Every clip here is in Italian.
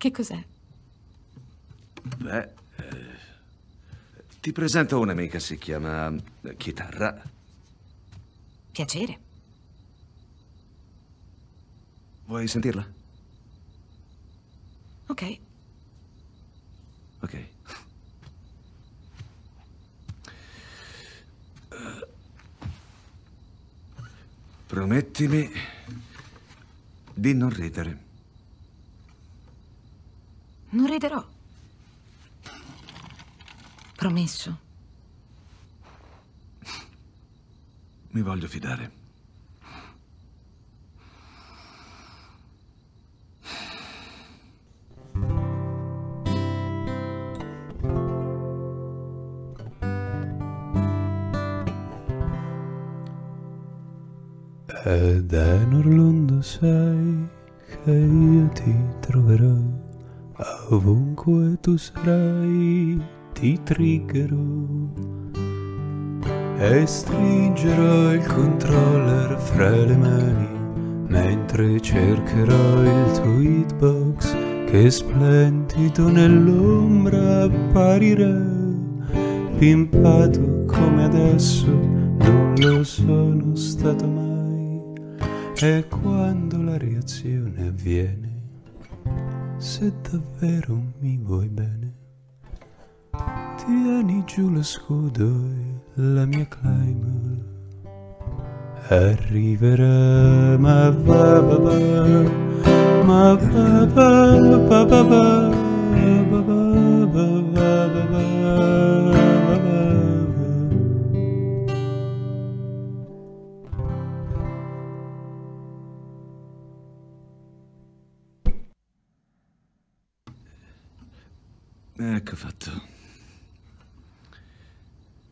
Che cos'è? Beh, eh, ti presento un'amica, si chiama eh, Chitarra. Piacere. Vuoi sentirla? Ok. Ok. Eh, promettimi di non ridere. Non riderò. Promesso. Mi voglio fidare. Ed è in Orlando sai che io ti troverò ovunque tu sarai ti triggerò e stringerò il controller fra le mani mentre cercherò il tuo hitbox che splendido nell'ombra apparirà pimpato come adesso non lo sono stato mai e quando la reazione avviene se davvero mi vuoi bene, tieni giù lo scudo e la mia climber arriverà, ma va va va, ma va va va va va va va va va va Ecco fatto.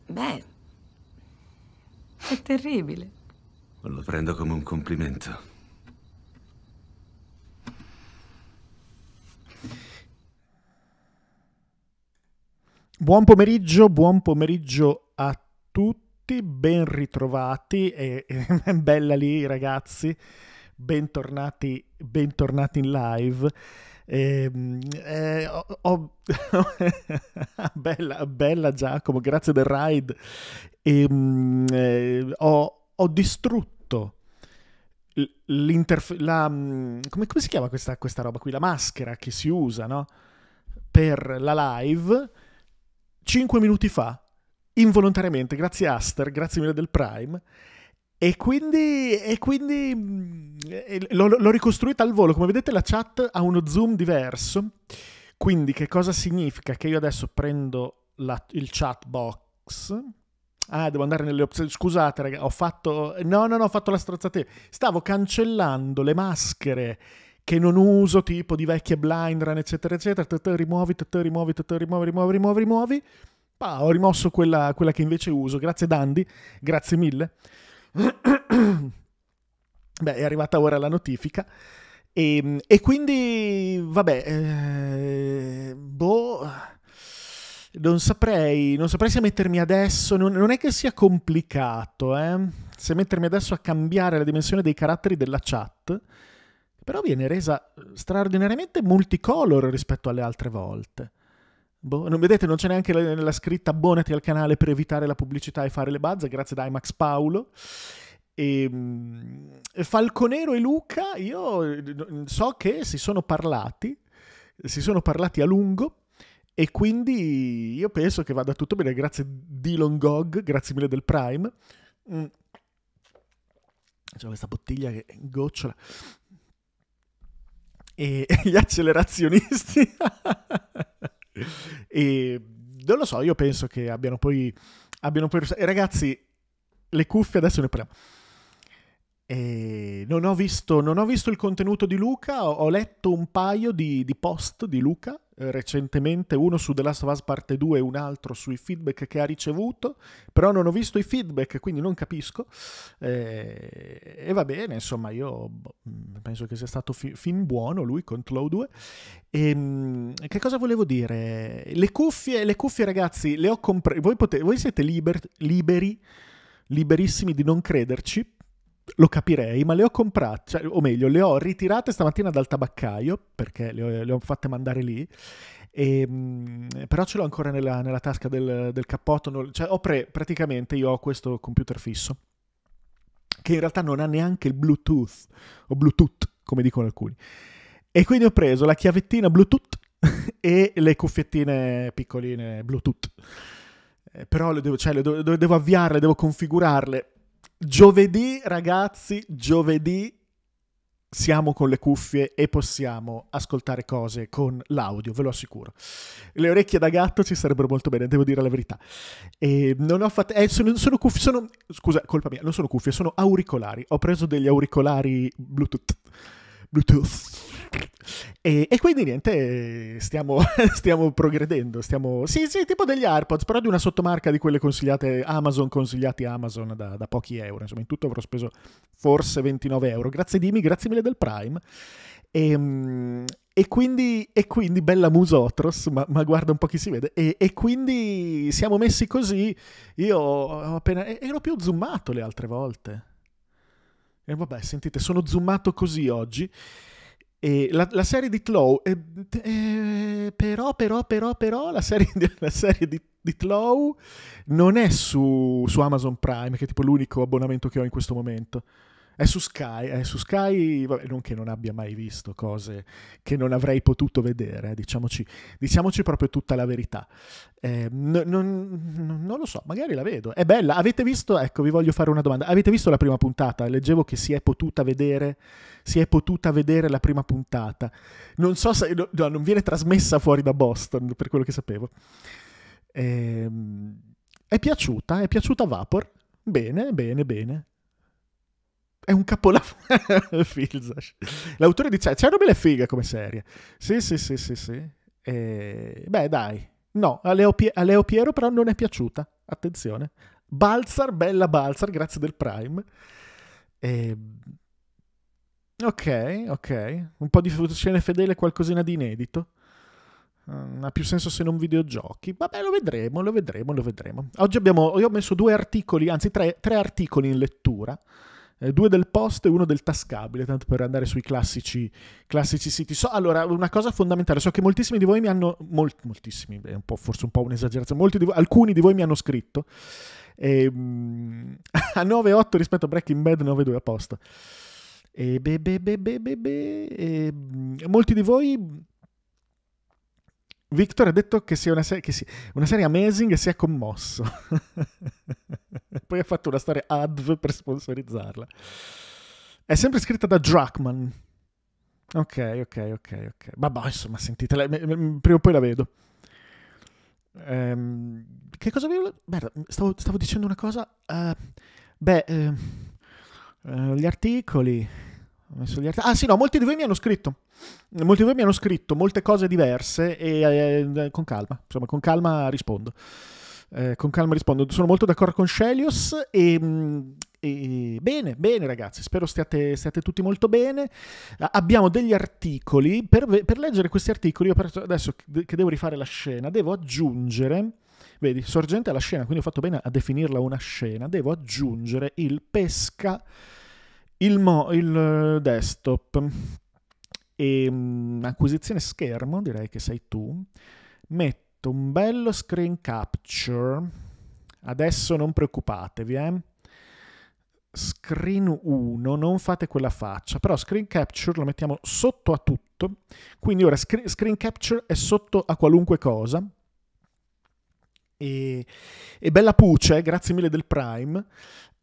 Beh, è terribile. Lo prendo come un complimento. Buon pomeriggio, buon pomeriggio a tutti, ben ritrovati e, e bella lì ragazzi, bentornati, bentornati in live. E, ehm, eh, ho, ho... bella, bella Giacomo, grazie del ride. E, ehm, eh, ho, ho, distrutto l'interf... La, mm, come, come, si chiama questa, questa roba qui? La maschera che si usa, no? Per la live 5 minuti fa, involontariamente, grazie Aster, grazie mille del Prime. E quindi, e quindi mm, l'ho, l'ho ricostruita al volo. Come vedete la chat ha uno zoom diverso. Quindi che cosa significa? Che io adesso prendo la, il chat box. Ah, devo andare nelle opzioni. Scusate, ragazzi, ho fatto... No, no, no, ho fatto la strazzativa. Stavo cancellando le maschere che non uso, tipo di vecchie blind run, eccetera, eccetera. Tata, rimuovi, tata, rimuovi, tata, rimuovi, rimuovi, rimuovi, rimuovi. Ah, ho rimosso quella, quella che invece uso. Grazie, Dandy. Grazie mille. Beh, è arrivata ora la notifica. E, ehm, e quindi, vabbè, eh, boh, non saprei, non saprei se mettermi adesso, non, non è che sia complicato, eh, se mettermi adesso a cambiare la dimensione dei caratteri della chat, però viene resa straordinariamente multicolor rispetto alle altre volte. Boh, non, vedete, non c'è neanche la, la, scritta abbonati al canale per evitare la pubblicità e fare le buzz, grazie da IMAX Paolo. E, ehm, Falconero e Luca, io so che si sono parlati, si sono parlati a lungo e quindi io penso che vada tutto bene, grazie Dylan Gog, grazie mille del Prime. Mm. C'è questa bottiglia che gocciola. E gli accelerazionisti. E non lo so, io penso che abbiano poi... Abbiano poi... Ragazzi, le cuffie adesso ne parliamo Ehm, non ho, visto, non, ho visto, il contenuto di Luca, ho, letto un paio di, di post di Luca eh, recentemente, uno su The Last of Us Parte 2 e un altro sui feedback che ha ricevuto, però non ho visto i feedback, quindi non capisco. Eh, e va bene, insomma, io boh, mm, penso che sia stato fi- fin buono lui con Tlow 2. E, che cosa volevo dire? Le cuffie, le cuffie ragazzi, le ho comprate, voi, voi siete liber- liberi, liberissimi di non crederci lo capirei, ma le ho comprate, cioè, o meglio, le ho ritirate stamattina dal tabaccaio perché le ho, le ho fatte mandare lì. E, ehm, però ce l'ho ancora nella, nella tasca del, del cappotto. Non, cioè, ho pre, praticamente io ho questo computer fisso che in realtà non ha neanche il Bluetooth o Bluetooth, come dicono alcuni. E quindi ho preso la chiavettina Bluetooth e le cuffiettine piccoline Bluetooth. Eh, però le devo, cioè, le devo, devo avviarle, devo configurarle Giovedì, ragazzi, giovedì siamo con le cuffie e possiamo ascoltare cose con l'audio, ve lo assicuro. Le orecchie da gatto ci sarebbero molto bene, devo dire la verità. E non ho fatto... Eh, sono, sono cuffie, sono... Scusa, colpa mia, non sono cuffie, sono auricolari. Ho preso degli auricolari Bluetooth Bluetooth. E, e, quindi niente, stiamo, stiamo progredendo, stiamo... Sì, sì, tipo degli AirPods, però di una sottomarca di quelle consigliate Amazon, consigliati Amazon da, da pochi euro, insomma in tutto avrò speso forse 29 euro. Grazie Dimi, grazie mille del Prime. E, ehm, e, quindi, e quindi, bella musotros, ma, ma, guarda un po' chi si vede. E, e quindi siamo messi così, io appena, ero più zoomato le altre volte. E vabbè, sentite, sono zoomato così oggi. E la, la serie di Tlow, eh, eh, però, però, però, però, la serie di, la serie di, di Tlow non è su, su Amazon Prime, che è tipo l'unico abbonamento che ho in questo momento. È su Sky, è su Sky vabbè, non che non abbia mai visto cose che non avrei potuto vedere, diciamoci, diciamoci, proprio tutta la verità. Eh, non, non, non lo so, magari la vedo. È bella, avete visto, ecco vi voglio fare una domanda, avete visto la prima puntata? Leggevo che si è potuta vedere, si è potuta vedere la prima puntata. Non so se, no, no, non viene trasmessa fuori da Boston, per quello che sapevo. Eh, è piaciuta, è piaciuta Vapor. Bene, bene, bene. È un capolavoro. Filzash. L'autore di Chernobyl è figa come serie. Sì, sì, sì, sì, sì. E... Beh, dai. No, a Leo, Pie- a Leo Piero però non è piaciuta. Attenzione. Balzar, bella Balzar, grazie del Prime. E... Ok, ok. Un po' di scene fedele, qualcosina di inedito. Um, ha più senso se non videogiochi. Vabbè, lo vedremo, lo vedremo, lo vedremo. Oggi abbiamo, io ho messo due articoli, anzi tre, tre articoli in lettura eh, due del post e uno del tascabile, tanto per andare sui classici, classici siti. So, allora, una cosa fondamentale, so che moltissimi di voi mi hanno, molt, moltissimi, è un po', forse un po' un'esagerazione, di voi, alcuni di voi mi hanno scritto, e, mm, a 9,8 rispetto a Breaking Bad 9,2 a posto. E, be, be, be, be, be, be, e, ehm, molti di voi Victor ha detto che sia una, se- che sia una serie amazing e si è commosso. Poi ha fatto una storia adv per sponsorizzarla. È sempre scritta da Druckmann. Ok, ok, ok, ok. Vabbè, insomma, sentitela. Prima o poi la vedo. Ehm, che cosa avevo... Beh, stavo, stavo, dicendo una cosa... Uh, beh, uh, uh, gli articoli... Ah sì, no, molti di voi mi hanno scritto. Molti di voi mi hanno scritto molte cose diverse e eh, eh con calma, insomma, con calma rispondo. Eh, con calma rispondo. Sono molto d'accordo con Shelios e, mm, e, bene, bene ragazzi, spero stiate, stiate, tutti molto bene. Abbiamo degli articoli, per, per leggere questi articoli, io adesso che devo rifare la scena, devo aggiungere... Vedi, sorgente alla scena, quindi ho fatto bene a definirla una scena. Devo aggiungere il pesca il, mo- il eh, desktop e ehm, mh, acquisizione schermo, direi che sei tu, metto un bello screen capture. Adesso non preoccupatevi, eh. Screen 1, non fate quella faccia, però screen capture lo mettiamo sotto a tutto, quindi ora screen, screen capture è sotto a qualunque cosa. E, e bella puce, eh? grazie mille del Prime.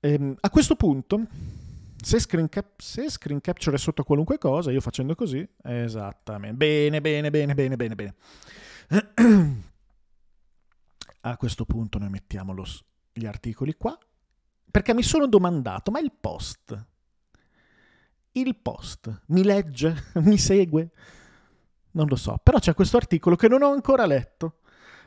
Ehm, a questo punto se screen, cap- se screen, capture è sotto qualunque cosa, io facendo così, esattamente. Bene, bene, bene, bene, bene, bene. A questo punto noi mettiamo lo, gli articoli qua, perché mi sono domandato, ma il post? Il post mi legge, mi segue? Non lo so, però c'è questo articolo che non ho ancora letto.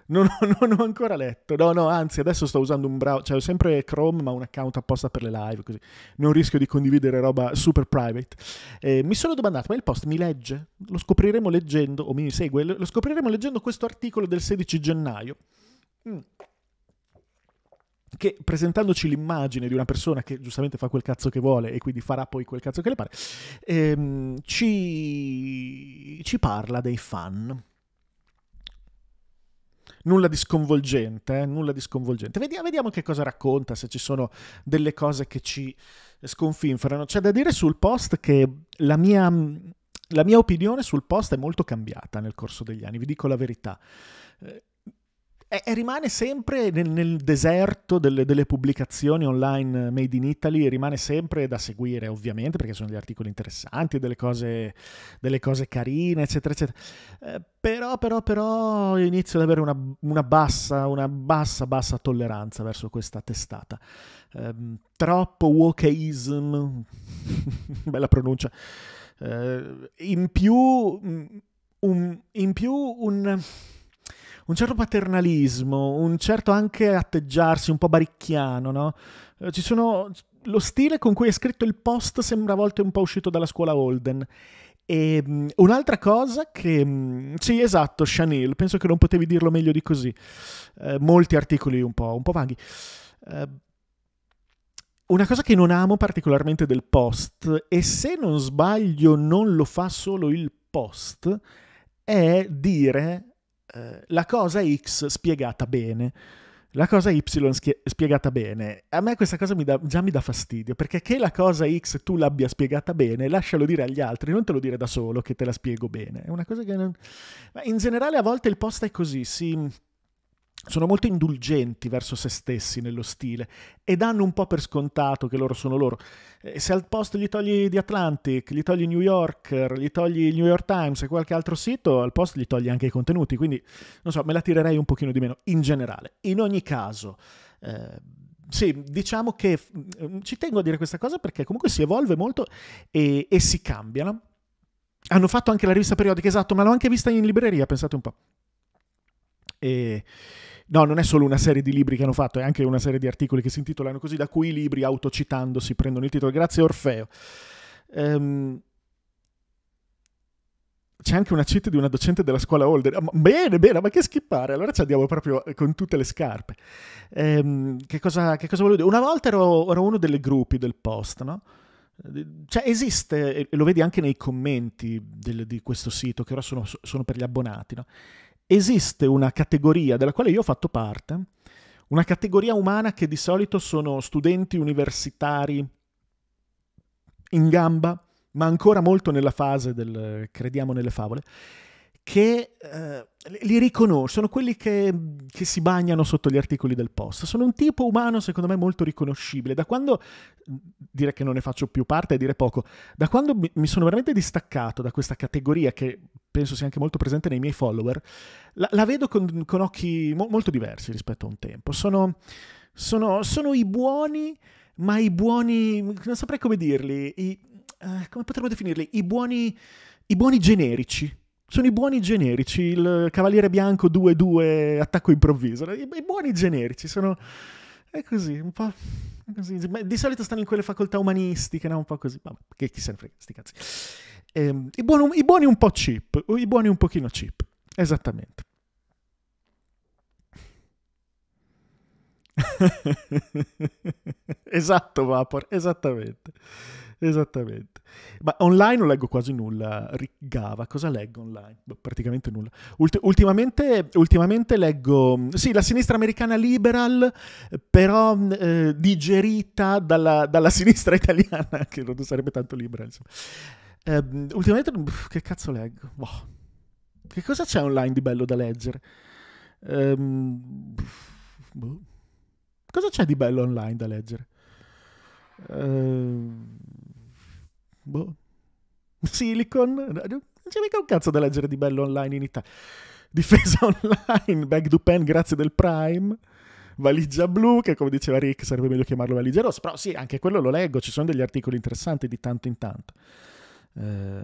Non ho, non ho, ancora letto. No, no, anzi, adesso sto usando un browser. Cioè, ho sempre Chrome, ma un account apposta per le live, così non rischio di condividere roba super private. Eh, mi sono domandato, ma il post mi legge? Lo scopriremo leggendo, o mi segue? Lo scopriremo leggendo questo articolo del 16 gennaio. Mm. Che presentandoci l'immagine di una persona che giustamente fa quel cazzo che vuole e quindi farà poi quel cazzo che le pare, ehm, ci, ci parla dei fan nulla di sconvolgente, eh? nulla di sconvolgente. Vediamo, vediamo, che cosa racconta, se ci sono delle cose che ci sconfinferano. C'è da dire sul post che la mia, la mia opinione sul post è molto cambiata nel corso degli anni, vi dico la verità. Eh, e, e rimane sempre nel, nel deserto delle, delle, pubblicazioni online eh, made in Italy, rimane sempre da seguire ovviamente perché sono degli articoli interessanti, delle cose, delle cose carine, eccetera, eccetera. Eh, però, però, però inizio ad avere una, una, bassa, una bassa, bassa tolleranza verso questa testata. Eh, troppo wokeism, bella pronuncia. Eh, in più, mm, un, in più un un certo paternalismo, un certo anche atteggiarsi un po' baricchiano, no? Eh, ci sono... Lo stile con cui è scritto il post sembra a volte un po' uscito dalla scuola Holden. E um, un'altra cosa che... Um, sì, esatto, Chanel, penso che non potevi dirlo meglio di così. Uh, molti articoli un po', un po vaghi. Uh, una cosa che non amo particolarmente del post, e se non sbaglio non lo fa solo il post, è dire eh, la cosa X spiegata bene, la cosa Y schie- spiegata bene. A me questa cosa mi da, già mi dà fastidio, perché che la cosa X tu l'abbia spiegata bene, lascialo dire agli altri, non te lo dire da solo che te la spiego bene. È una cosa che... Non... in generale a volte il post è così, si sono molto indulgenti verso se stessi nello stile e danno un po' per scontato che loro sono loro. E eh, se al posto gli togli The Atlantic, gli togli New Yorker, gli togli il New York Times e qualche altro sito, al posto gli togli anche i contenuti, quindi non so, me la tirerei un pochino di meno in generale. In ogni caso, eh, sì, diciamo che eh, ci tengo a dire questa cosa perché comunque si evolve molto e, e si cambiano. Hanno fatto anche la rivista periodica, esatto, ma l'ho anche vista in libreria, pensate un po'. E No, non è solo una serie di libri che hanno fatto, è anche una serie di articoli che si intitolano così, da cui i libri autocitandosi prendono il titolo. Grazie Orfeo. Ehm, c'è anche una cheat di una docente della scuola Holder. Ah, bene, bene, ma che schippare! Allora ci andiamo proprio eh, con tutte le scarpe. Ehm, che, cosa, che, cosa, volevo dire? Una volta ero, ero uno dei gruppi del post, no? Cioè esiste, e lo vedi anche nei commenti del, di questo sito, che ora sono, sono per gli abbonati, no? esiste una categoria della quale io ho fatto parte, una categoria umana che di solito sono studenti universitari in gamba, ma ancora molto nella fase del crediamo nelle favole, che eh, li riconoscono, quelli che, che, si bagnano sotto gli articoli del post. Sono un tipo umano, secondo me, molto riconoscibile. Da quando, dire che non ne faccio più parte è dire poco, da quando mi sono veramente distaccato da questa categoria che penso sia anche molto presente nei miei follower, la, la vedo con, con occhi mo- molto diversi rispetto a un tempo. Sono, sono, sono, i buoni, ma i buoni, non saprei come dirli, i, eh, come potremmo definirli? I buoni, I buoni generici, sono i buoni generici, il Cavaliere Bianco 2-2 attacco improvviso, i, buoni generici sono... è così, un po'... Così. di solito stanno in quelle facoltà umanistiche, no? Un po' così, vabbè, che chi se ne frega, sti cazzi. Eh, i, buoni, i, buoni, un po' cheap, i buoni un pochino cheap, esattamente. esatto, Vapor, esattamente. Esattamente. Ma online non leggo quasi nulla. Rick cosa leggo online? Boh, praticamente nulla. Ult- ultimamente, ultimamente, leggo, sì, la sinistra americana liberal, però eh, digerita dalla, dalla, sinistra italiana, che non sarebbe tanto liberal, insomma. Eh, ultimamente, che cazzo leggo? Boh. Che cosa c'è online di bello da leggere? Eh, boh. Cosa c'è di bello online da leggere? Eh, boh. Silicon? Non c'è mica un cazzo da leggere di bello online in Italia. Difesa online, Bag du Pen, grazie del Prime valigia blu, che come diceva Rick sarebbe meglio chiamarlo valigia rossa, però sì, anche quello lo leggo, ci sono degli articoli interessanti di tanto in tanto. Eh,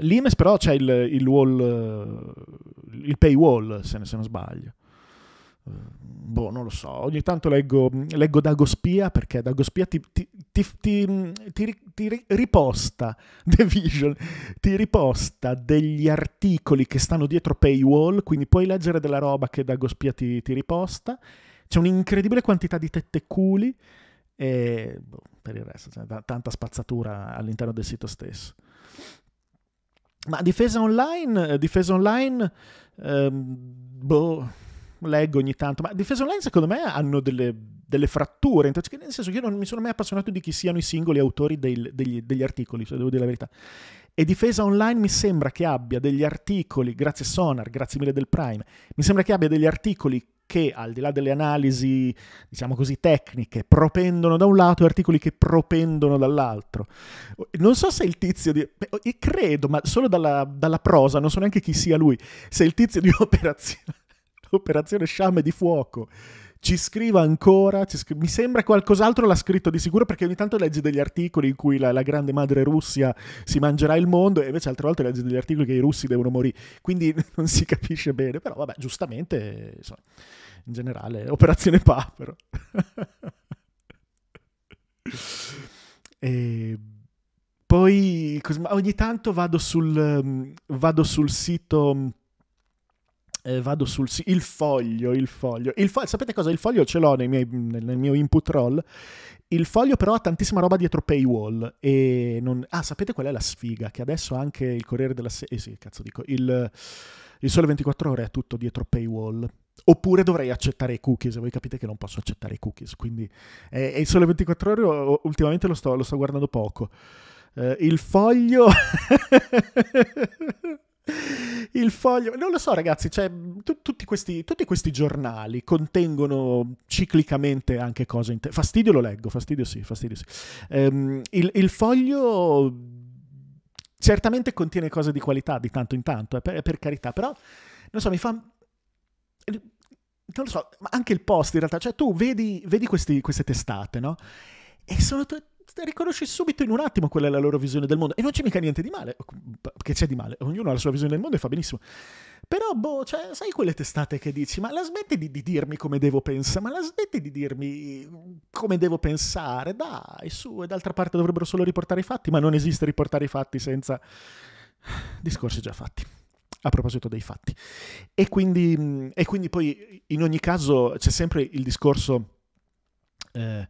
Limes però c'è il, il, wall, il paywall se, se non sbaglio. Eh, boh, non lo so. Ogni tanto leggo, leggo Dagospia perché Dagospia ti, ti, ti, ti riposta The Vision, ti riposta degli articoli che stanno dietro paywall, quindi puoi leggere della roba che Dagospia ti, ti riposta. C'è un'incredibile quantità di tette culi e boh, per il resto, c'è tanta spazzatura all'interno del sito stesso. Ma difesa online, eh, difesa online, ehm, boh, leggo ogni tanto, ma difesa online secondo me hanno delle, delle fratture, nel senso che io non mi sono mai appassionato di chi siano i singoli autori dei, degli, degli, articoli, se devo dire la verità. E difesa online mi sembra che abbia degli articoli, grazie Sonar, grazie mille del Prime, mi sembra che abbia degli articoli che al di là delle analisi, diciamo così, tecniche, propendono da un lato e articoli che propendono dall'altro. Non so se il tizio di... Beh, credo, ma solo dalla, dalla prosa, non so neanche chi sia lui, se il tizio di Operazione, operazione Sciame di Fuoco ci scriva ancora, ci scri- mi sembra qualcos'altro l'ha scritto di sicuro perché ogni tanto leggi degli articoli in cui la, la, grande madre Russia si mangerà il mondo e invece altre volte leggi degli articoli che i russi devono morire, quindi non si capisce bene, però vabbè, giustamente... Insomma in generale, operazione papero. e poi ogni tanto vado sul, mm, vado sul sito mm, eh, vado sul sito, il foglio, il foglio, il foglio, sapete cosa? Il foglio ce l'ho miei, nel, nel, mio input roll, il foglio però ha tantissima roba dietro paywall e non, ah sapete qual è la sfiga? Che adesso anche il Corriere della Sera, eh sì cazzo dico, il... Il sole 24 ore è tutto dietro paywall. Oppure dovrei accettare i cookies, voi capite che non posso accettare i cookies, quindi eh, il sole 24 ore ultimamente lo sto, lo sto guardando poco. Eh, il foglio... il foglio... Non lo so ragazzi, cioè, tu, tutti, questi, tutti, questi, giornali contengono ciclicamente anche cose... Inter- fastidio lo leggo, fastidio sì, fastidio sì. Eh, il, il foglio Certamente contiene cose di qualità di tanto in tanto, eh, per, per, carità, però non so, mi fa... Non lo so, ma anche il post in realtà, cioè tu vedi, vedi questi, queste testate, no? E sono t- riconosci subito in un attimo quella è la loro visione del mondo e non c'è mica niente di male, che c'è di male, ognuno ha la sua visione del mondo e fa benissimo. Però, boh, cioè, sai quelle testate che dici, ma la smetti di, di dirmi come devo pensare, ma la smetti di dirmi mhmm, come devo pensare, dai, su, e d'altra parte dovrebbero solo riportare i fatti, ma non esiste riportare i fatti senza discorsi già fatti a proposito dei fatti. E quindi, mhmm, e quindi poi in ogni caso c'è sempre il discorso eh,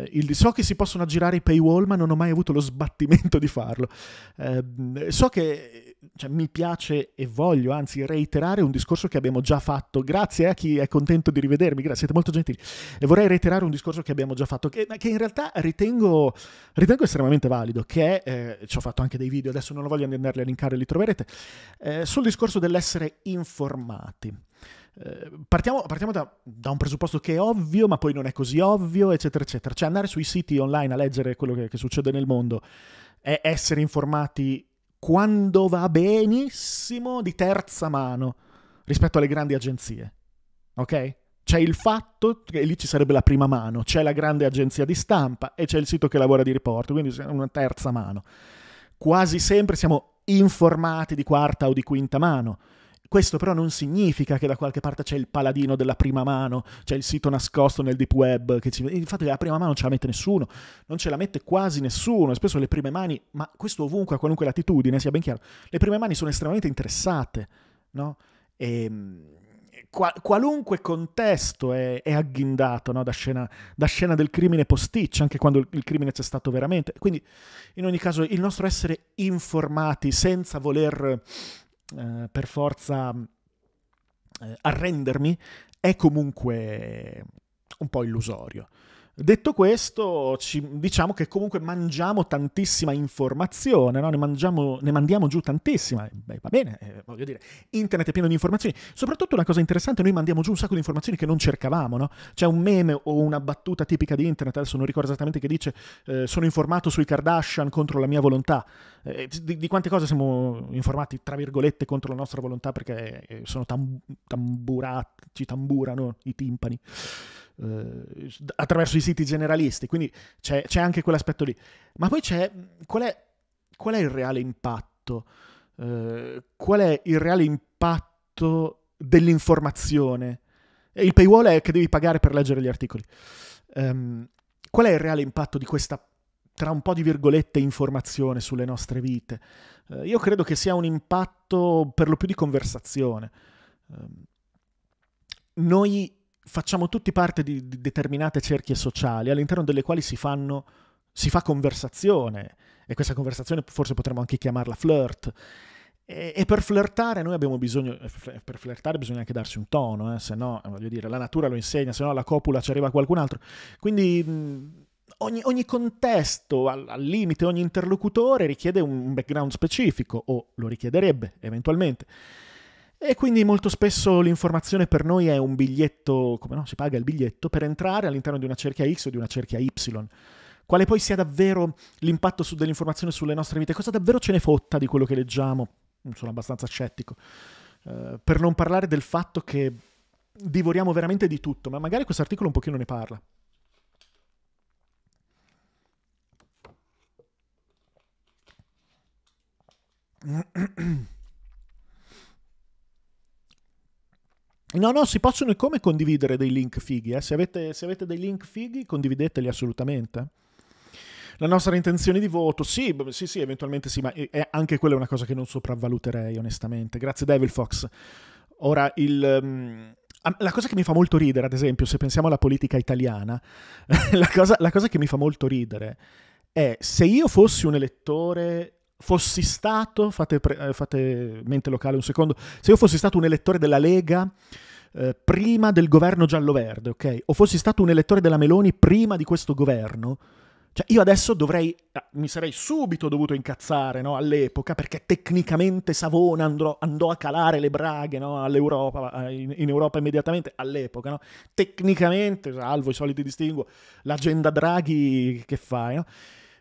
eh so che si possono aggirare i paywall, ma non ho mai avuto lo sbattimento di farlo. Eh, so che cioè, mi piace e voglio, anzi, reiterare un discorso che abbiamo già fatto. Grazie a chi è contento di rivedermi, grazie, siete molto gentili. E vorrei reiterare un discorso che abbiamo già fatto, che, che in realtà ritengo, ritengo, estremamente valido, che è, eh, ci ho fatto anche dei video, adesso non lo voglio andarli a linkare, li troverete, eh, sul discorso dell'essere informati. Ehm, partiamo, partiamo da, da, un presupposto che è ovvio, ma poi non è così ovvio, eccetera, eccetera. Cioè andare sui siti online a leggere quello che, che succede nel mondo è essere informati quando va benissimo di terza mano rispetto alle grandi agenzie. Ok? C'è il fatto, che lì ci sarebbe la prima mano, c'è la grande agenzia di stampa e c'è il sito che lavora di riporto, quindi una terza mano. Quasi sempre siamo informati di quarta o di quinta mano. Questo però non significa che da qualche parte c'è il paladino della prima mano, c'è il sito nascosto nel deep web. Ci... Infatti la prima mano non ce la mette nessuno, non ce la mette quasi nessuno. Spesso le prime mani, ma questo ovunque, a qualunque latitudine, sia ben chiaro, le prime mani sono estremamente interessate, no? E, ehm, qualunque contesto è, è agghindato no? da, scena, da, scena, del crimine posticcio, anche quando il, il, crimine c'è stato veramente. Quindi, in ogni caso, il nostro essere informati senza voler eh, per forza mm, eh, arrendermi è comunque un po' illusorio. Detto questo, ci, diciamo che comunque mangiamo tantissima informazione, no? ne, mangiamo, ne, mandiamo giù tantissima, Beh, va bene, eh, voglio dire, internet è pieno di informazioni, soprattutto una cosa interessante, noi mandiamo giù un sacco di informazioni che non cercavamo, no? c'è un meme o una battuta tipica di internet, adesso non ricordo esattamente che dice, eh, sono informato sui Kardashian contro la mia volontà, eh, eh di, di, quante cose siamo informati, tra virgolette, contro la nostra volontà perché eh, sono tam- tamburati, ci tamburano i timpani eh, attraverso i siti generalisti, quindi c'è, c'è, anche quell'aspetto lì. Ma poi c'è qual è, qual è il reale impatto? Eh, qual è il reale impatto dell'informazione? Il paywall è che devi pagare per leggere gli articoli. Um, qual è il reale impatto di questa, tra un po' di virgolette, informazione sulle nostre vite? Uh, io credo che sia un impatto per lo più di conversazione. Um, noi facciamo tutti parte di, di determinate cerchie sociali all'interno delle quali si, fanno, si fa conversazione e questa conversazione forse potremmo anche chiamarla flirt. E, per flirtare noi abbiamo bisogno, eh, per flirtare bisogna anche darsi un tono, eh, se no, eh, voglio dire, la natura lo insegna, se no alla copula ci arriva qualcun altro. Quindi ogni, ogni, contesto, al, al, limite, ogni interlocutore richiede un background specifico, o lo richiederebbe eventualmente. E quindi molto spesso l'informazione per noi è un biglietto, come no, si paga il biglietto, per entrare all'interno di una cerchia X o di una cerchia Y. Quale poi sia davvero l'impatto su dell'informazione sulle nostre vite, cosa davvero ce ne fotta di quello che leggiamo? Sono abbastanza scettico. Uh, per non parlare del fatto che divoriamo veramente di tutto, ma magari questo articolo un pochino ne parla. No, no, si possono e come condividere dei link fighi. Eh? Se, avete, se avete dei link fighi, condivideteli assolutamente la nostra intenzione di voto, sì, sì, sì, eventualmente sì, ma è, anche quella è una cosa che non sopravvaluterei, onestamente. Grazie Devil Fox. Ora, il, um, la cosa che mi fa molto ridere, ad esempio, se pensiamo alla politica italiana, la, cosa, la cosa che mi fa molto ridere è se io fossi un elettore fossi stato, fate, pre, eh, fate, mente locale un secondo, se io fossi stato un elettore della Lega eh, prima del governo giallo-verde, ok? O fossi stato un elettore della Meloni prima di questo governo, cioè io adesso dovrei, eh, mi sarei subito dovuto incazzare, no? All'epoca, perché tecnicamente Savona andrò, andò a calare le braghe, no? All'Europa, in, in Europa immediatamente, all'epoca, no? Tecnicamente, salvo i soliti distinguo, l'agenda Draghi che fai, no?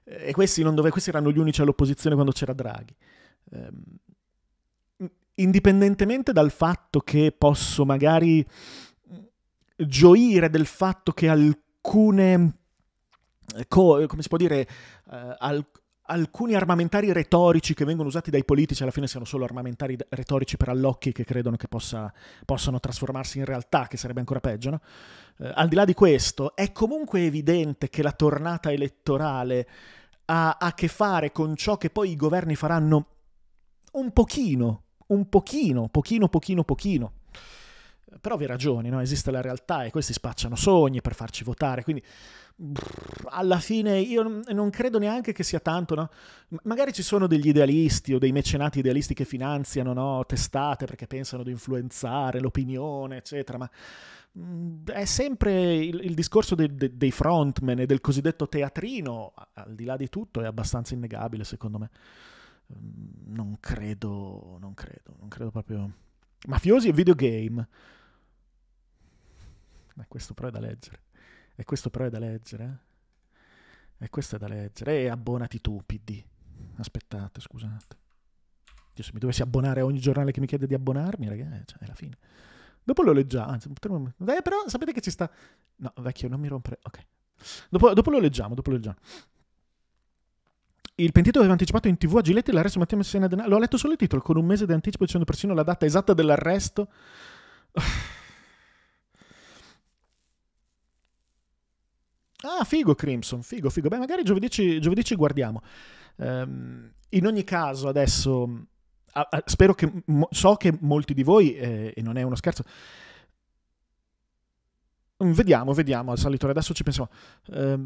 E questi, dove, questi erano gli unici all'opposizione quando c'era Draghi. Eh, indipendentemente dal fatto che posso magari gioire del fatto che alcune, eh, co, come si può dire, eh, al, alcuni armamentari retorici che vengono usati dai politici alla fine siano solo armamentari retorici per allocchi che credono che possa, possano trasformarsi in realtà, che sarebbe ancora peggio. No? Eh, al di là di questo, è comunque evidente che la tornata elettorale ha a che fare con ciò che poi i governi faranno un pochino, un pochino, pochino, pochino, pochino. Però vi ragioni, no? esiste la realtà e questi spacciano sogni per farci votare, quindi alla fine io non credo neanche che sia tanto, no? Magari ci sono degli idealisti o dei mecenati idealisti che finanziano no? testate perché pensano di influenzare l'opinione, eccetera, ma è sempre il, il discorso de, de, dei frontman e del cosiddetto teatrino, al di là di tutto, è abbastanza innegabile secondo me. Non credo, non credo, non credo proprio. Mafiosi e videogame. Ma questo però è da leggere. E questo però è da leggere. Eh. E questo è da leggere. E abbonati tu, PD. Aspettate, scusate. Io se mi dovessi abbonare a ogni giornale che mi chiede di abbonarmi, ragazzi, eh, cioè, è la fine. Dopo lo leggiamo. Anzi, potremmo... però sapete che ci sta. No, vecchio, non mi rompere. Ok. Dopo, dopo lo leggiamo, dopo lo leggiamo. Il pentito aveva anticipato in tv a Giletti l'arresto di Matteo Messina Denaro. L'ho letto solo il titolo, con un mese di anticipo, dicendo persino la data esatta dell'arresto. Ah, figo Crimson, figo, figo. Beh, magari giovedì ci, giovedì ci guardiamo. Um, in ogni caso, adesso spero che, so che molti di voi, eh, e non è uno scherzo, mm, vediamo, vediamo, al salitore adesso ci pensiamo, eh,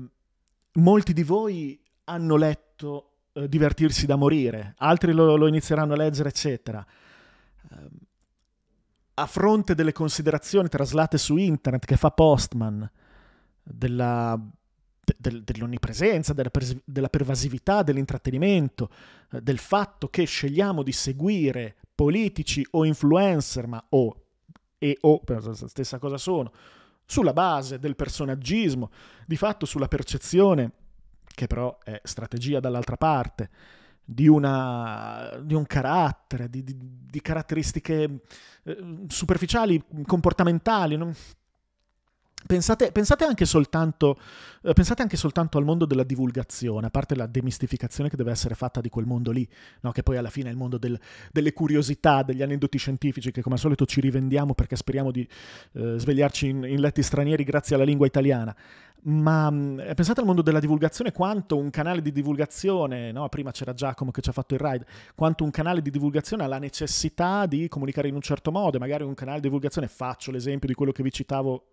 molti di voi hanno letto eh, Divertirsi da morire, altri lo, lo inizieranno a leggere, eccetera. Ehm, a fronte delle considerazioni traslate su internet che fa Postman, della del, dell'onnipresenza, della, per, della, pervasività, dell'intrattenimento, eh, del fatto che scegliamo di seguire politici o influencer, ma o e o, stessa cosa sono, sulla base del personaggismo, di fatto sulla percezione, che però è strategia dall'altra parte, di, una, di un carattere, di, di, di caratteristiche eh, superficiali, comportamentali. Non, Pensate, pensate, anche soltanto, eh, pensate, anche soltanto, al mondo della divulgazione, a parte la demistificazione che deve essere fatta di quel mondo lì, no? che poi alla fine è il mondo del, delle curiosità, degli aneddoti scientifici che come al solito ci rivendiamo perché speriamo di eh, svegliarci in, in, letti stranieri grazie alla lingua italiana. Ma mh, mm, eh, pensate al mondo della divulgazione quanto un canale di divulgazione, no? prima c'era Giacomo che ci ha fatto il ride, quanto un canale di divulgazione ha la necessità di comunicare in un certo modo, magari un canale di divulgazione, faccio l'esempio di quello che vi citavo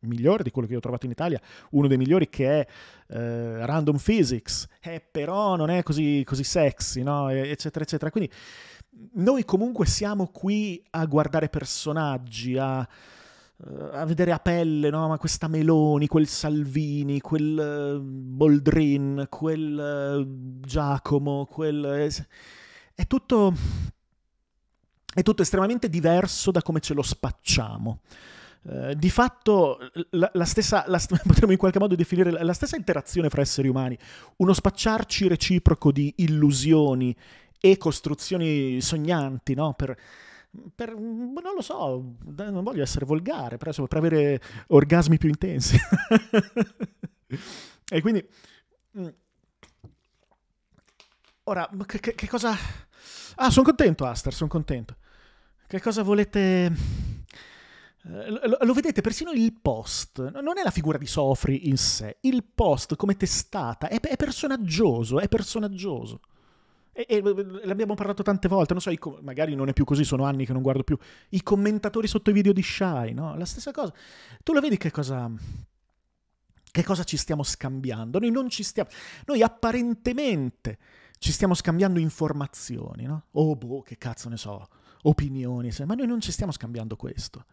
migliore di quello che io ho trovato in Italia, uno dei migliori che è eh, Random Physics, eh, però non è così, così sexy, no? e, eccetera, eccetera. Quindi noi comunque siamo qui a guardare personaggi, a, eh, a vedere a pelle, no? Ma questa Meloni, quel Salvini, quel eh, Boldrin, quel eh, Giacomo, quel... È tutto, è tutto estremamente diverso da come ce lo spacciamo. Eh, di fatto la, la stessa, la, potremmo in qualche modo definire la, la, stessa interazione fra esseri umani, uno spacciarci reciproco di illusioni e costruzioni sognanti, no? Per, per, mm, non lo so, non voglio essere volgare, però insomma, per avere orgasmi più intensi. e quindi... Mm. Ora, che, che cosa... Ah, sono contento, Aster, sono contento. Che cosa volete eh, lo, lo, vedete persino il post, non è la figura di Sofri in sé, il post come testata è, è personaggioso, è personaggioso. E, e, eh, l'abbiamo parlato tante volte, non so, i, magari non è più così, sono anni che non guardo più, i commentatori sotto i video di Shai, no? La stessa cosa. Tu lo vedi che cosa... Che cosa ci stiamo scambiando? Noi non ci stiamo... Noi apparentemente ci stiamo scambiando informazioni, no? Oh boh, che cazzo ne so, opinioni, ma noi non ci stiamo scambiando questo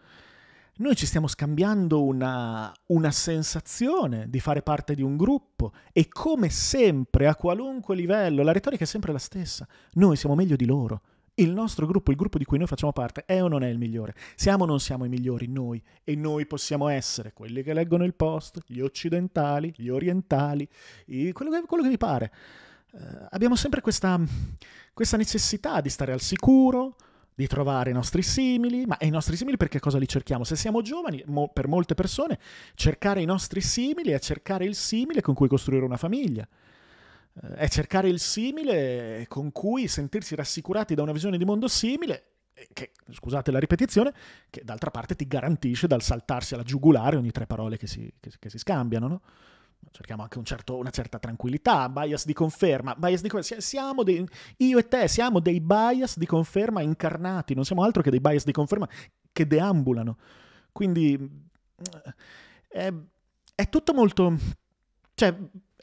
noi ci stiamo scambiando una, una, sensazione di fare parte di un gruppo e come sempre, a qualunque livello, la retorica è sempre la stessa. Noi siamo meglio di loro. Il nostro gruppo, il gruppo di cui noi facciamo parte, è o non è il migliore? Siamo o non siamo i migliori noi? E noi possiamo essere quelli che leggono il post, gli occidentali, gli orientali, quello che, quello che vi pare. Eh, abbiamo sempre questa, questa necessità di stare al sicuro, di trovare i nostri simili, ma i nostri simili perché cosa li cerchiamo? Se siamo giovani, mo, per molte persone, cercare i nostri simili è cercare il simile con cui costruire una famiglia, eh, è cercare il simile con cui sentirsi rassicurati da una visione di mondo simile, eh, che, scusate la ripetizione, che d'altra parte ti garantisce dal saltarsi alla giugulare ogni tre parole che si, che, che si scambiano, no? cerchiamo anche un certo, una certa tranquillità, bias di conferma, bias di conferma. Siamo dei, io e te siamo dei bias di conferma incarnati, non siamo altro che dei bias di conferma che deambulano. Quindi eh, è, è tutto molto... Cioè,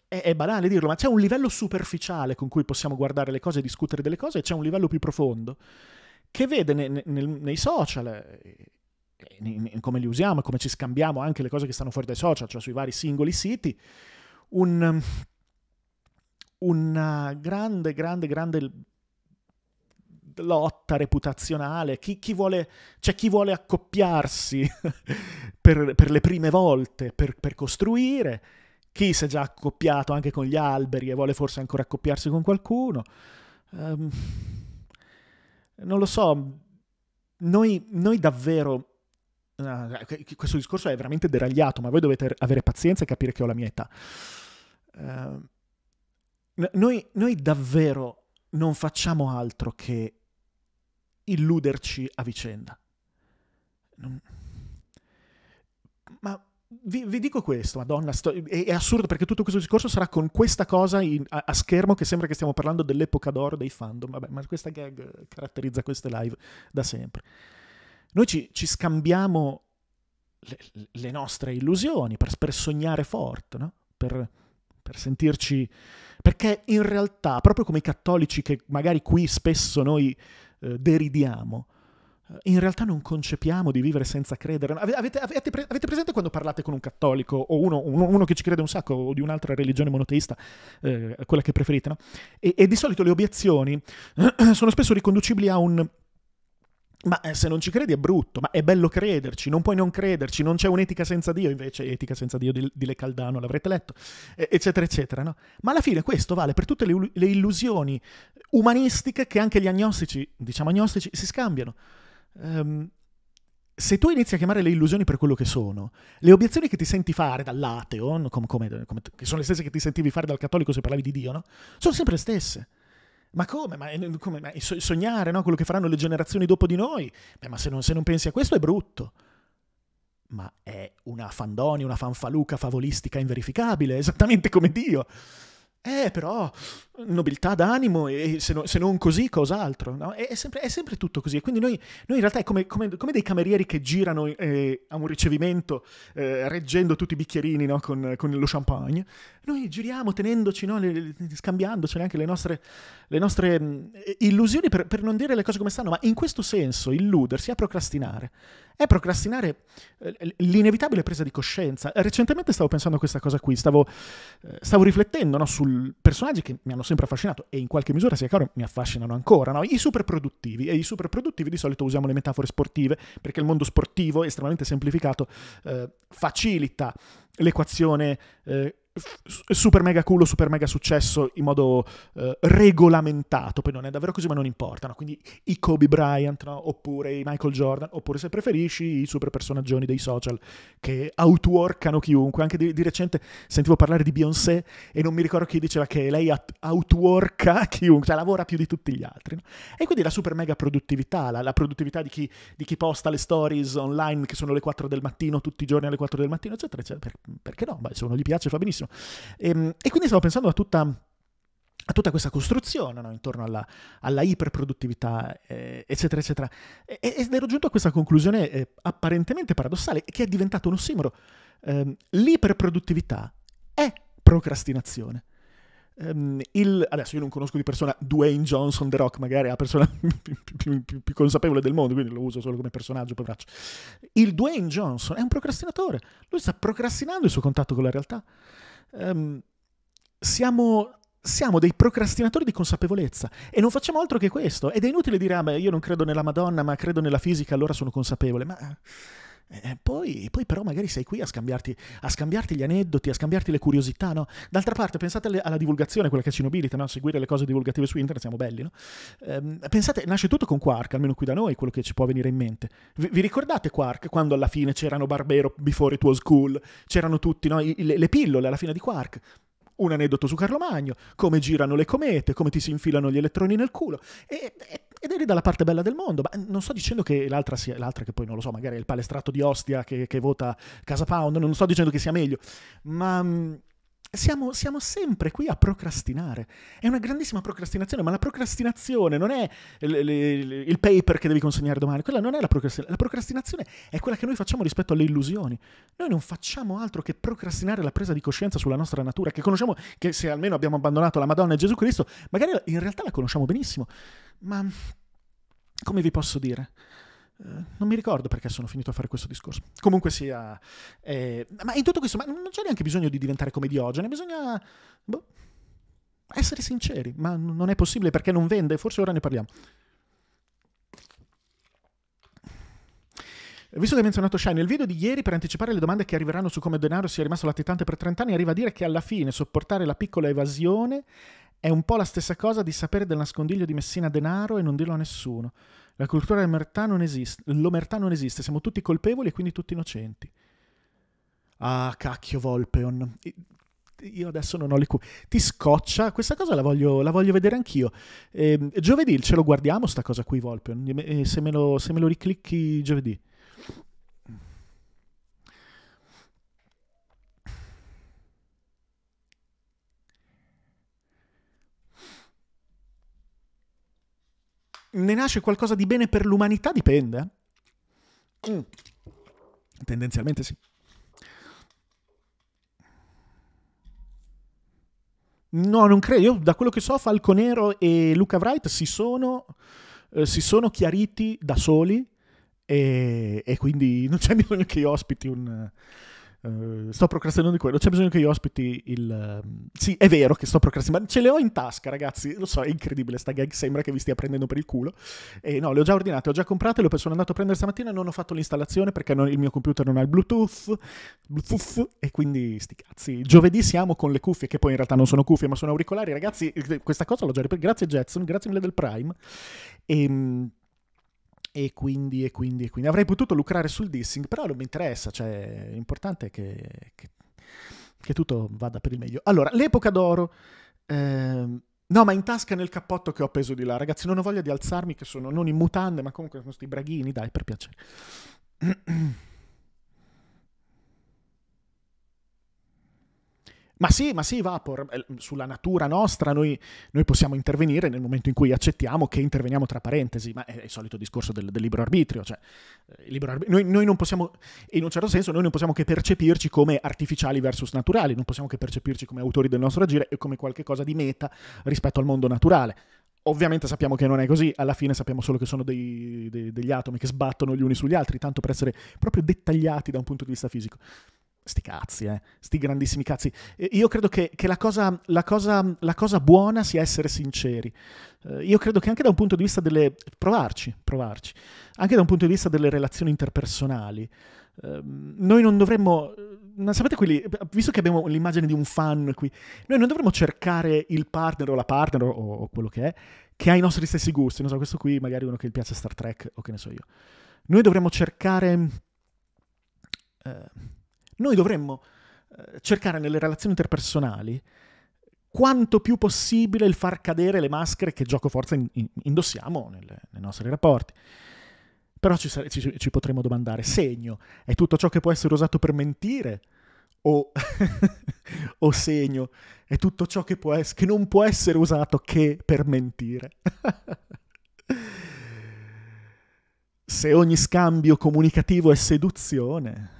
è, è, banale dirlo, ma c'è un livello superficiale con cui possiamo guardare le cose e discutere delle cose e c'è un livello più profondo che vede ne, ne, nei social eh, in, come li usiamo come ci scambiamo anche le cose che stanno fuori dai social, cioè sui vari singoli siti, un, una eh, grande, grande, grande lotta reputazionale, chi, chi vuole, c'è cioè chi vuole accoppiarsi per, per, le prime volte, per, per costruire, chi si è già accoppiato anche con gli alberi e vuole forse ancora accoppiarsi con qualcuno. Um, non lo so, noi, noi davvero eh, eh, questo discorso è veramente deragliato, ma voi dovete avere pazienza e capire che ho la mia età. Eh, noi, noi davvero non facciamo altro che illuderci a vicenda. Non... Ma vi, vi, dico questo, madonna, sto... è, è, assurdo perché tutto questo discorso sarà con questa cosa in, a, a, schermo che sembra che stiamo parlando dell'epoca d'oro dei fandom, vabbè, ma questa gag caratterizza queste live da sempre. Noi ci, ci scambiamo le, le, nostre illusioni per, per sognare forte, no? per, per sentirci... Perché in realtà, proprio come i cattolici che magari qui spesso noi eh, deridiamo, eh, in realtà non concepiamo di vivere senza credere. Avete, avete, avete presente quando parlate con un cattolico o uno, uno, uno, che ci crede un sacco o di un'altra religione monoteista, eh, quella che preferite, no? e, e, di solito le obiezioni sono spesso riconducibili a un ma eh, se non ci credi è brutto, ma è bello crederci, non puoi non crederci, non c'è un'etica senza Dio, invece etica senza Dio di, di Le Caldano, l'avrete letto, eccetera, eccetera. No? Ma alla fine questo vale per tutte le, le illusioni umanistiche che anche gli agnostici, diciamo agnostici, si scambiano. Um, se tu inizi a chiamare le illusioni per quello che sono, le obiezioni che ti senti fare dall'ateo, come, come, come, che sono le stesse che ti sentivi fare dal cattolico se parlavi di Dio, no? sono sempre le stesse. Ma come? Ma, eh, come? ma eh, sognare no? quello che faranno le generazioni dopo di noi? Beh, ma se non, se non pensi a questo è brutto. Ma è una fandonia, una fanfaluca favolistica inverificabile, esattamente come Dio. Eh, però, nobiltà d'animo e se, no, se non così, cos'altro? No? È, è, sempre, è, sempre, tutto così. E Quindi noi, noi in realtà è come, come, come, dei camerieri che girano eh, a un ricevimento eh, reggendo tutti i bicchierini no? con, con, lo champagne. Noi giriamo tenendoci, le, le, scambiandocene anche le nostre, le nostre mh, mm, illusioni per, per non dire le cose come stanno, ma in questo senso illudersi a procrastinare è procrastinare eh, l'inevitabile presa di coscienza. Eh, recentemente stavo pensando a questa cosa qui, stavo, eh, stavo riflettendo no, su personaggi che mi hanno sempre affascinato e in qualche misura, sia chiaro, mi affascinano ancora, no? i produttivi, E i super produttivi di solito usiamo le metafore sportive perché il mondo sportivo, estremamente semplificato, eh, facilita l'equazione eh, super mega culo, super mega successo in modo eh, regolamentato, poi non è davvero così, ma non importano. Quindi i Kobe Bryant, no? oppure i Michael Jordan, oppure se preferisci i super personaggioni dei social che outworkano chiunque. Anche di, di recente sentivo parlare di Beyoncé e non mi ricordo chi diceva che lei outworka chiunque, cioè lavora più di tutti gli altri. No? E quindi la super mega produttività, la, la produttività di chi, di chi, posta le stories online che sono le 4 del mattino, tutti i giorni alle 4 del mattino, eccetera, eccetera. perché no? Beh, se uno gli piace fa benissimo benissimo. E, ehm, e quindi stavo pensando a tutta, a tutta questa costruzione no? intorno alla, alla iperproduttività, eh, eccetera, eccetera. E, ed ero giunto a questa conclusione eh, apparentemente paradossale, che è diventato un simbolo. Eh, l'iperproduttività è procrastinazione. Ehm, il, adesso io non conosco di persona Dwayne Johnson The Rock, magari è la persona più, più, più, più, consapevole del mondo, quindi lo uso solo come personaggio, poveraccio. Il Dwayne Johnson è un procrastinatore, lui sta procrastinando il suo contatto con la realtà um, siamo, siamo dei procrastinatori di consapevolezza e non facciamo altro che questo. Ed è inutile dire, ah, beh, io non credo nella Madonna, ma credo nella fisica, allora sono consapevole. Ma eh, poi, poi, però magari sei qui a scambiarti, a scambiarti, gli aneddoti, a scambiarti le curiosità, no? D'altra parte, pensate alla divulgazione, quella che ci nobilita, no? Seguire le cose divulgative su internet, siamo belli, no? Eh, pensate, nasce tutto con Quark, almeno qui da noi, quello che ci può venire in mente. Vi, vi ricordate Quark, quando alla fine c'erano Barbero, Before It Was Cool, c'erano tutti, no? I, le, le pillole alla fine di Quark? un aneddoto su Carlo Magno, come girano le comete, come ti si infilano gli elettroni nel culo. E, e ed eri dalla parte bella del mondo. Ma mm, non sto dicendo che l'altra sia, l'altra che poi non lo so, magari è il palestrato di Ostia che, che vota Casa Pound, non sto dicendo che sia meglio, ma mm, siamo, siamo, sempre qui a procrastinare. È una grandissima procrastinazione, ma la procrastinazione non è il, il, il paper che devi consegnare domani, quella non è la procrastinazione. La procrastinazione è quella che noi facciamo rispetto alle illusioni. Noi non facciamo altro che procrastinare la presa di coscienza sulla nostra natura, che conosciamo, che se almeno abbiamo abbandonato la Madonna e Gesù Cristo, magari in realtà la conosciamo benissimo. Ma come vi posso dire? Eh, non mi ricordo perché sono finito a fare questo discorso. Comunque sia, eh, ma in tutto questo, non c'è neanche bisogno di diventare come Diogene, bisogna boh, essere sinceri, ma non è possibile perché non vende, forse ora ne parliamo. Visto che hai menzionato Shine, nel video di ieri per anticipare le domande che arriveranno su come denaro sia rimasto latitante per 30 anni, arriva a dire che alla fine sopportare la piccola evasione è un po' la stessa cosa di sapere del nascondiglio di Messina denaro e non dirlo a nessuno. La cultura dell'omertà non esiste, l'omertà non esiste, siamo tutti colpevoli e quindi tutti innocenti. Ah, cacchio Volpeon. Io adesso non ho le cu- Ti scoccia? Questa cosa la voglio, la voglio vedere anch'io. Eh, giovedì ce lo guardiamo sta cosa qui, Volpeon. Eh, se, me lo, se me lo riclicchi giovedì. ne nasce qualcosa di bene per l'umanità? Dipende. Eh. Mm. Tendenzialmente sì. No, non credo. Io, da quello che so, Falconero e Luca Wright si sono, eh, si sono chiariti da soli e, e quindi non c'è bisogno che io ospiti un... Uh, sto procrastinando di quello. C'è bisogno che io ospiti il. Uh, sì, è vero che sto procrastinando. ma Ce le ho in tasca, ragazzi. Lo so, è incredibile. Sta gag sembra che vi stia prendendo per il culo. E no, le ho già ordinate, ho già comprate. Le ho sono andato a prendere stamattina. e Non ho fatto l'installazione perché non, il mio computer non ha il Bluetooth. Bluetooth. E quindi, sti cazzi. Giovedì siamo con le cuffie, che poi in realtà non sono cuffie, ma sono auricolari. Ragazzi, eh, questa cosa l'ho già ripetuta. Grazie, Jetson. Grazie mille del Prime. E ehm, e quindi, e quindi, e quindi. Avrei potuto lucrare sul dissing, però non mi interessa, cioè l'importante è che, che, che tutto vada per il meglio. Allora, l'epoca d'oro... Ehm, No, ma in tasca nel cappotto che ho appeso di là, ragazzi, non ho voglia di alzarmi che sono non in mutande, ma comunque sono sti braghini, dai, per piacere. Ma sì, ma sì, Vapor, eh, sulla natura nostra noi, noi, possiamo intervenire nel momento in cui accettiamo che interveniamo tra parentesi, ma è il solito discorso del, del libero arbitrio, cioè eh, libero arbitrio, noi, noi, non possiamo, in un certo senso, noi non possiamo che percepirci come artificiali versus naturali, non possiamo che percepirci come autori del nostro agire e come qualcosa di meta rispetto al mondo naturale. Ovviamente sappiamo che non è così, alla fine sappiamo solo che sono dei, dei, degli atomi che sbattono gli uni sugli altri, tanto per essere proprio dettagliati da un punto di vista fisico. Sti cazzi, eh. Sti grandissimi cazzi. Io credo che, che la, cosa, la, cosa, la, cosa, buona sia essere sinceri. Eh, io credo che anche da un punto di vista delle... provarci, provarci. Anche da un punto di vista delle relazioni interpersonali. Ehm, noi non dovremmo... Eh, sapete quelli... Visto che abbiamo l'immagine di un fan qui, noi non dovremmo cercare il partner o la partner o, o quello che è, che ha i nostri stessi gusti. Non so, questo qui magari uno che gli piace Star Trek o che ne so io. Noi dovremmo cercare... Eh, noi dovremmo eh, cercare nelle relazioni interpersonali quanto più possibile il far cadere le maschere che gioco forza indossiamo nelle, nei nostri rapporti. Però ci, ci, ci potremmo domandare, segno è tutto ciò che può essere usato per mentire? O, o segno è tutto ciò che, può es- che non può essere usato che per mentire? Se ogni scambio comunicativo è seduzione,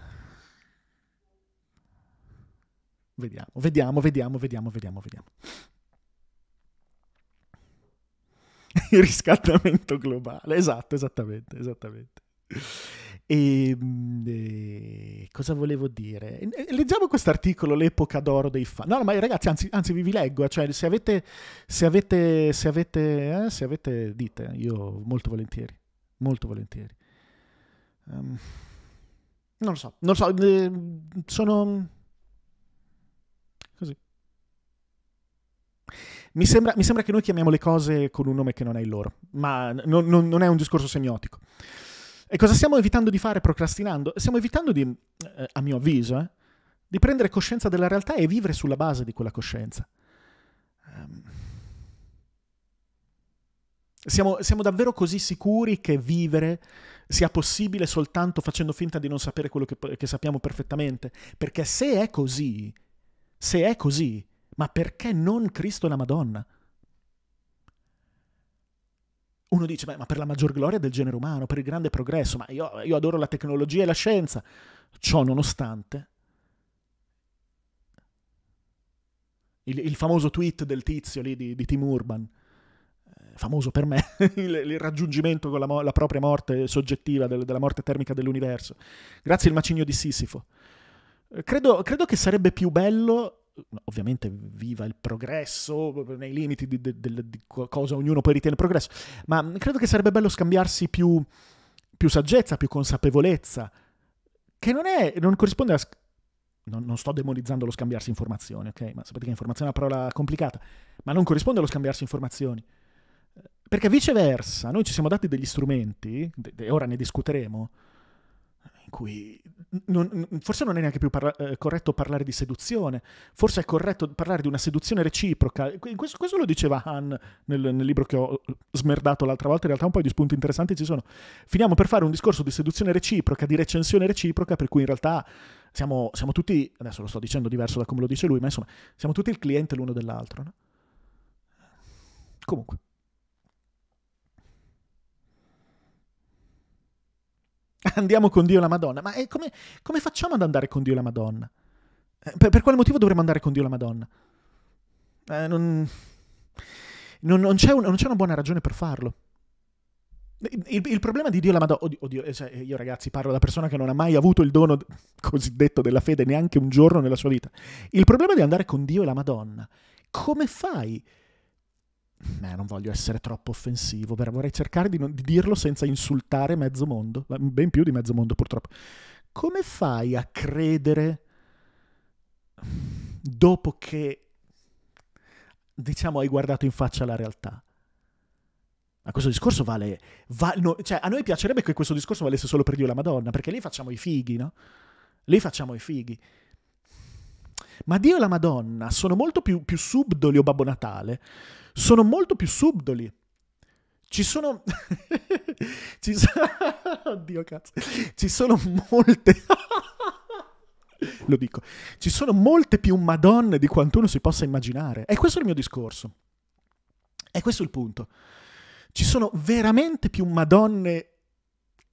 Vediamo, vediamo, vediamo, vediamo, vediamo, vediamo. Il riscaldamento globale, esatto, esattamente, esattamente. E, ehm, e, eh, cosa volevo dire? Eh, eh, leggiamo questo articolo, l'epoca d'oro dei fan. No, no, ma ragazzi, anzi, anzi vi, vi leggo, cioè se avete, se avete, se avete, eh, se avete, dite, io molto volentieri, molto volentieri. Um, non lo so, non lo so, eh, sono Mi sembra, mi sembra, che noi chiamiamo le cose con un nome che non è il loro, ma non, non, non è un discorso semiotico. E cosa stiamo evitando di fare procrastinando? Stiamo evitando di, eh, a mio avviso, eh, di prendere coscienza della realtà e vivere sulla base di quella coscienza. Um, siamo, siamo, davvero così sicuri che vivere sia possibile soltanto facendo finta di non sapere quello che, che sappiamo perfettamente? Perché se è così, se è così, ma perché non Cristo e la Madonna? Uno dice, beh, ma per la maggior gloria del genere umano, per il grande progresso, ma io, io adoro la tecnologia e la scienza. Ciò nonostante, il, il famoso tweet del tizio lì di, di Tim Urban, eh, famoso per me, il, il raggiungimento con la, la, propria morte soggettiva, del, della morte termica dell'universo, grazie al macigno di Sisifo. Credo, credo che sarebbe più bello ovviamente viva il progresso, nei limiti di, di, di, di cosa ognuno poi ritiene progresso, ma credo che sarebbe bello scambiarsi più, più saggezza, più consapevolezza, che non, è, non corrisponde a... Non, non, sto demonizzando lo scambiarsi informazioni, ok? Ma sapete che informazione è una parola complicata, ma non corrisponde allo scambiarsi informazioni. Perché viceversa, noi ci siamo dati degli strumenti, e ora ne discuteremo, cui non, forse non è neanche più parla- eh, corretto parlare di seduzione, forse è corretto parlare di una seduzione reciproca. Questo, questo lo diceva Han nel, nel, libro che ho eh, smerdato l'altra volta, in realtà un po' di spunti interessanti ci sono. Finiamo per fare un discorso di seduzione reciproca, di recensione reciproca, per cui in realtà siamo, siamo tutti, adesso lo sto dicendo diverso da come lo dice lui, ma insomma, siamo tutti il cliente l'uno dell'altro. No? Comunque. Andiamo con Dio e la Madonna. Ma eh, come, come, facciamo ad andare con Dio e la Madonna? Eh, per, per, quale motivo dovremmo andare con Dio e la Madonna? Eh, non, non, non, c'è un, non, c'è una buona ragione per farlo. Il, il problema di Dio e la Madonna... Oddio, oddio eh, cioè, io ragazzi parlo da persona che non ha mai avuto il dono cosiddetto della fede neanche un giorno nella sua vita. Il problema di andare con Dio e la Madonna. Come fai? eh, non voglio essere troppo offensivo, però vorrei cercare di, non, di dirlo senza insultare mezzo mondo, ben più di mezzo mondo purtroppo. Come fai a credere dopo che, diciamo, hai guardato in faccia la realtà? Ma questo discorso vale... Va, no, cioè, a noi piacerebbe che questo discorso valesse solo per Dio e la Madonna, perché lì facciamo i fighi, no? Lì facciamo i fighi. Ma Dio e la Madonna sono molto più, più subdoli o Babbo Natale. Sono molto più subdoli. Ci sono... Ci sono... Oddio cazzo. Ci sono molte... Lo dico. Ci sono molte più Madonne di quanto uno si possa immaginare. E questo è il mio discorso. E questo è il punto. Ci sono veramente più Madonne...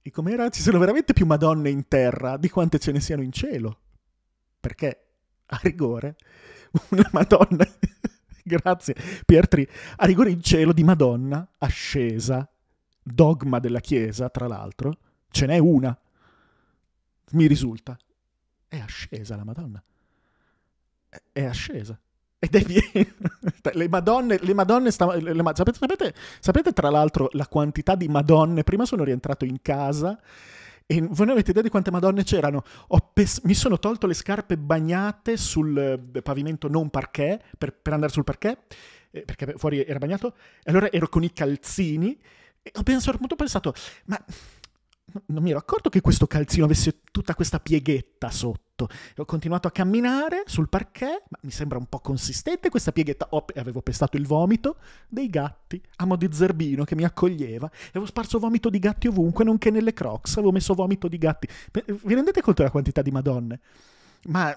E com'era? Ci sono veramente più Madonne in terra di quante ce ne siano in cielo. Perché a rigore una Madonna. Grazie, Piertri. A rigore in cielo di Madonna ascesa, dogma della Chiesa, tra l'altro. Ce n'è una, mi risulta. È ascesa la Madonna. È ascesa. Ed è piena. le Madonne, le Madonne sta, sapete, sapete, sapete tra l'altro la quantità di Madonne? Prima sono rientrato in casa e voi non avete idea di quante madonne c'erano. Pes- mi sono tolto le scarpe bagnate sul eh, pavimento non parquet, per, per andare sul parquet, eh, perché fuori era bagnato. E allora ero con i calzini e ho, pensato, ho pensato, ma non mi ero accorto che questo calzino avesse tutta questa pieghetta sotto. Ho continuato a camminare sul parquet, ma mi sembra un po' consistente questa pieghetta. Oh, avevo pestato il vomito dei gatti a mo' di zerbino che mi accoglieva. E Avevo sparso vomito di gatti ovunque, nonché nelle crocs. Avevo messo vomito di gatti. Vi rendete conto della quantità di madonne? Ma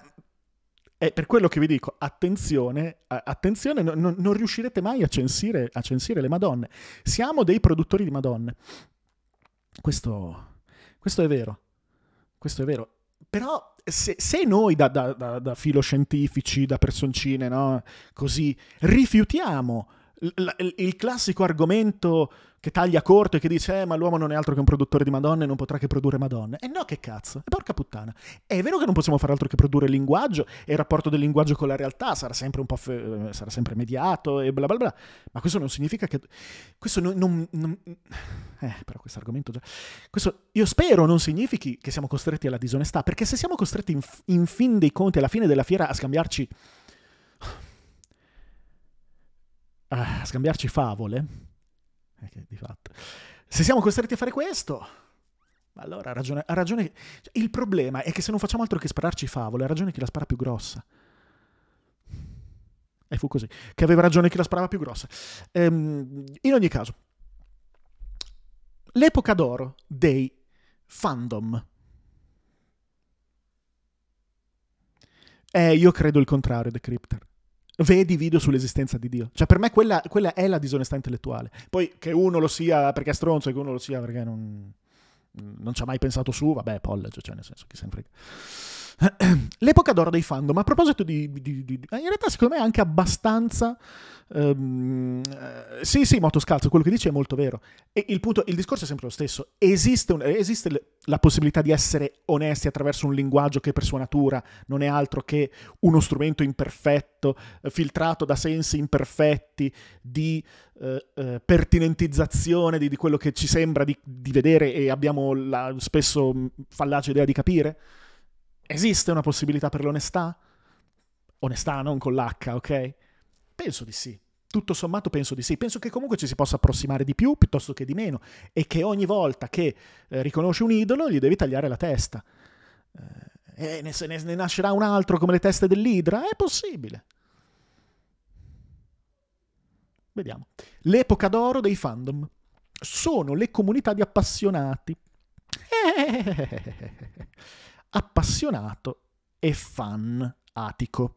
è per quello che vi dico, attenzione, attenzione non, non riuscirete mai a censire, a censire le madonne. Siamo dei produttori di madonne. Questo, questo è vero. Questo è vero. Però se, se noi da, da, da, da filoscientifici, da personcine, no? così, rifiutiamo il classico argomento che taglia corto e che dice eh, ma l'uomo non è altro che un produttore di madonne e non potrà che produrre madonne. E no, che cazzo, e porca puttana. È vero che non possiamo fare altro che produrre linguaggio e il rapporto del linguaggio con la realtà sarà sempre un po' fe- eh, sarà sempre mediato e bla bla bla, ma questo non significa che... Questo non... non, non... Eh, però questo argomento già... Questo io spero non significhi che siamo costretti alla disonestà, perché se siamo costretti in, in fin dei conti, alla fine della fiera, a scambiarci... Ah, a scambiarci favole perché eh, di fatto, se siamo costretti a fare questo, allora ha ragione. Ha ragione cioè, il problema è che se non facciamo altro che spararci favole, ha ragione chi la spara più grossa. E fu così, che aveva ragione chi la sparava più grossa. Ehm, in ogni caso, l'epoca d'oro dei fandom. Eh, io credo il contrario, The Crypter vedi video sull'esistenza di Dio. Cioè, per me quella, quella, è la disonestà intellettuale. Poi che uno lo sia perché è stronzo e che uno lo sia perché non, non ci ha mai pensato su, vabbè, pollice, cioè, cioè nel senso, che sempre... frega. L'epoca d'oro dei fandom, a proposito di, di, di, di eh, in realtà secondo me è anche abbastanza... Um, sì, sì, motoscalzo, quello che dice è molto vero. E il, punto, il discorso è sempre lo stesso. Esiste, un, esiste la possibilità di essere onesti attraverso un linguaggio che per sua natura non è altro che uno strumento imperfetto, eh, filtrato da sensi imperfetti, di eh, eh, pertinentizzazione di, di, quello che ci sembra di, di vedere e abbiamo la spesso fallace idea di capire. Esiste una possibilità per l'onestà? Onestà non con l'H, ok? Penso di sì. Tutto sommato penso di sì. Penso che comunque ci si possa approssimare di più piuttosto che di meno e che ogni volta che eh, riconosci un idolo gli devi tagliare la testa. Eh, se eh, ne, ne nascerà un altro come le teste dell'idra? È possibile. Vediamo. L'epoca d'oro dei fandom. Sono le comunità di appassionati. Eh, Eh. eh, eh appassionato e fan atico.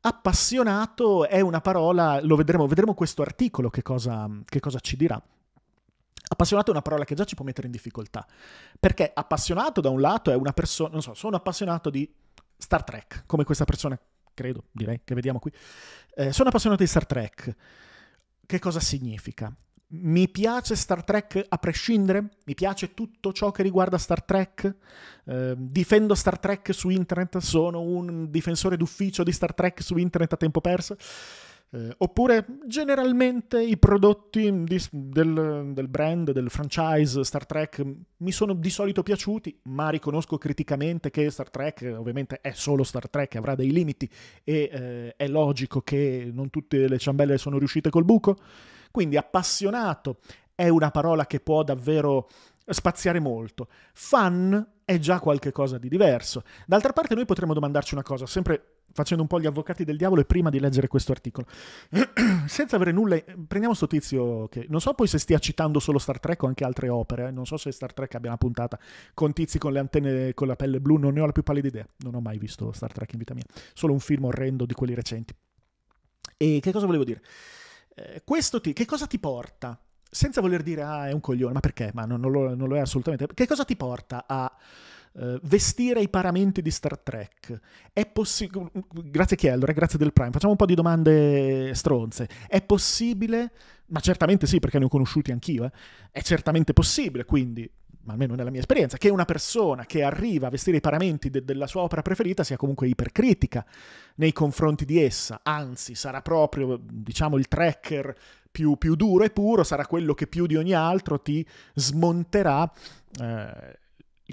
Appassionato è una parola, lo vedremo, vedremo questo articolo che cosa, che cosa ci dirà. Appassionato è una parola che già ci può mettere in difficoltà, perché appassionato da un lato è una persona, non so, sono appassionato di Star Trek, come questa persona, credo, direi, che vediamo qui. Eh, sono appassionato di Star Trek. Che cosa significa? Mi piace Star Trek a prescindere? Mi piace tutto ciò che riguarda Star Trek? Eh, difendo Star Trek su internet? Sono un difensore d'ufficio di Star Trek su internet a tempo perso? Eh, oppure generalmente i prodotti di, del, del, brand, del franchise Star Trek mi sono di solito piaciuti, ma riconosco criticamente che Star Trek ovviamente è solo Star Trek, avrà dei limiti e eh, è logico che non tutte le ciambelle sono riuscite col buco. Quindi appassionato è una parola che può davvero spaziare molto. Fan è già qualcosa di diverso. D'altra parte noi potremmo domandarci una cosa, sempre facendo un po' gli avvocati del diavolo e prima di leggere questo articolo. Senza avere nulla, prendiamo sto tizio che non so poi se stia citando solo Star Trek o anche altre opere, eh. non so se Star Trek abbia una puntata con tizi con le antenne con la pelle blu, non ne ho la più pallida idea, non ho mai visto Star Trek in vita mia, solo un film orrendo di quelli recenti. E che cosa volevo dire? Eh, questo ti, che cosa ti porta? Senza voler dire, ah, è un coglione, ma perché? Ma non, non, lo, non lo, è assolutamente. Che cosa ti porta a eh, vestire i paramenti di Star Trek? È possibile. Mm, mm, grazie Chiellore, grazie del Prime. Facciamo un po' di domande stronze. È possibile? Ma certamente sì, perché ne ho conosciuti anch'io. Eh. È certamente possibile, quindi ma almeno nella mia esperienza, che una persona che arriva a vestire i paramenti de della sua opera preferita sia comunque ipercritica nei confronti di essa, anzi sarà proprio, diciamo, il tracker più, più duro e puro, sarà quello che più di ogni altro ti smonterà eh,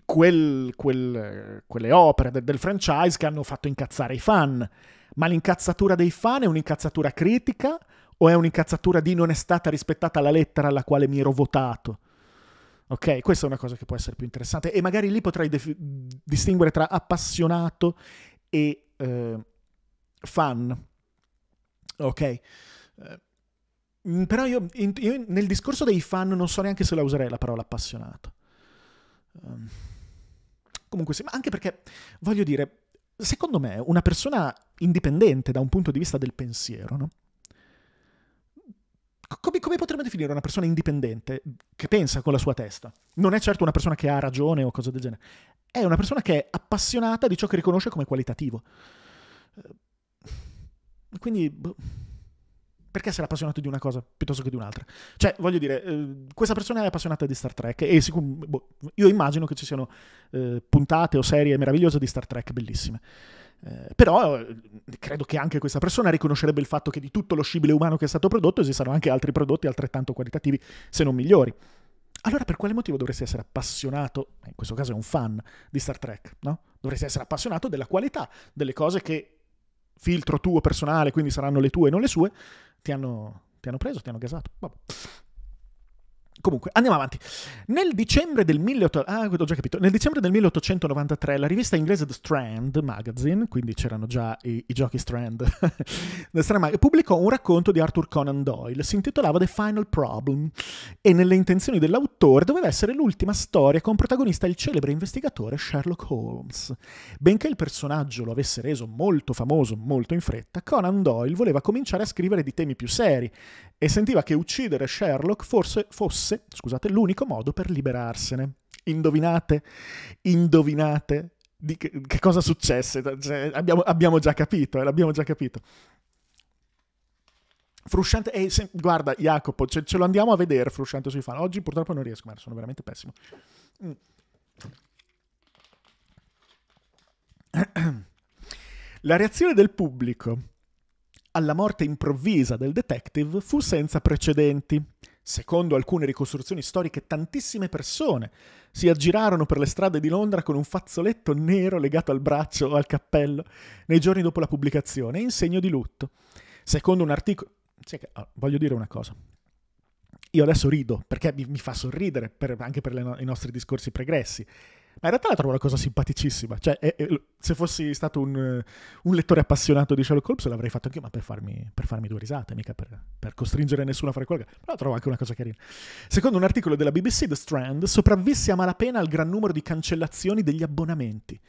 quel, quel, quelle opere de del franchise che hanno fatto incazzare i fan. Ma l'incazzatura dei fan è un'incazzatura critica o è un'incazzatura di non è stata rispettata la lettera alla quale mi ero votato? Ok, questa è una cosa che può essere più interessante e magari lì potrai def- distinguere tra appassionato e eh, fan. Ok. Eh, mm, però io, io, nel discorso dei fan non so neanche se la userei la parola appassionato. Um, comunque sì, ma anche perché voglio dire, secondo me una persona indipendente da un punto di vista del pensiero, no? come, come, potremmo definire una persona indipendente che pensa con la sua testa? Non è certo una persona che ha ragione o cose del genere, è una persona che è appassionata di ciò che riconosce come qualitativo. Eh, quindi, boh, perché essere appassionato di una cosa piuttosto che di un'altra? Cioè, voglio dire, eh, questa persona è appassionata di Star Trek e sicur- boh, io immagino che ci siano eh, puntate o serie meravigliose di Star Trek bellissime. Eh, però eh, credo che anche questa persona riconoscerebbe il fatto che di tutto lo scibile umano che è stato prodotto esistano anche altri prodotti altrettanto qualitativi, se non migliori. Allora per quale motivo dovresti essere appassionato, in questo caso è un fan di Star Trek, no? Dovresti essere appassionato della qualità, delle cose che filtro tuo personale, quindi saranno le tue e non le sue, ti hanno, ti hanno preso, ti hanno gasato. Vabbè. Comunque, andiamo avanti. Nel dicembre, 18... ah, Nel dicembre del 1893 la rivista inglese The Strand Magazine, quindi c'erano già i, i giochi Strand, Strand pubblicò un racconto di Arthur Conan Doyle, si intitolava The Final Problem e nelle intenzioni dell'autore doveva essere l'ultima storia con protagonista il celebre investigatore Sherlock Holmes. Benché il personaggio lo avesse reso molto famoso molto in fretta, Conan Doyle voleva cominciare a scrivere di temi più seri e sentiva che uccidere Sherlock forse fosse, scusate, l'unico modo per liberarsene. Indovinate, indovinate di che, che cosa successe, cioè, abbiamo, abbiamo, già capito, eh, l'abbiamo già capito. Frusciante, eh, se, guarda Jacopo, ce, ce, lo andiamo a vedere Frusciante sui fan, oggi purtroppo non riesco, ma sono veramente pessimo. Mm. La reazione del pubblico alla morte improvvisa del detective fu senza precedenti. Secondo alcune ricostruzioni storiche, tantissime persone si aggirarono per le strade di Londra con un fazzoletto nero legato al braccio o al cappello nei giorni dopo la pubblicazione, in segno di lutto. Secondo un articolo... Cioè, ah, voglio dire una cosa. Io adesso rido perché mi, mi fa sorridere per, anche per le, i nostri discorsi pregressi. Ma in realtà la trovo una cosa simpaticissima. Cioè, è, è, se fossi stato un, un, lettore appassionato di Sherlock Holmes l'avrei fatto anch'io, ma per farmi, per farmi due risate, mica per, per, costringere nessuno a fare qualcosa. Però la trovo anche una cosa carina. Secondo un articolo della BBC, The Strand sopravvisse a malapena al gran numero di cancellazioni degli abbonamenti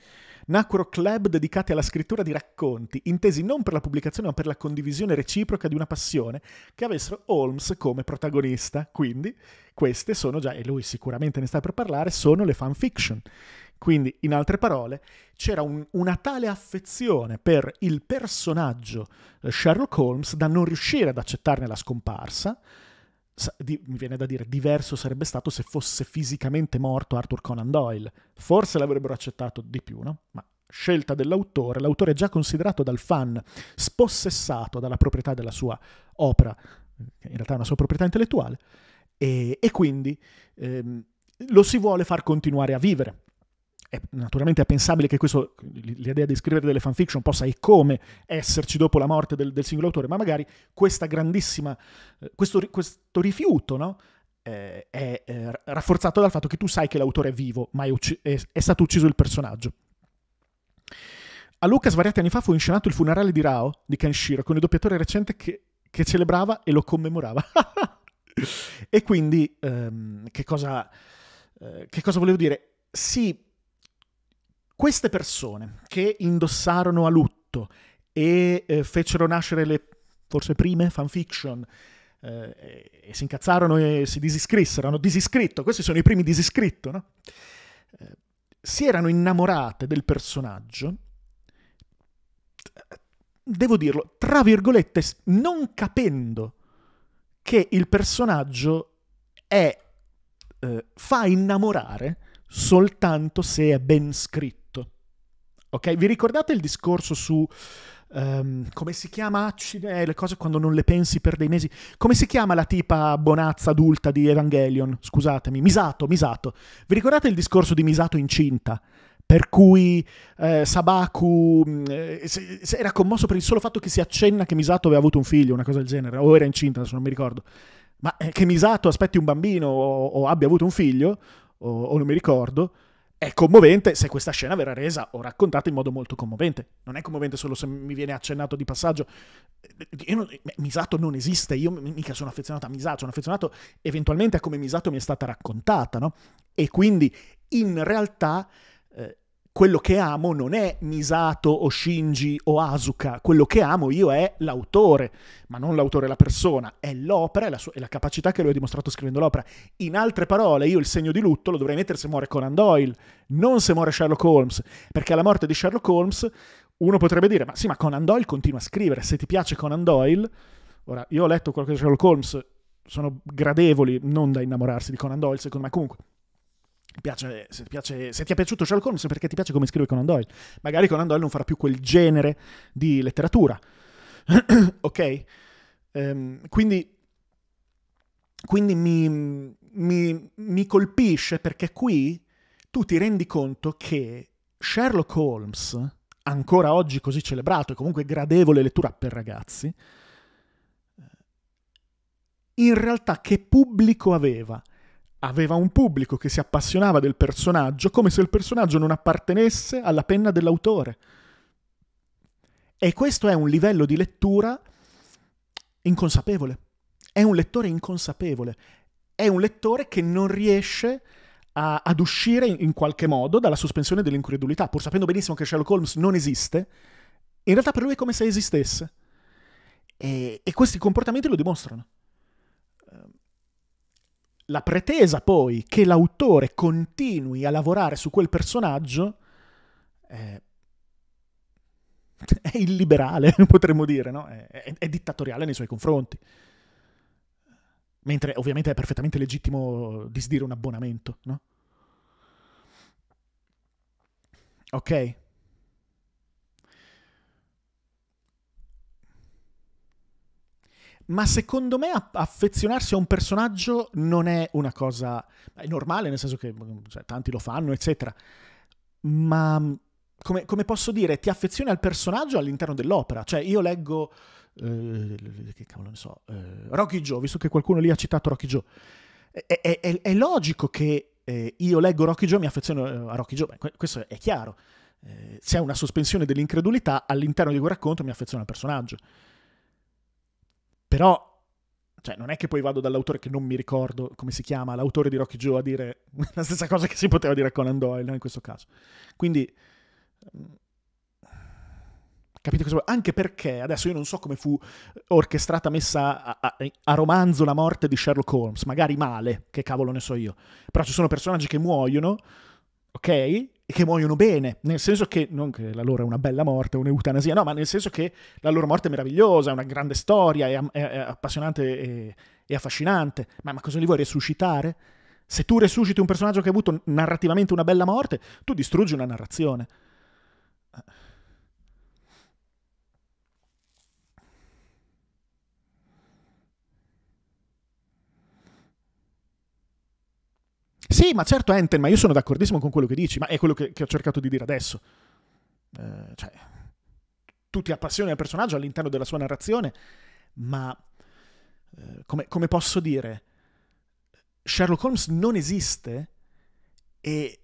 nacquero club dedicati alla scrittura di racconti, intesi non per la pubblicazione ma per la condivisione reciproca di una passione, che avessero Holmes come protagonista. Quindi queste sono già, e lui sicuramente ne sta per parlare, sono le fanfiction. Quindi, in altre parole, c'era un, una tale affezione per il personaggio eh, Sherlock Holmes da non riuscire ad accettarne la scomparsa, di, mi viene da dire, diverso sarebbe stato se fosse fisicamente morto Arthur Conan Doyle. Forse l'avrebbero accettato di più, no? Ma scelta dell'autore, l'autore è già considerato dal fan spossessato dalla proprietà della sua opera, che in realtà è una sua proprietà intellettuale, e, e quindi ehm, lo si vuole far continuare a vivere è, naturalmente è pensabile che questo, l'idea di scrivere delle fanfiction possa e come esserci dopo la morte del, del singolo autore, ma magari questa grandissima, eh, questo, questo rifiuto no? eh, è, è, rafforzato dal fatto che tu sai che l'autore è vivo, ma è, ucc- è stato ucciso il personaggio. A Lucas svariati anni fa fu inscenato il funerale di Rao di Kenshiro con il doppiatore recente che, che celebrava e lo commemorava. e quindi, ehm, che, cosa, eh, che cosa volevo dire? Sì, queste persone che indossarono a lutto e eh, fecero nascere le forse prime fanfiction eh, e, e, si incazzarono e si disiscrissero, hanno disiscritto, questi sono i primi disiscritto, no? eh, si erano innamorate del personaggio, devo dirlo, tra virgolette, non capendo che il personaggio è, eh, fa innamorare soltanto se è ben scritto. Ok, vi ricordate il discorso su um, come si chiama eh, le cose quando non le pensi per dei mesi? Come si chiama la tipa bonazza adulta di Evangelion? Scusatemi, Misato, Misato. Vi ricordate il discorso di Misato incinta? per cui eh, Sabaku mm, eh, era commosso per il solo fatto che si accenna che Misato aveva avuto un figlio, una cosa del genere, o era incinta, adesso non mi ricordo. Ma eh, che Misato aspetti un bambino o, o abbia avuto un figlio, o, o non mi ricordo, è commovente se questa scena verrà resa o raccontata in modo molto commovente. Non è commovente solo se mi viene accennato di passaggio. Non, Misato non esiste, io mica sono affezionato a Misato, sono affezionato eventualmente a come Misato mi è stata raccontata, no? E quindi in realtà eh, quello che amo non è Misato o Shinji o Asuka, quello che amo io è l'autore, ma non l'autore la persona, è l'opera e la, la capacità che lui ha dimostrato scrivendo l'opera. In altre parole, io il segno di lutto lo dovrei mettere se muore Conan Doyle, non se muore Sherlock Holmes, perché alla morte di Sherlock Holmes uno potrebbe dire, ma sì, ma Conan Doyle continua a scrivere, se ti piace Conan Doyle... Ora, io ho letto qualcosa di Sherlock Holmes, sono gradevoli, non da innamorarsi di Conan Doyle, secondo me comunque piace, se, piace, se, ti è piaciuto Sherlock Holmes perché ti piace come scrive Conan Doyle. Magari Conan Doyle non farà più quel genere di letteratura. ok? Um, quindi quindi mi, mi, mi colpisce perché qui tu ti rendi conto che Sherlock Holmes, ancora oggi così celebrato e comunque gradevole lettura per ragazzi, in realtà che pubblico aveva? aveva un pubblico che si appassionava del personaggio come se il personaggio non appartenesse alla penna dell'autore. E questo è un livello di lettura inconsapevole. È un lettore inconsapevole. È un lettore che non riesce a, ad uscire in qualche modo dalla sospensione dell'incredulità, pur sapendo benissimo che Sherlock Holmes non esiste. In realtà per lui è come se esistesse. e, e questi comportamenti lo dimostrano la pretesa poi che l'autore continui a lavorare su quel personaggio eh, è illiberale, potremmo dire, no? è, è, è, dittatoriale nei suoi confronti. Mentre ovviamente è perfettamente legittimo disdire un abbonamento, no? Ok? ma secondo me affezionarsi a un personaggio non è una cosa è normale, nel senso che mm, cioè, tanti lo fanno, eccetera. Ma mm, come, come, posso dire, ti affezioni al personaggio all'interno dell'opera. Cioè, io leggo. Eh, che cavolo ne so. Eh, Rocky Joe, visto che qualcuno lì ha citato Rocky Joe. È, è, è, è logico che eh, io leggo Rocky Joe e mi affeziono eh, a Rocky Joe. questo è chiaro. c'è eh, una sospensione dell'incredulità all'interno di quel racconto mi affeziona al personaggio. Però cioè, non è che poi vado dall'autore che non mi ricordo come si chiama, l'autore di Rocky Joe a dire la stessa cosa che si poteva dire a Conan Doyle no, in questo caso. Quindi mm, capite cosa vuoi? Anche perché adesso io non so come fu orchestrata, messa a, a, a, romanzo la morte di Sherlock Holmes, magari male, che cavolo ne so io. Però ci sono personaggi che muoiono, ok? che muoiono bene, nel senso che non che la loro è una bella morte, un'eutanasia, no, ma nel senso che la loro morte è meravigliosa, è una grande storia, è, è, è appassionante e, è affascinante, ma, ma cosa li vuoi resuscitare? Se tu resusciti un personaggio che ha avuto narrativamente una bella morte, tu distruggi una narrazione. Sì, ma certo Enten, ma io sono d'accordissimo con quello che dici, ma è quello che, che ho cercato di dire adesso. Eh, cioè, tu ti appassioni al personaggio all'interno della sua narrazione, ma eh, come, come posso dire, Sherlock Holmes non esiste e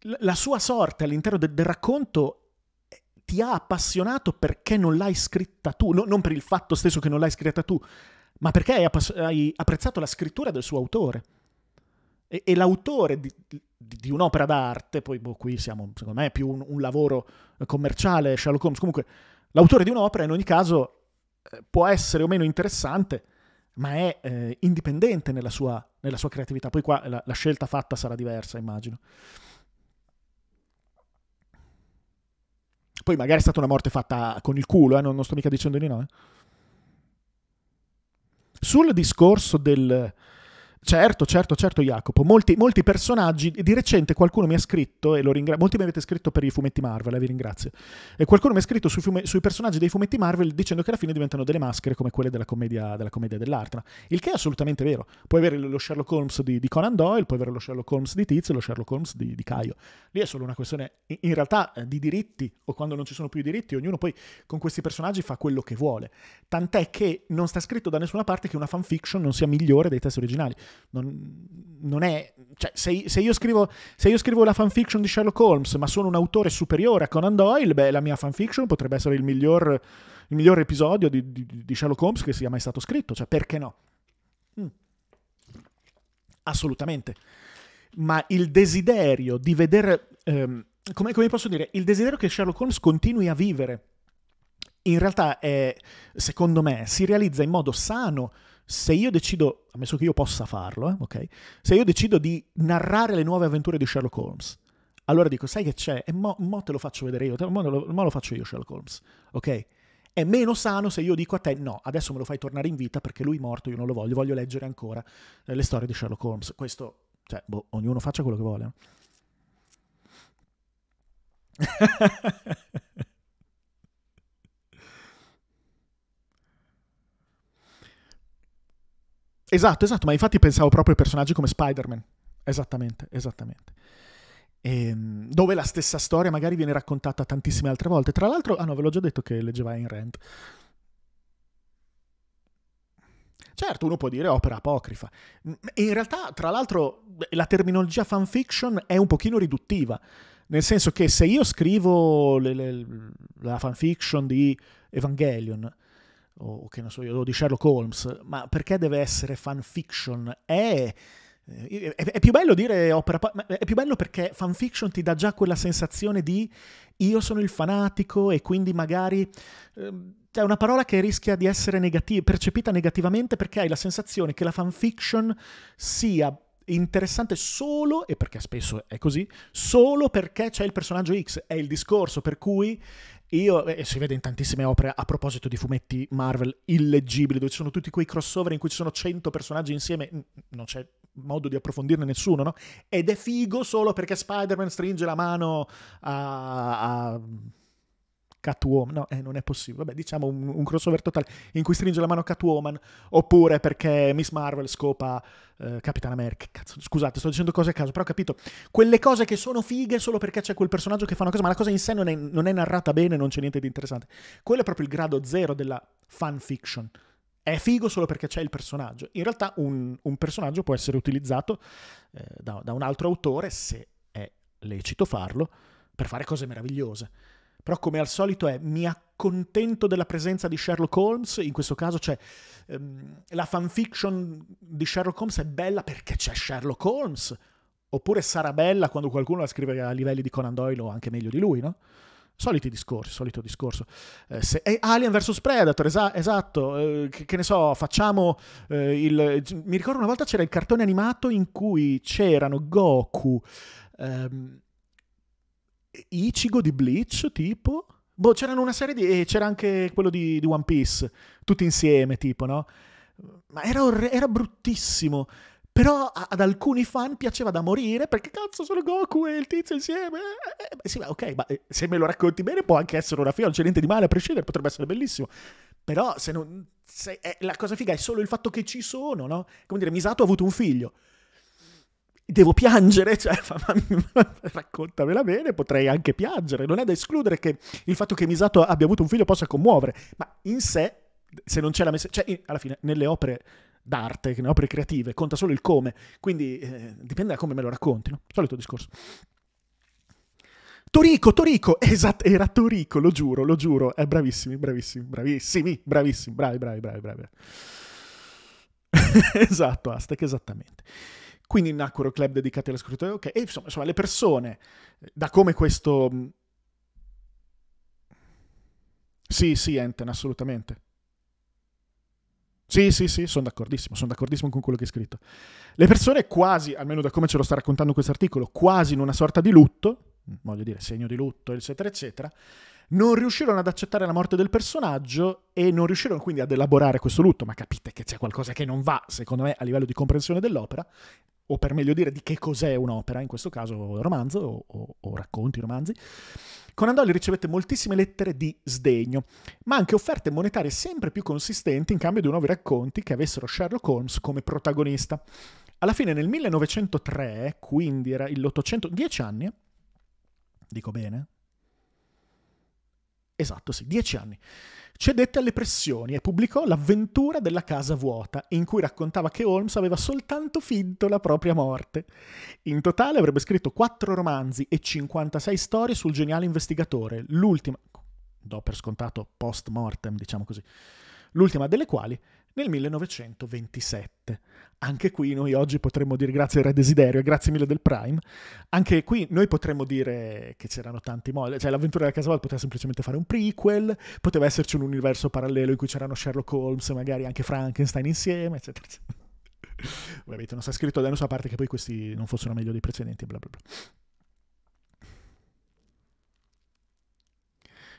la sua sorte all'interno del, del, racconto eh, ti ha appassionato perché non l'hai scritta tu, no, non per il fatto stesso che non l'hai scritta tu, ma perché hai, app- hai apprezzato la scrittura del suo autore. E, e l'autore di, di, di, un'opera d'arte, poi boh, qui siamo, secondo me, più un, un lavoro eh, commerciale, Sherlock Holmes, comunque l'autore di un'opera in ogni caso eh, può essere o meno interessante, ma è eh, indipendente nella sua, nella sua, creatività. Poi qua la, la, scelta fatta sarà diversa, immagino. Poi magari è stata una morte fatta con il culo, eh? non, non, sto mica dicendo di no. Eh? Sul discorso del, Certo, certo, certo Jacopo, molti, molti personaggi, di recente qualcuno mi ha scritto, e lo ringra- molti mi avete scritto per i fumetti Marvel, e eh, vi ringrazio, e qualcuno mi ha scritto sui, fiume- sui, personaggi dei fumetti Marvel dicendo che alla fine diventano delle maschere come quelle della commedia, della commedia dell'arte, il che è assolutamente vero, puoi avere lo Sherlock Holmes di, di Conan Doyle, puoi avere lo Sherlock Holmes di Tizio e lo Sherlock Holmes di, di Caio, lì è solo una questione in realtà eh, di diritti o quando non ci sono più i diritti, ognuno poi con questi personaggi fa quello che vuole, tant'è che non sta scritto da nessuna parte che una fanfiction non sia migliore dei testi originali non, non è... Cioè, se, se, io scrivo, se io scrivo la fanfiction di Sherlock Holmes, ma sono un autore superiore a Conan Doyle, beh, la mia fanfiction potrebbe essere il miglior, il miglior episodio di, di, di, Sherlock Holmes che sia mai stato scritto. Cioè, perché no? Mm. Assolutamente. Ma il desiderio di vedere... Ehm, come, come posso dire? Il desiderio che Sherlock Holmes continui a vivere in realtà è, secondo me, si realizza in modo sano se io decido, ammesso che io possa farlo, eh, okay? se io decido di narrare le nuove avventure di Sherlock Holmes, allora dico, sai che c'è? E mo, mo te lo faccio vedere io, te, mo, lo, mo lo faccio io Sherlock Holmes, ok? È meno sano se io dico a te, no, adesso me lo fai tornare in vita perché lui è morto, io non lo voglio, voglio leggere ancora eh, le storie di Sherlock Holmes. Questo, cioè, boh, ognuno faccia quello che vuole. Eh. Esatto, esatto, ma infatti pensavo proprio ai personaggi come Spider-Man. Esattamente, esattamente. E, ehm, dove la stessa storia magari viene raccontata tantissime altre volte. Tra l'altro, ah no, ve l'ho già detto che leggeva in Rand. Certo, uno può dire opera apocrifa. E in realtà, tra l'altro, la terminologia fanfiction è un pochino riduttiva. Nel senso che se io scrivo le, le, la fanfiction di Evangelion, o che ne so io, di Sherlock Holmes, ma perché deve essere fanfiction? È, eh, è, è più bello dire opera, è più bello perché fanfiction ti dà già quella sensazione di io sono il fanatico e quindi magari... Ehm, cioè è una parola che rischia di essere negativ- percepita negativamente perché hai la sensazione che la fanfiction sia interessante solo, e perché spesso è così, solo perché c'è il personaggio X. È il discorso per cui io, e eh, si vede in tantissime opere, a proposito di fumetti Marvel illeggibili, dove ci sono tutti quei crossover in cui ci sono 100 personaggi insieme, non c'è modo di approfondirne nessuno, no? Ed è figo solo perché Spider-Man stringe la mano a, a Catwoman, no, eh, non è possibile, vabbè, diciamo un, un, crossover totale in cui stringe la mano Catwoman, oppure perché Miss Marvel scopa eh, Capitan America, cazzo, scusate, sto dicendo cose a caso, però ho capito, quelle cose che sono fighe solo perché c'è quel personaggio che fa una cosa, ma la cosa in sé non è, non è narrata bene, non c'è niente di interessante. Quello è proprio il grado zero della fanfiction. È figo solo perché c'è il personaggio. In realtà un, un personaggio può essere utilizzato eh, da, da un altro autore se è lecito farlo per fare cose meravigliose. Però come al solito è mi accontento della presenza di Sherlock Holmes, in questo caso c'è ehm, la fanfiction di Sherlock Holmes è bella perché c'è Sherlock Holmes, oppure sarà bella quando qualcuno la scrive a livelli di Conan Doyle o anche meglio di lui, no? Soliti discorsi, solito discorso. Eh, se, eh, Alien vs Predator, esa, esatto. Eh, che, che, ne so, facciamo eh, il... Mi ricordo una volta c'era il cartone animato in cui c'erano Goku... Ehm, Ichigo di Bleach, tipo. Boh, c'erano una serie di... e c'era anche quello di, di One Piece, tutti insieme, tipo, no? Ma era, orre- era bruttissimo. Però ad alcuni fan piaceva da morire perché cazzo sono Goku e il tizio insieme. Eh, eh, eh, eh sì, ma ok, ma eh, se me lo racconti bene può anche essere una figa, non c'è niente di male a prescindere, potrebbe essere bellissimo. Però se non, se, eh, la cosa figa è solo il fatto che ci sono, no? Come dire, Misato ha avuto un figlio devo piangere, cioè, raccontamela bene, potrei anche piangere. Non è da escludere che il fatto che Misato abbia avuto un figlio possa commuovere, ma in sé, se non c'è la messa, cioè, alla fine, nelle opere d'arte, nelle opere creative, conta solo il come, quindi eh, dipende da come me lo racconti, no? Solito discorso. Torico, Torico, esatto, era Torico, lo giuro, lo giuro, eh, bravissimi, bravissimi, bravissimi, bravissimi, bravi, bravi, bravi, bravi. esatto, Aztec, esattamente. Quindi nacquero club dedicati all'ascoltatore, ok, e insomma, insomma le persone, eh, da come questo... Mm, sì, sì, Enten, assolutamente. Sì, sì, sì, sono d'accordissimo, sono d'accordissimo con quello che hai scritto. Le persone quasi, almeno da come ce lo sta raccontando questo articolo, quasi in una sorta di lutto, mm, voglio dire segno di lutto, eccetera, eccetera, non riuscirono ad accettare la morte del personaggio e non riuscirono quindi ad elaborare questo lutto, ma capite che c'è qualcosa che non va, secondo me, a livello di comprensione dell'opera, o per meglio dire di che cos'è un'opera, in questo caso romanzo o, o, o racconti, romanzi, con Doyle ricevette moltissime lettere di sdegno, ma anche offerte monetarie sempre più consistenti in cambio di nuovi racconti che avessero Sherlock Holmes come protagonista. Alla fine nel 1903, quindi era il dieci anni, dico bene, Esatto, sì, dieci anni. Cedette alle pressioni e pubblicò L'avventura della casa vuota, in cui raccontava che Holmes aveva soltanto finto la propria morte. In totale avrebbe scritto quattro romanzi e 56 storie sul geniale investigatore, l'ultima, do per scontato post mortem, diciamo così, l'ultima delle quali nel 1927. Anche qui noi oggi potremmo dire grazie al Re Desiderio e grazie mille del Prime. Anche qui noi potremmo dire che c'erano tanti modi, cioè l'avventura della Casaval poteva semplicemente fare un prequel, poteva esserci un universo parallelo in cui c'erano Sherlock Holmes e magari anche Frankenstein insieme, eccetera, eccetera. Ovviamente non sta scritto da nessuna parte che poi questi non fossero meglio dei precedenti, bla bla bla.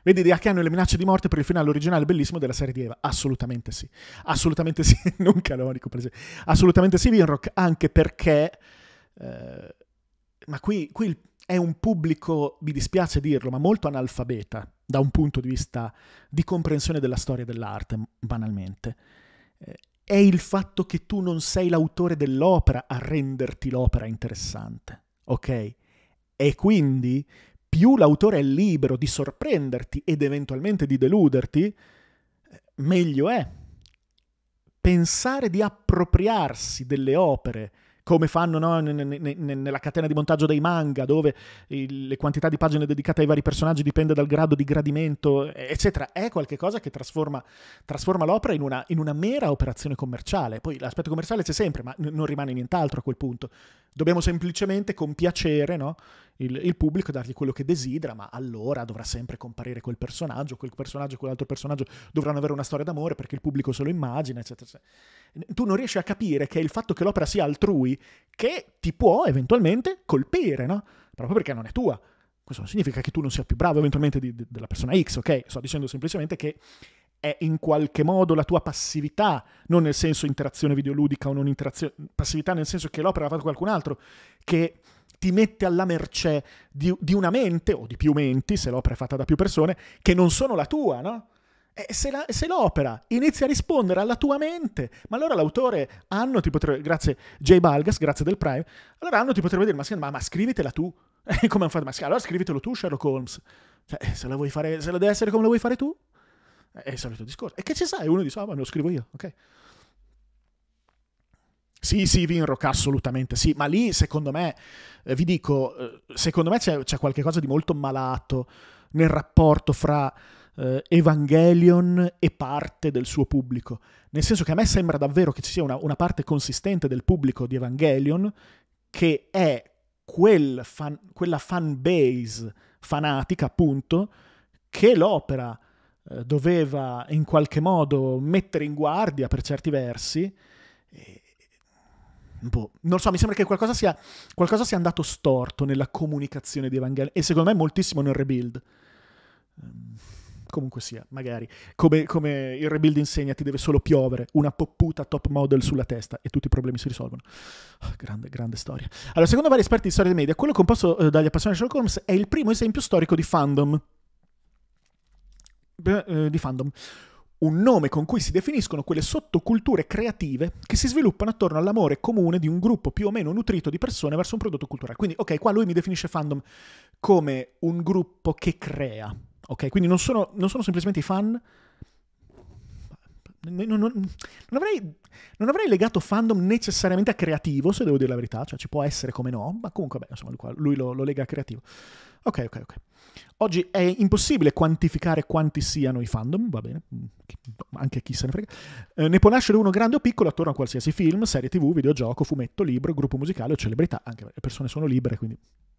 Vedi da che hanno le minacce di morte per il finale originale bellissimo della serie di Eva? Assolutamente sì. Assolutamente sì, non canonico per esempio. Assolutamente sì, Vinrock, anche perché... Eh, ma qui, qui è un pubblico, mi dispiace dirlo, ma molto analfabeta da un punto di vista di comprensione della storia dell'arte, banalmente. Eh, è il fatto che tu non sei l'autore dell'opera a renderti l'opera interessante, ok? E quindi più l'autore è libero di sorprenderti ed eventualmente di deluderti, eh, meglio è. Pensare di appropriarsi delle opere, come fanno no, nella catena di montaggio dei manga, dove le quantità di pagine dedicate ai vari personaggi dipende dal grado di gradimento, eccetera, è qualcosa che trasforma, trasforma l'opera in una, in una, mera operazione commerciale. Poi l'aspetto commerciale c'è sempre, ma non rimane nient'altro a quel punto. Dobbiamo semplicemente, con piacere, no, il, il, pubblico, dargli quello che desidera, ma allora dovrà sempre comparire quel personaggio, quel personaggio, e quell'altro personaggio dovranno avere una storia d'amore perché il pubblico se lo immagina, eccetera, eccetera. Tu non riesci a capire che è il fatto che l'opera sia altrui che ti può eventualmente colpire, no? Proprio perché non è tua. Questo non significa che tu non sia più bravo eventualmente di, di, della persona X, ok? Sto dicendo semplicemente che è in qualche modo la tua passività, non nel senso interazione videoludica o non interazione, passività nel senso che l'opera l'ha fatta qualcun altro, che ti mette alla mercé di, di, una mente, o di più menti, se l'opera è fatta da più persone, che non sono la tua, no? E se, la, se l'opera inizia a rispondere alla tua mente, ma allora l'autore Anno ti potrebbe, grazie J Balgas, grazie del Prime, allora Anno ti potrebbe dire, ma, ma, ma scrivitela tu, come hanno fatto, ma allora scrivitelo tu Sherlock Holmes, cioè, eh, se la vuoi fare, se la deve essere come la vuoi fare tu, eh, è il solito discorso. E che ci sai? Uno dice, ah, ma lo scrivo io, ok? Sì, sì, Vinrock, assolutamente sì, ma lì secondo me, eh, vi dico, eh, secondo me c'è, c'è qualcosa di molto malato nel rapporto fra eh, Evangelion e parte del suo pubblico. Nel senso che a me sembra davvero che ci sia una, una parte consistente del pubblico di Evangelion che è quel fan, quella fan base fanatica, appunto, che l'opera eh, doveva in qualche modo mettere in guardia per certi versi. E, boh, non so, mi sembra che qualcosa sia, qualcosa sia andato storto nella comunicazione di Evangelion e secondo me moltissimo nel rebuild. Ehm, comunque sia, magari. Come, come, il rebuild insegna, ti deve solo piovere una popputa top model sulla testa e tutti i problemi si risolvono. Oh, grande, grande storia. Allora, secondo vari esperti di storia dei media, quello composto eh, dagli appassionati di Sherlock Holmes è il primo esempio storico di fandom. Beh, eh, di fandom un nome con cui si definiscono quelle sottoculture creative che si sviluppano attorno all'amore comune di un gruppo più o meno nutrito di persone verso un prodotto culturale. Quindi, ok, qua lui mi definisce fandom come un gruppo che crea, ok? Quindi non sono, non sono semplicemente i fan, non, non, non, avrei, non, avrei, legato fandom necessariamente a creativo, se devo dire la verità, cioè ci può essere come no, ma comunque beh, insomma, lui, lo, lo, lega a creativo. Ok, ok, ok. Oggi è impossibile quantificare quanti siano i fandom, va bene, mm, anche chi se ne frega. Eh, ne può nascere uno grande o piccolo attorno a qualsiasi film, serie tv, videogioco, fumetto, libro, gruppo musicale o celebrità, anche le persone sono libere, quindi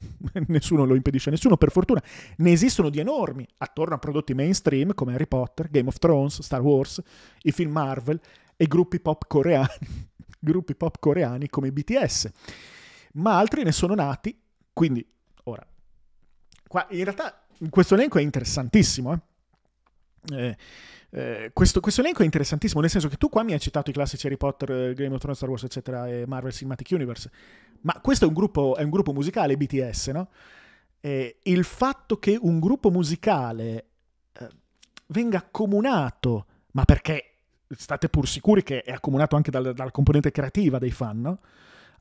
nessuno lo impedisce a nessuno, per fortuna. Ne esistono di enormi attorno a prodotti mainstream come Harry Potter, Game of Thrones, Star Wars, i film Marvel e gruppi pop coreani, gruppi pop coreani come BTS. Ma altri ne sono nati, quindi ora. Qua, in realtà questo elenco è interessantissimo. Eh. eh eh, questo, questo, elenco è interessantissimo, nel senso che tu qua mi hai citato i classici Harry Potter, eh, Game of Thrones, Star Wars, eccetera, e Marvel Cinematic Universe, ma questo è un gruppo, è un gruppo musicale, BTS, no? E il fatto che un gruppo musicale eh, venga accomunato, ma perché state pur sicuri che è accomunato anche dal, dalla componente creativa dei fan, no?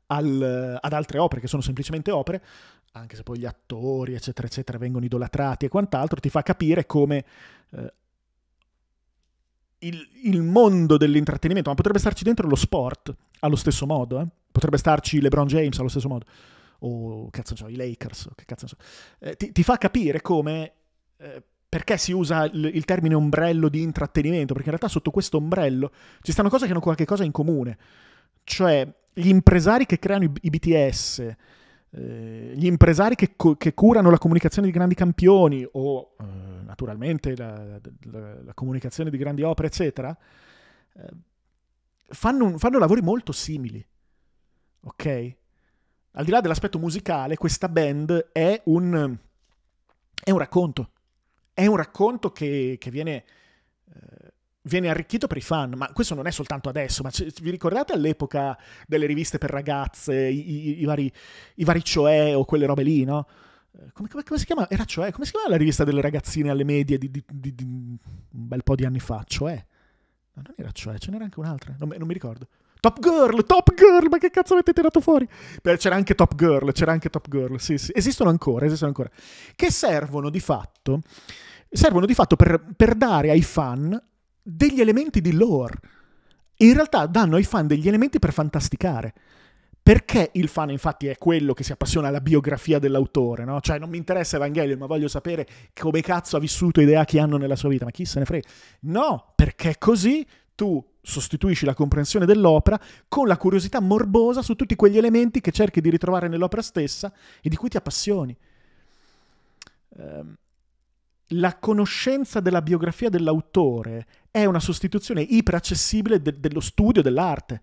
Al, ad altre opere che sono semplicemente opere, anche se poi gli attori, eccetera, eccetera, vengono idolatrati e quant'altro, ti fa capire come il, il, mondo dell'intrattenimento, ma potrebbe starci dentro lo sport allo stesso modo, eh? potrebbe starci LeBron James allo stesso modo, o cazzo so, i Lakers, che cazzo so. Eh, ti, ti, fa capire come, eh, perché si usa il, il, termine ombrello di intrattenimento, perché in realtà sotto questo ombrello ci stanno cose che hanno qualche cosa in comune, cioè gli impresari che creano i, i BTS, eh, gli impresari che, che, curano la comunicazione di grandi campioni o eh, naturalmente la, la, la, comunicazione di grandi opere, eccetera, eh, fanno, fanno, lavori molto simili. Ok? Al di là dell'aspetto musicale, questa band è un, è un racconto. È un racconto che, che viene eh, viene arricchito per i fan, ma questo non è soltanto adesso, ma c- vi ricordate all'epoca delle riviste per ragazze, i, i, i, vari, i vari cioè o quelle robe lì, no? Eh, come, come, come, si chiama? Era cioè, come si chiama la rivista delle ragazzine alle medie di, di, di, di un bel po' di anni fa? Cioè, Ma non era cioè, ce n'era anche un'altra, non, non mi ricordo. Top Girl, Top Girl, ma che cazzo avete tirato fuori? Beh, c'era anche Top Girl, c'era anche Top Girl, sì, sì, esistono ancora, esistono ancora. Che servono di fatto, servono di fatto per, per dare ai fan degli elementi di lore. In realtà danno ai fan degli elementi per fantasticare. Perché il fan infatti è quello che si appassiona alla biografia dell'autore, no? Cioè non mi interessa Evangelio, ma voglio sapere come cazzo ha vissuto idea che hanno nella sua vita, ma chi se ne frega? No, perché così tu sostituisci la comprensione dell'opera con la curiosità morbosa su tutti quegli elementi che cerchi di ritrovare nell'opera stessa e di cui ti appassioni. Ehm, la conoscenza della biografia dell'autore è una sostituzione iperaccessibile de- dello studio dell'arte.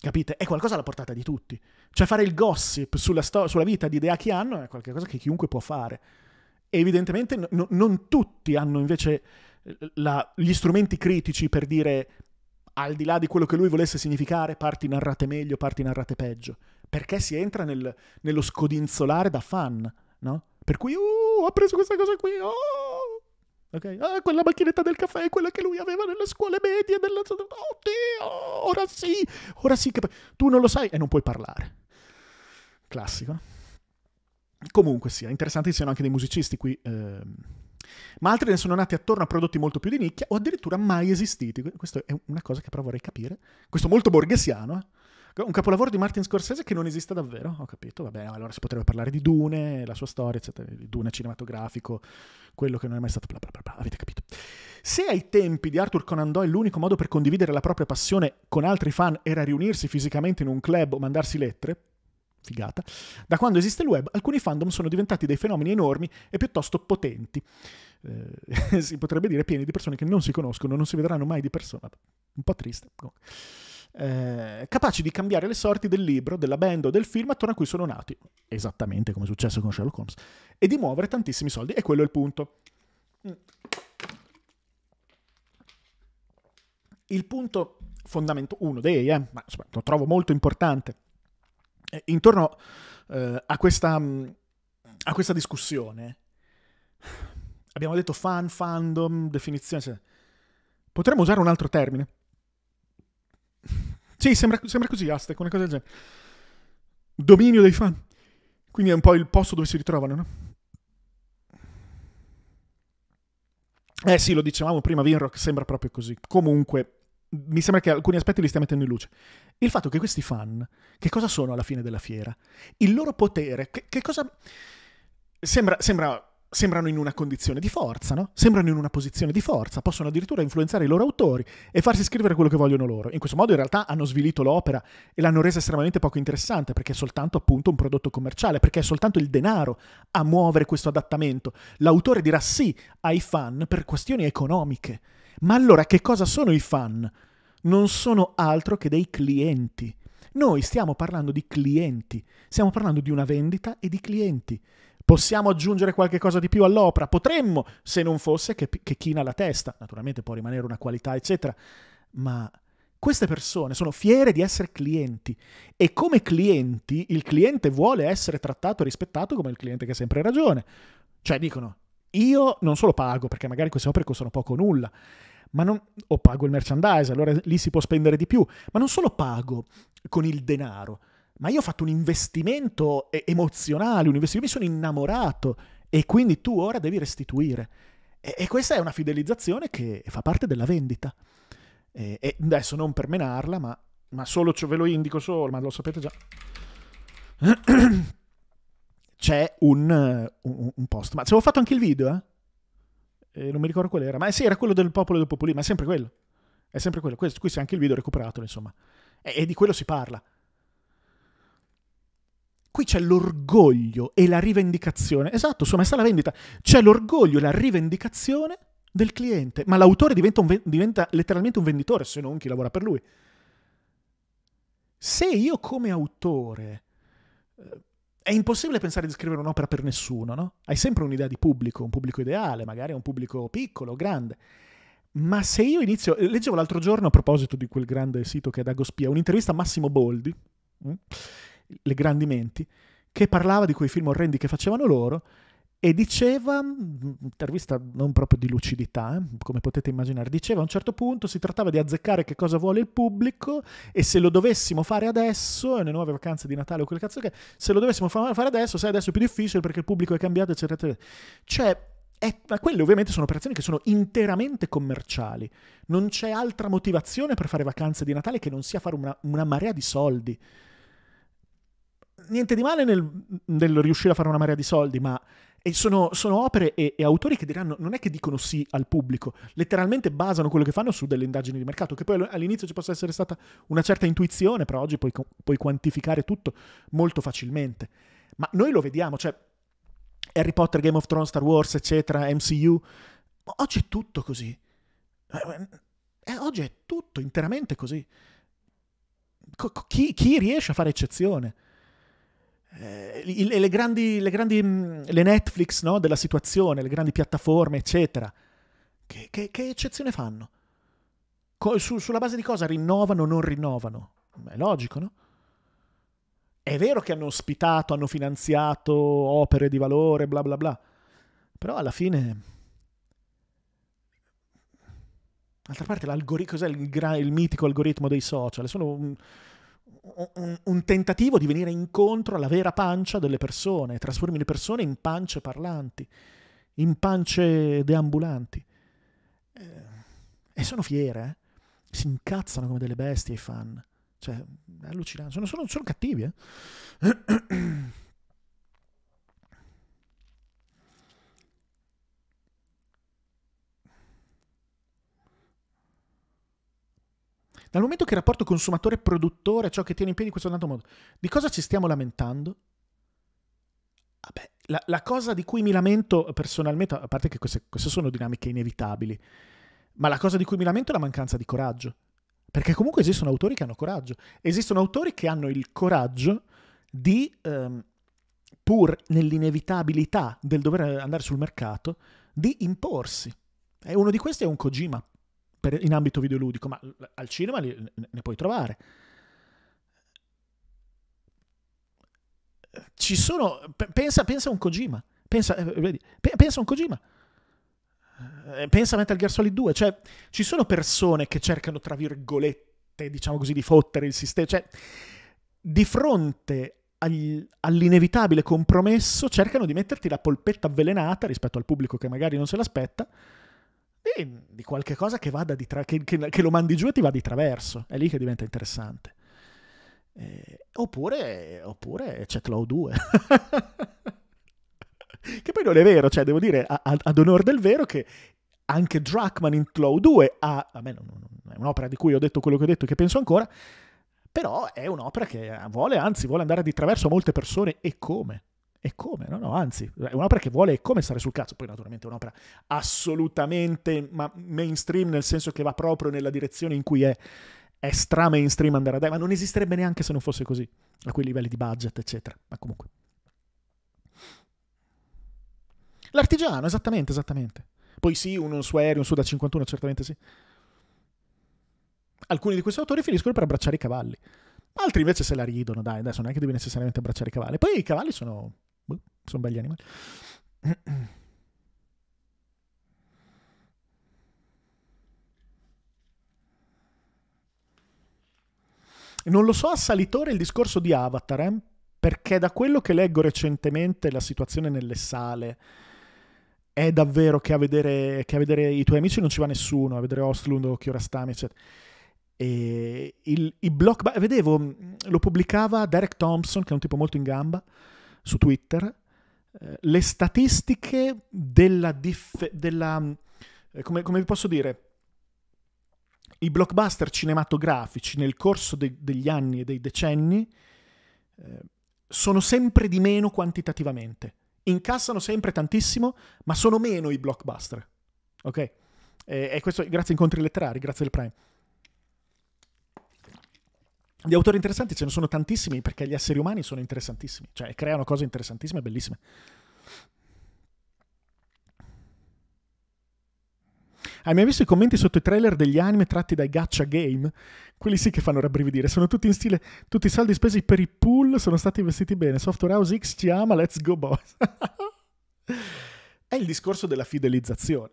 Capite? È qualcosa alla portata di tutti. Cioè fare il gossip sulla, sto- sulla vita di Deaki Anno è qualcosa che chiunque può fare. E evidentemente no- non tutti hanno invece la- gli strumenti critici per dire, al di là di quello che lui volesse significare, parti narrate meglio, parti narrate peggio. Perché si entra nel- nello scodinzolare da fan, no? Per cui... Uh, oh, ho preso questa cosa qui, oh. Ok, ah, quella macchinetta del caffè, è quella che lui aveva nelle scuole medie, nella... oddio, ora sì, ora sì che... Tu non lo sai e non puoi parlare. Classico. Comunque sia, sì, interessante che siano anche dei musicisti qui... Ehm. Ma altri ne sono nati attorno a prodotti molto più di nicchia o addirittura mai esistiti. Questa è una cosa che però vorrei capire. Questo molto borghesiano, eh? Un capolavoro di Martin Scorsese che non esiste davvero, ho capito, vabbè, allora si potrebbe parlare di Dune, la sua storia, eccetera, di Dune cinematografico, quello che non è mai stato bla bla bla, bla avete capito. Se ai tempi di Arthur Conan Doyle l'unico modo per condividere la propria passione con altri fan era riunirsi fisicamente in un club o mandarsi lettere, figata, da quando esiste il web alcuni fandom sono diventati dei fenomeni enormi e piuttosto potenti. Eh, si potrebbe dire pieni di persone che non si conoscono, non si vedranno mai di persona. Un po' triste. Comunque. Eh, capaci di cambiare le sorti del libro, della band o del film attorno a cui sono nati, esattamente come è successo con Sherlock Holmes, e di muovere tantissimi soldi, e quello è il punto. Mm. Il punto fondamentale, uno dei, eh, ma lo trovo molto importante, eh, intorno eh, a, questa, mm, a questa discussione, abbiamo detto fan, fandom, definizione, potremmo usare un altro termine sì, sembra, sembra così, Aztec, una cosa del genere. Dominio dei fan. Quindi è un po' il posto dove si ritrovano, no? Eh sì, lo dicevamo prima, Vinrock sembra proprio così. Comunque, mi sembra che alcuni aspetti li stia mettendo in luce. Il fatto che questi fan, che cosa sono alla fine della fiera? Il loro potere, che, che cosa... Sembra, sembra sembrano in una condizione di forza, no? Sembrano in una posizione di forza, possono addirittura influenzare i loro autori e farsi scrivere quello che vogliono loro. In questo modo in realtà hanno svilito l'opera e l'hanno resa estremamente poco interessante perché è soltanto appunto un prodotto commerciale, perché è soltanto il denaro a muovere questo adattamento. L'autore dirà sì ai fan per questioni economiche. Ma allora che cosa sono i fan? Non sono altro che dei clienti. Noi stiamo parlando di clienti, stiamo parlando di una vendita e di clienti. Possiamo aggiungere qualche cosa di più all'opera? Potremmo, se non fosse che, che china la testa. Naturalmente può rimanere una qualità, eccetera. Ma queste persone sono fiere di essere clienti e come clienti il cliente vuole essere trattato e rispettato come il cliente che ha sempre ragione. Cioè dicono, io non solo pago perché magari queste opere costano poco o nulla, ma non, o pago il merchandise, allora lì si può spendere di più, ma non solo pago con il denaro, ma io ho fatto un investimento emozionale, un investimento, mi sono innamorato e quindi tu ora devi restituire. E, e questa è una fidelizzazione che fa parte della vendita. E, e adesso non per menarla, ma, ma solo ve lo indico solo, ma lo sapete già. C'è un, un, un, post, ma ci avevo fatto anche il video, eh? Eh, non mi ricordo qual era, ma sì, era quello del popolo del popolino, ma è sempre quello. È sempre quello. Questo, qui c'è anche il video recuperato, insomma. E, e di quello si parla. Qui c'è l'orgoglio e la rivendicazione. Esatto, sua messa la vendita. C'è l'orgoglio e la rivendicazione del cliente. Ma l'autore diventa, un, diventa letteralmente un venditore, se non chi lavora per lui. Se io come autore... Eh, è impossibile pensare di scrivere un'opera per nessuno, no? Hai sempre un'idea di pubblico, un pubblico ideale, magari un pubblico piccolo, grande. Ma se io inizio... Leggevo l'altro giorno, a proposito di quel grande sito che è Dagospia, un'intervista a Massimo Boldi, mm? le grandi menti, che parlava di quei film orrendi che facevano loro e diceva, mm, intervista non proprio di lucidità, eh, come potete immaginare, diceva a un certo punto si trattava di azzeccare che cosa vuole il pubblico e se lo dovessimo fare adesso, nelle nuove vacanze di Natale o quel cazzo che, se lo dovessimo fare adesso, sai adesso è più difficile perché il pubblico è cambiato, eccetera, eccetera. Cioè, è, ma quelle ovviamente sono operazioni che sono interamente commerciali. Non c'è altra motivazione per fare vacanze di Natale che non sia fare una, una marea di soldi niente di male nel, nel, riuscire a fare una marea di soldi, ma sono, sono, opere e, e, autori che diranno, non è che dicono sì al pubblico, letteralmente basano quello che fanno su delle indagini di mercato, che poi all'inizio ci possa essere stata una certa intuizione, però oggi puoi, puoi quantificare tutto molto facilmente. Ma noi lo vediamo, cioè Harry Potter, Game of Thrones, Star Wars, eccetera, MCU, oggi è tutto così. Eh, eh, oggi è tutto interamente così. chi, chi riesce a fare eccezione? eh, le, grandi, le, grandi, mm, le Netflix no, della situazione, le grandi piattaforme, eccetera, che, che, che eccezione fanno? Co- su, sulla base di cosa rinnovano o non rinnovano? È logico, no? È vero che hanno ospitato, hanno finanziato opere di valore, bla bla bla, però alla fine... D'altra parte, cos'è il, gra- il mitico algoritmo dei social? Sono un, un, un, tentativo di venire incontro alla vera pancia delle persone, trasformi le persone in pance parlanti, in pance deambulanti. Eh, e sono fiere, eh? si incazzano come delle bestie i fan. Cioè, è allucinante. Sono, sono, sono cattivi, eh? Dal momento che il rapporto consumatore-produttore è ciò che tiene in piedi questo dato mondo, di cosa ci stiamo lamentando? Vabbè, la, la, cosa di cui mi lamento personalmente, a parte che queste, queste sono dinamiche inevitabili, ma la cosa di cui mi lamento è la mancanza di coraggio. Perché comunque esistono autori che hanno coraggio. Esistono autori che hanno il coraggio di, ehm, pur nell'inevitabilità del dover andare sul mercato, di imporsi. E uno di questi è un Kojima per, in ambito videoludico, ma al cinema li, ne puoi trovare. Ci sono, pensa, pensa a un Kojima, pensa, eh, vedi, pensa a un Kojima, eh, pensa a Metal Gear Solid 2, cioè ci sono persone che cercano, tra virgolette, diciamo così, di fottere il sistema, cioè di fronte all'inevitabile compromesso cercano di metterti la polpetta avvelenata rispetto al pubblico che magari non se l'aspetta, di, di qualche cosa che, tra, che, che, che, lo mandi giù e ti va di traverso. È lì che diventa interessante. Eh, oppure, oppure, c'è Cloud 2. che poi non è vero, cioè devo dire a, a, ad onore del vero che anche Druckmann in Cloud 2 ha, a me non, non, è un'opera di cui ho detto quello che ho detto e che penso ancora, però è un'opera che vuole, anzi vuole andare di traverso a molte persone e come. E come? No, no, anzi, è un'opera che vuole e come stare sul cazzo. Poi, naturalmente, è un'opera assolutamente ma mainstream, nel senso che va proprio nella direzione in cui è, è stra mainstream andare a dai, ma non esisterebbe neanche se non fosse così, a quei livelli di budget, eccetera. Ma comunque. L'artigiano, esattamente, esattamente. Poi sì, uno su aereo, un su da 51, certamente sì. Alcuni di questi autori finiscono per abbracciare i cavalli. Altri invece se la ridono, dai, adesso non è che devi necessariamente abbracciare i cavalli. Poi i cavalli sono sono belli animali. Non lo so assalitore il discorso di Avatar, eh? perché da quello che leggo recentemente la situazione nelle sale è davvero che a vedere, che a vedere i tuoi amici non ci va nessuno, a vedere Ostlund o Kiorastami, eccetera. E il, i block, vedevo, mm, lo pubblicava Derek Thompson, che è un tipo molto in gamba, su Twitter, eh, le statistiche della... Dif- della eh, come, come, vi posso dire? I blockbuster cinematografici nel corso de- degli anni e dei decenni eh, sono sempre di meno quantitativamente. Incassano sempre tantissimo, ma sono meno i blockbuster. Ok? E, e questo grazie a incontri letterari, grazie al Prime. Di autori interessanti ce ne sono tantissimi perché gli esseri umani sono interessantissimi, cioè creano cose interessantissime e bellissime. Hai mai visto i commenti sotto i trailer degli anime tratti dai gacha game? Quelli sì che fanno rabbrividire. Sono tutti in stile. Tutti i saldi spesi per i pool sono stati investiti bene. Software House X ci ama, let's go boss. È il discorso della fidelizzazione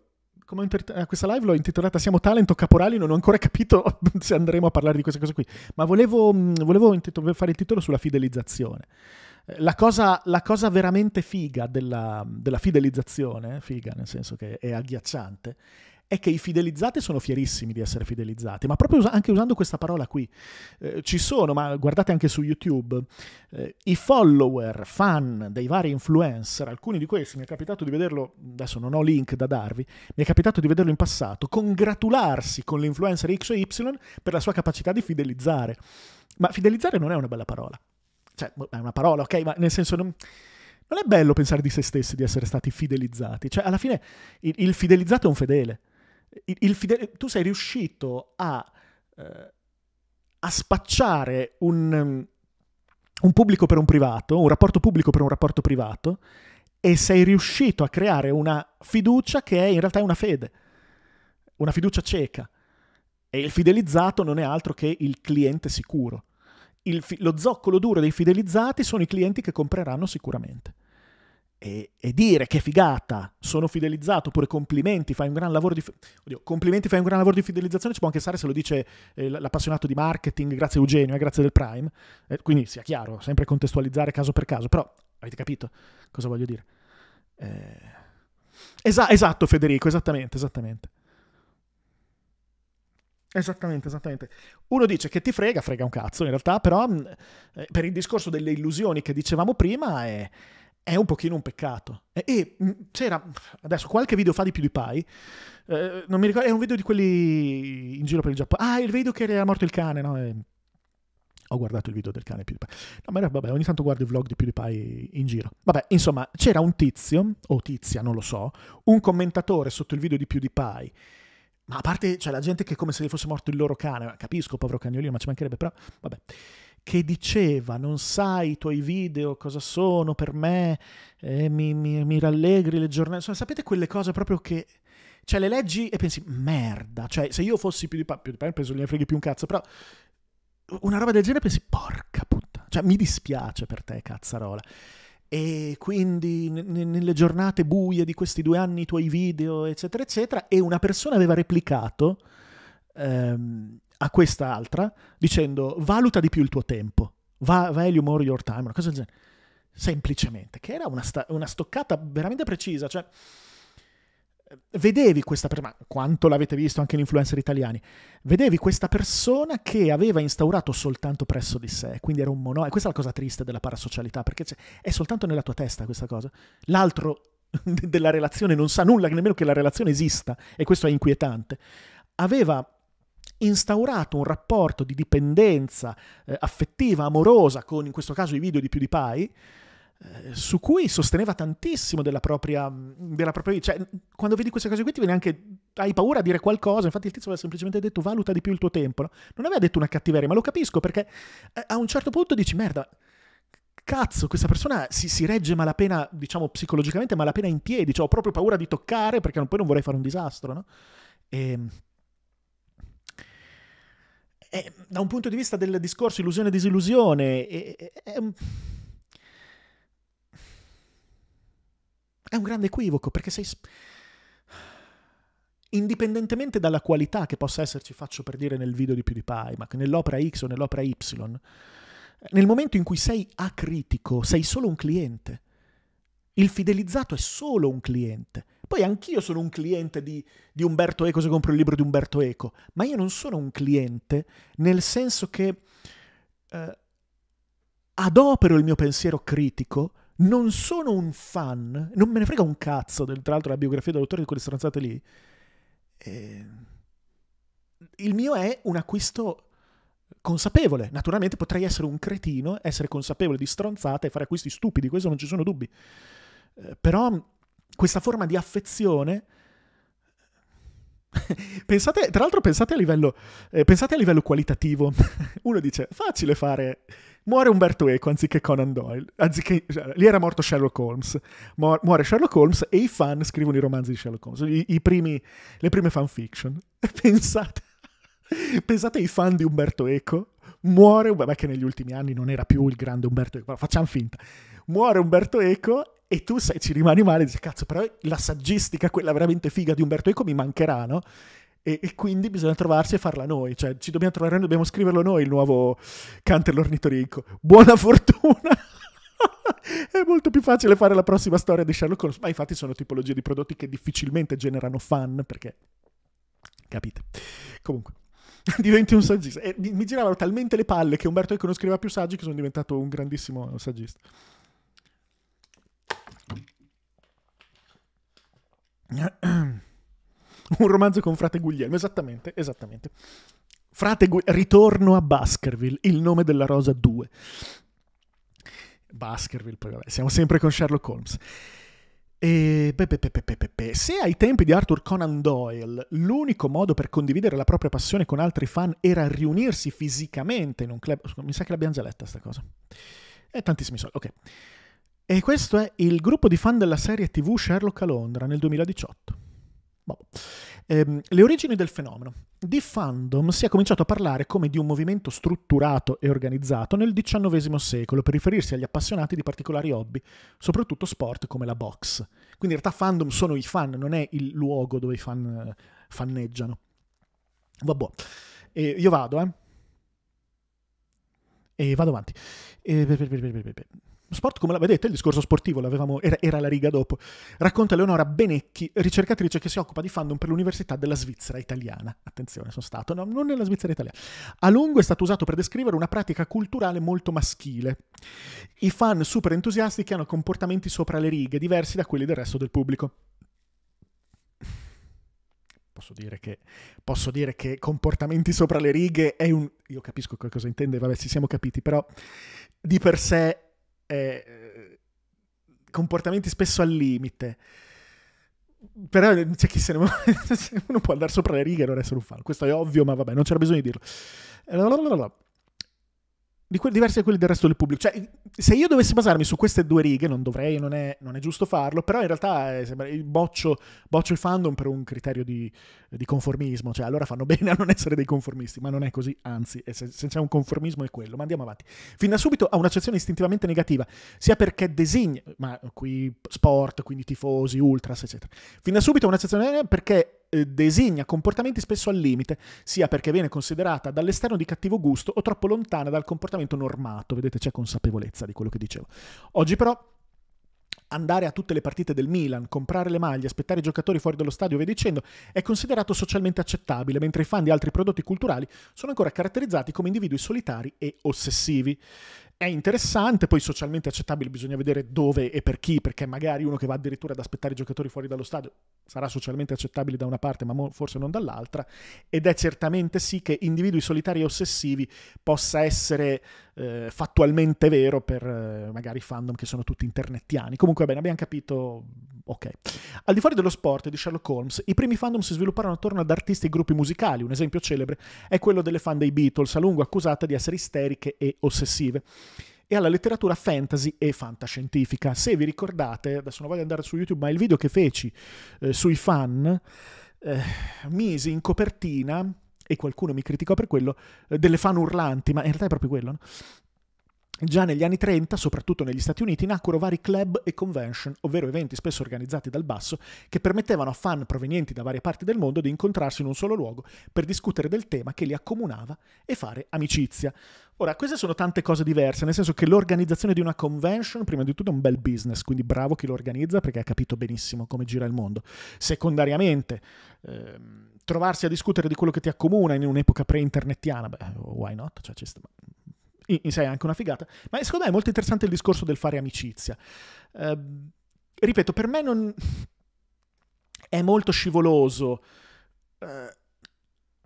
inter- eh, questa live l'ho intitolata Siamo talento caporali, non ho ancora capito se andremo a parlare di questa cosa qui, ma volevo, mm, volevo intitol- fare il titolo sulla fidelizzazione. Eh, la cosa, la cosa veramente figa della, della fidelizzazione, figa nel senso che è agghiacciante, è che i fidelizzati sono fierissimi di essere fidelizzati, ma proprio us- anche usando questa parola qui, eh, ci sono, ma guardate anche su YouTube, eh, i follower, fan dei vari influencer, alcuni di questi mi è capitato di vederlo, adesso non ho link da darvi, mi è capitato di vederlo in passato, congratularsi con l'influencer X o Y per la sua capacità di fidelizzare. Ma fidelizzare non è una bella parola. Cioè, boh, è una parola, ok, ma nel senso... Non non è bello pensare di se stessi di essere stati fidelizzati. Cioè, alla fine il, il fidelizzato è un fedele. Fidel- tu sei riuscito a, eh, a spacciare un, mm, un pubblico per un privato, un rapporto pubblico per un rapporto privato, e sei riuscito a creare una fiducia che è in realtà una fede, una fiducia cieca. E il fidelizzato non è altro che il cliente sicuro. Il fi- lo zoccolo duro dei fidelizzati sono i clienti che compreranno sicuramente e, e, dire che figata, sono fidelizzato, oppure complimenti, fai un gran lavoro di, oddio, complimenti, fai un gran lavoro di fidelizzazione, ci può anche stare se lo dice eh, l'appassionato di marketing, grazie Eugenio, eh, grazie del Prime, eh, quindi sia chiaro, sempre contestualizzare caso per caso, però avete capito cosa voglio dire. Eh, esa- esatto Federico, esattamente, esattamente. Esattamente, esattamente. Uno dice che ti frega, frega un cazzo in realtà, però mh, mm, eh, per il discorso delle illusioni che dicevamo prima è è un pochino un peccato. E, e mm, c'era, adesso qualche video fa di PewDiePie, eh, non mi ricordo, è un video di quelli in giro per il Giappone. Ah, il video che era morto il cane, no? E, ehm, ho guardato il video del cane PewDiePie. No, ma vabbè, ogni tanto guardo i vlog di PewDiePie in giro. Vabbè, insomma, c'era un tizio, o tizia, non lo so, un commentatore sotto il video di PewDiePie. Ma a parte, cioè, la gente che è come se gli fosse morto il loro cane, capisco, povero cagnolino, ma ci mancherebbe, però, vabbè che diceva non sai i tuoi video cosa sono per me, eh, mi, mi, mi, rallegri le giornate, Insomma, sapete quelle cose proprio che... Cioè le leggi e pensi merda, cioè se io fossi più di più di penso non ne freghi più un cazzo, però una roba del genere pensi porca puttana, cioè mi dispiace per te cazzarola. E quindi nelle giornate buie di questi due anni i tuoi video, eccetera, eccetera, e una persona aveva replicato... Ehm, a questa altra dicendo valuta di più il tuo tempo, Va, value more your time, una cosa del genere. Semplicemente, che era una, sta- una stoccata veramente precisa, cioè vedevi questa persona, quanto l'avete visto anche in influencer italiani, vedevi questa persona che aveva instaurato soltanto presso di sé, quindi era un mono, e questa è la cosa triste della parasocialità, perché è soltanto nella tua testa questa cosa, l'altro della relazione non sa nulla, nemmeno che la relazione esista, e questo è inquietante, aveva instaurato un rapporto di dipendenza eh, affettiva, amorosa con in questo caso i video di PewDiePie, eh, su cui sosteneva tantissimo della propria, mm, della propria, Cioè, quando vedi queste cose qui ti viene anche... hai paura a dire qualcosa, infatti il tizio aveva semplicemente detto valuta di più il tuo tempo, no? Non aveva detto una cattiveria, ma lo capisco perché eh, a un certo punto dici merda, cazzo, questa persona si, si, regge malapena, diciamo psicologicamente malapena in piedi, cioè ho proprio paura di toccare perché non, poi non vorrei fare un disastro, no? E ehm, è, da un punto di vista del discorso illusione-disillusione, e è, è, un, è un grande equivoco perché sei indipendentemente dalla qualità che possa esserci, faccio per dire nel video di PewDiePie, ma nell'opera X o nell'opera Y, nel momento in cui sei acritico, sei solo un cliente. Il fidelizzato è solo un cliente. Poi anch'io sono un cliente di, di, Umberto Eco se compro il libro di Umberto Eco, ma io non sono un cliente nel senso che eh, adopero il mio pensiero critico, non sono un fan, non me ne frega un cazzo, del, tra l'altro la biografia dell'autore di quelle stronzate lì. Eh, il mio è un acquisto consapevole. Naturalmente potrei essere un cretino, essere consapevole di stronzate e fare acquisti stupidi, questo non ci sono dubbi. Eh, però questa forma di affezione. pensate, tra l'altro pensate a livello, eh, pensate a livello qualitativo. Uno dice, facile fare, muore Umberto Eco anziché Conan Doyle, anziché, cioè, lì era morto Sherlock Holmes, Mu- muore Sherlock Holmes e i fan scrivono i romanzi di Sherlock Holmes, i, i primi, le prime fanfiction. Pensate, pensate ai fan di Umberto Eco muore, vabbè che negli ultimi anni non era più il grande Umberto Eco, facciamo finta, muore Umberto Eco e tu sei, ci rimani male e dici cazzo però la saggistica, quella veramente figa di Umberto Eco mi mancherà, no? E, e, quindi bisogna trovarsi e farla noi, cioè ci dobbiamo trovare noi, dobbiamo scriverlo noi il nuovo Canter l'ornitorico. Buona fortuna! è molto più facile fare la prossima storia di Sherlock Holmes, ma infatti sono tipologie di prodotti che difficilmente generano fan perché capite. Comunque, diventi un saggista. E mi giravano talmente le palle che Umberto Eco non scriveva più saggi che sono diventato un grandissimo saggista. Un romanzo con frate Guglielmo, esattamente, esattamente. Frate Gu- Ritorno a Baskerville, il nome della rosa 2. Baskerville, poi vabbè, siamo sempre con Sherlock Holmes. E beh, beh, beh, se ai tempi di Arthur Conan Doyle l'unico modo per condividere la propria passione con altri fan era riunirsi fisicamente in un club, mi sa che l'abbiamo già letta sta cosa. E eh, tantissimi soldi, ok. E questo è il gruppo di fan della serie TV Sherlock a Londra nel 2018. Boh. Eh, le origini del fenomeno. Di fandom si è cominciato a parlare come di un movimento strutturato e organizzato nel XIX secolo per riferirsi agli appassionati di particolari hobby, soprattutto sport come la box. Quindi in realtà fandom sono i fan, non è il luogo dove i fan eh, fanneggiano. Vabbè, boh. eh, io vado, eh. E vado avanti. Eh, Sport come la vedete, il discorso sportivo era, era, la riga dopo. Racconta Leonora Benecchi, ricercatrice che si occupa di fandom per l'Università della Svizzera Italiana. Attenzione, sono stato, no, non nella Svizzera Italiana. A lungo è stato usato per descrivere una pratica culturale molto maschile. I fan super entusiasti che hanno comportamenti sopra le righe, diversi da quelli del resto del pubblico. Posso dire, che, posso dire che, comportamenti sopra le righe è un... Io capisco che cosa intende, vabbè, ci siamo capiti, però di per sé eh, comportamenti spesso al limite. Però eh, c'è cioè, chi se ne uno può andare sopra le righe e non essere un fan. Questo è ovvio, ma vabbè, non c'era bisogno di dirlo. Allora, di quelli diversi da quelli del resto del pubblico. Cioè, se io dovessi basarmi su queste due righe, non dovrei, non è, non è giusto farlo, però in realtà eh, sembra, boccio, boccio, il fandom per un criterio di, di, conformismo, cioè allora fanno bene a non essere dei conformisti, ma non è così, anzi, se, se c'è un conformismo è quello, ma andiamo avanti. Fin da subito ha un'accezione istintivamente negativa, sia perché designa, ma qui sport, quindi tifosi, ultras, eccetera. Fin da subito ha un'accezione negativa perché eh, designa comportamenti spesso al limite, sia perché viene considerata dall'esterno di cattivo gusto o troppo lontana dal comportamento normato. Vedete, c'è consapevolezza di quello che dicevo. Oggi però andare a tutte le partite del Milan, comprare le maglie, aspettare i giocatori fuori dallo stadio e via dicendo, è considerato socialmente accettabile, mentre i fan di altri prodotti culturali sono ancora caratterizzati come individui solitari e ossessivi è interessante, poi socialmente accettabile, bisogna vedere dove e per chi, perché magari uno che va addirittura ad aspettare i giocatori fuori dallo stadio sarà socialmente accettabile da una parte, ma mo- forse non dall'altra, ed è certamente sì che individui solitari e ossessivi possa essere eh, fattualmente vero per eh, magari fandom che sono tutti internettiani. Comunque bene, abbiamo capito, ok. Al di fuori dello sport di Sherlock Holmes, i primi fandom si svilupparono attorno ad artisti e gruppi musicali, un esempio celebre è quello delle fan dei Beatles, a lungo accusate di essere isteriche e ossessive e alla letteratura fantasy e fantascientifica. Se vi ricordate, adesso non voglio andare su YouTube, ma il video che feci eh, sui fan eh, misi in copertina, e qualcuno mi criticò per quello, eh, delle fan urlanti, ma in realtà è proprio quello, no? Già negli anni 30, soprattutto negli Stati Uniti, nacquero vari club e convention, ovvero eventi spesso organizzati dal basso, che permettevano a fan provenienti da varie parti del mondo di incontrarsi in un solo luogo per discutere del tema che li accomunava e fare amicizia. Ora, queste sono tante cose diverse, nel senso che l'organizzazione di una convention, prima di tutto, è un bel business, quindi bravo chi lo organizza perché ha capito benissimo come gira il mondo. Secondariamente, ehm, trovarsi a discutere di quello che ti accomuna in un'epoca pre internettiana beh, why not? Cioè, ci sta in, in sé è anche una figata, ma secondo me è molto interessante il discorso del fare amicizia. Eh, ripeto, per me non... è molto scivoloso eh,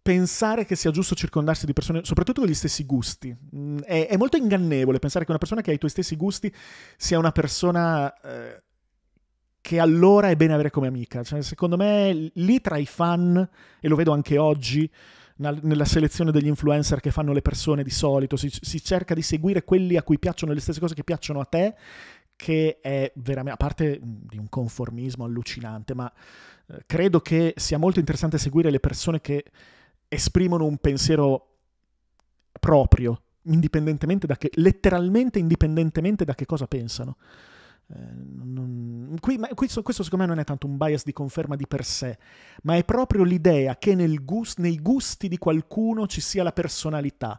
pensare che sia giusto circondarsi di persone, soprattutto con gli stessi gusti. Mm, è, è, molto ingannevole pensare che una persona che ha i tuoi stessi gusti sia una persona... Eh, che allora è bene avere come amica. Cioè, secondo me lì tra i fan, e lo vedo anche oggi, nella selezione degli influencer che fanno le persone di solito, si, si cerca di seguire quelli a cui piacciono le stesse cose che piacciono a te, che è veramente, a parte mm, di un conformismo allucinante, ma eh, credo che sia molto interessante seguire le persone che esprimono un pensiero proprio, indipendentemente da che, letteralmente indipendentemente da che cosa pensano. Eh, non... Qui, questo, questo, secondo me non è tanto un bias di conferma di per sé, ma è proprio l'idea che gust, nei gusti di qualcuno ci sia la personalità.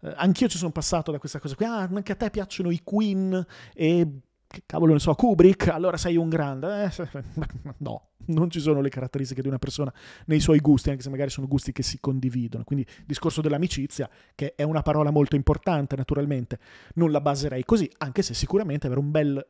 Eh, anch'io ci sono passato da questa cosa qui, ah, anche a te piacciono i Queen e che cavolo ne so, Kubrick, allora sei un grande. Eh, no, non ci sono le caratteristiche di una persona nei suoi gusti, anche se magari sono gusti che si condividono. Quindi il discorso dell'amicizia, che è una parola molto importante naturalmente, non la baserei così, anche se sicuramente avere un bel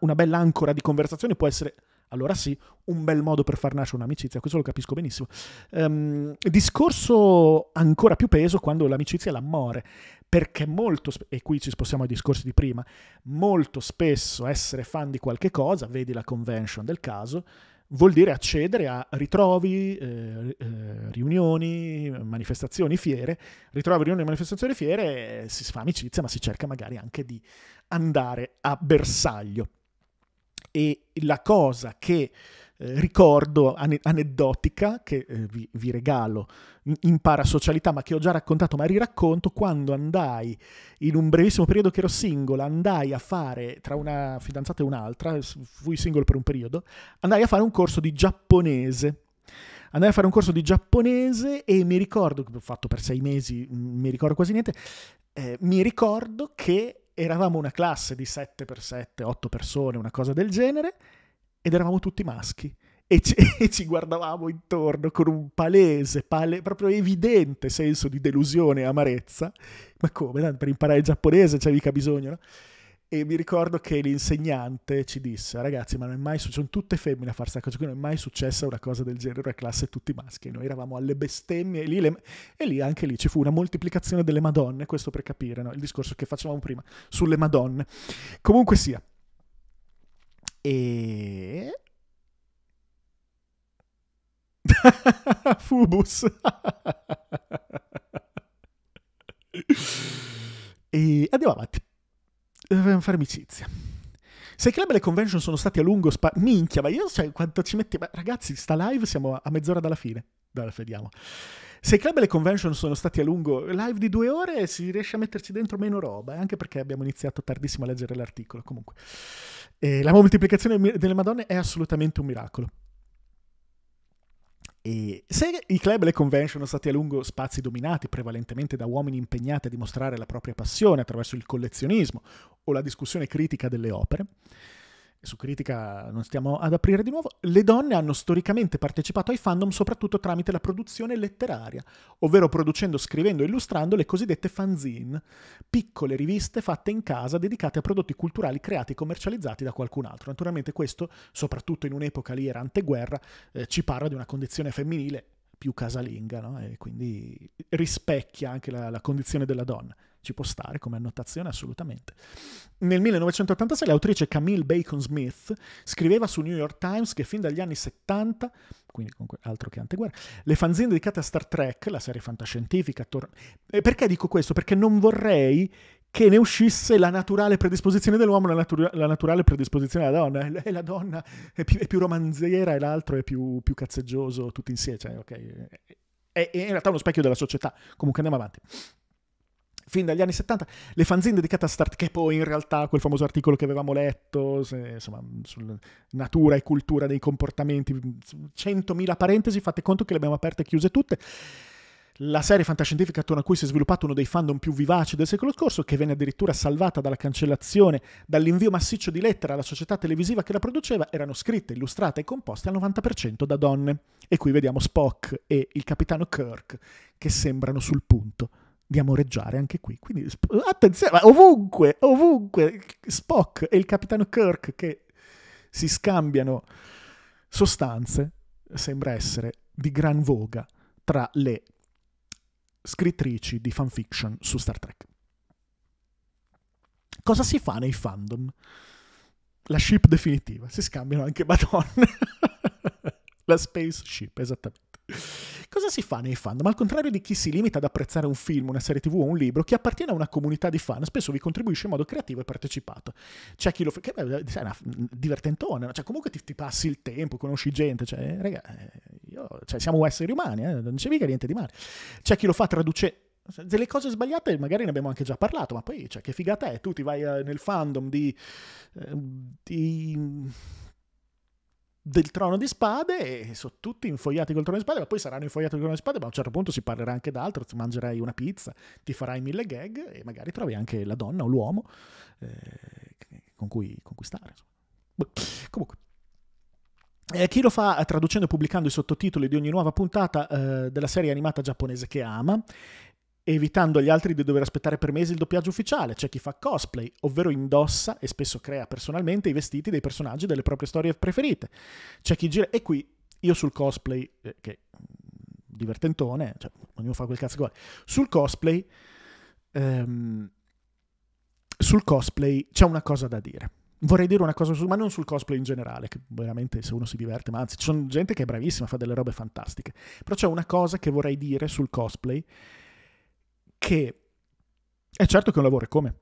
una bella ancora di conversazione può essere allora sì, un bel modo per far nascere un'amicizia, questo lo capisco benissimo. Um, discorso ancora più peso quando l'amicizia è l'amore, perché molto, sp- e qui ci spostiamo ai discorsi di prima, molto spesso essere fan di qualche cosa, vedi la convention del caso, vuol dire accedere a ritrovi, eh, eh, riunioni, manifestazioni, fiere. Ritrovi, riunioni, manifestazioni, fiere, eh, si fa amicizia, ma si cerca magari anche di andare a bersaglio. E la cosa che eh, ricordo ane- aneddotica che eh, vi, vi, regalo in, in, parasocialità, ma che ho già raccontato, ma riracconto quando andai in un brevissimo periodo che ero single, andai a fare tra una fidanzata e un'altra, fui single per un periodo, andai a fare un corso di giapponese. Andai a fare un corso di giapponese e mi ricordo, che ho fatto per sei mesi, mm, mi ricordo quasi niente, eh, mi ricordo che eravamo una classe di 7 per 7, 8 persone, una cosa del genere, ed eravamo tutti maschi. E ci, e ci guardavamo intorno con un palese, pale, proprio evidente senso di delusione e amarezza. Ma come? Per imparare il giapponese c'è mica bisogno, no? E mi ricordo che l'insegnante ci disse, ragazzi, ma non è mai successo, sono tutte femmine a fare sta cosa qui, non è mai successa una cosa del genere, una classe tutti maschi, noi eravamo alle bestemmie e lì, le, e lì anche lì ci fu una moltiplicazione delle madonne, questo per capire no? il discorso che facevamo prima sulle madonne. Comunque sia. E... Fubus. e andiamo avanti dovevamo fare amicizia. Se i club e le convention sono stati a lungo spa... Minchia, ma io cioè, quanto ci metteva... Ragazzi, sta live siamo a mezz'ora dalla fine. Dai, vediamo. Se i club e le convention sono stati a lungo live di due ore, si riesce a metterci dentro meno roba, eh, anche perché abbiamo iniziato tardissimo a leggere l'articolo, comunque. E la moltiplicazione delle Madonne è assolutamente un miracolo. E se i club e le convention sono stati a lungo spazi dominati prevalentemente da uomini impegnati a dimostrare la propria passione attraverso il collezionismo o la discussione critica delle opere, su critica non stiamo ad aprire di nuovo, le donne hanno storicamente partecipato ai fandom soprattutto tramite la produzione letteraria, ovvero producendo, scrivendo e illustrando le cosiddette fanzine, piccole riviste fatte in casa dedicate a prodotti culturali creati e commercializzati da qualcun altro. Naturalmente questo, soprattutto in un'epoca lì era anteguerra, eh, ci parla di una condizione femminile più casalinga, no? e quindi rispecchia anche la, la condizione della donna. Ci può stare come annotazione assolutamente. Nel 1986 l'autrice Camille Bacon Smith scriveva su New York Times che fin dagli anni 70, quindi comunque altro che anteguerra, le fanzine dedicate a Star Trek, la serie fantascientifica, tor- e perché dico questo? Perché non vorrei che ne uscisse la naturale predisposizione dell'uomo, la, natura- la naturale predisposizione della donna. E la donna è più, è più romanziera e l'altro è più, più cazzeggioso tutti insieme. Cioè, okay, è, è in realtà uno specchio della società. Comunque andiamo avanti fin dagli anni 70, le fanzine dedicate a Start, che poi in realtà quel famoso articolo che avevamo letto, se, insomma, sulla natura e cultura dei comportamenti, 100.000 parentesi, fate conto che le abbiamo aperte e chiuse tutte. La serie fantascientifica attorno a cui si è sviluppato uno dei fandom più vivaci del secolo scorso, che venne addirittura salvata dalla cancellazione, dall'invio massiccio di lettere alla società televisiva che la produceva, erano scritte, illustrate e composte al 90% da donne. E qui vediamo Spock e il capitano Kirk che sembrano sul punto di amoreggiare anche qui. Quindi attenzione, ovunque, ovunque Spock e il capitano Kirk che si scambiano sostanze sembra essere di gran voga tra le scrittrici di fanfiction su Star Trek. Cosa si fa nei fandom? La ship definitiva, si scambiano anche Madonna. La spaceship, esattamente. Cosa si fa nei fandom? Al contrario di chi si limita ad apprezzare un film, una serie tv o un libro, chi appartiene a una comunità di fan spesso vi contribuisce in modo creativo e partecipato. C'è chi lo fa, che è una divertentone, cioè comunque ti, ti, passi il tempo, conosci gente, cioè, raga, eh, io, cioè, siamo esseri umani, eh? non c'è mica niente di male. C'è chi lo fa traduce delle cose sbagliate magari ne abbiamo anche già parlato, ma poi cioè, che figata è? Tu ti vai eh, nel fandom di, eh, di del trono di spade e sono tutti infogliati col trono di spade, ma poi saranno infogliati col trono di spade, ma a un certo punto si parlerà anche d'altro, ti mangerai una pizza, ti farai mille gag e magari trovi anche la donna o l'uomo eh, con cui conquistare. Boh, comunque. Eh, chi lo fa eh, traducendo e pubblicando i sottotitoli di ogni nuova puntata eh, della serie animata giapponese che ama evitando agli altri di dover aspettare per mesi il doppiaggio ufficiale. C'è chi fa cosplay, ovvero indossa e spesso crea personalmente i vestiti dei personaggi delle proprie storie preferite. C'è chi gira... E qui io sul cosplay, eh, che mm, divertentone, cioè, ognuno fa quel cazzo che vuole. Sul cosplay... Ehm, sul cosplay c'è una cosa da dire. Vorrei dire una cosa, ma non sul cosplay in generale, che veramente se uno si diverte, ma anzi, c'è gente che è bravissima, fa delle robe fantastiche. Però c'è una cosa che vorrei dire sul cosplay, che è certo che è un lavoro è come.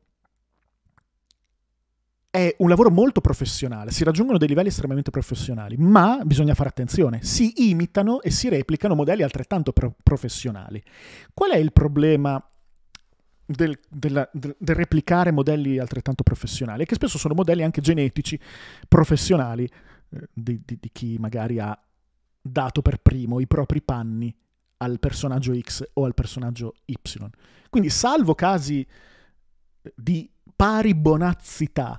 È un lavoro molto professionale, si raggiungono dei livelli estremamente professionali, ma bisogna fare attenzione, si imitano e si replicano modelli altrettanto pro- professionali. Qual è il problema del, della, del, replicare modelli altrettanto professionali, che spesso sono modelli anche genetici, professionali, eh, di, di, di, chi magari ha dato per primo i propri panni al personaggio X o al personaggio Y. Quindi, salvo casi eh, di pari bonazzità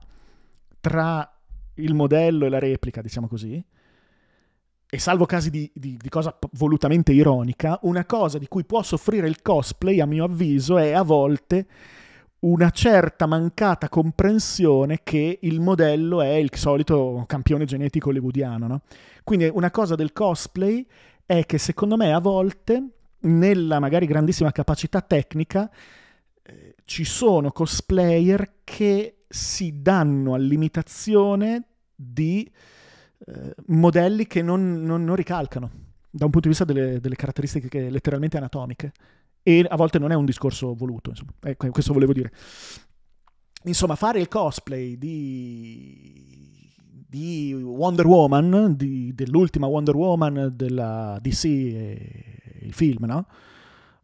tra il modello e la replica, diciamo così, e salvo casi di, di, di, cosa volutamente ironica, una cosa di cui può soffrire il cosplay, a mio avviso, è a volte una certa mancata comprensione che il modello è il solito campione genetico hollywoodiano. No? Quindi una cosa del cosplay è che secondo me a volte, nella magari grandissima capacità tecnica, eh, ci sono cosplayer che si danno all'imitazione di eh, modelli che non, non, non, ricalcano da un punto di vista delle, delle caratteristiche letteralmente anatomiche e a volte non è un discorso voluto, insomma. Ecco, questo volevo dire. Insomma, fare il cosplay di di Wonder Woman, di, dell'ultima Wonder Woman della DC, eh, il film, no?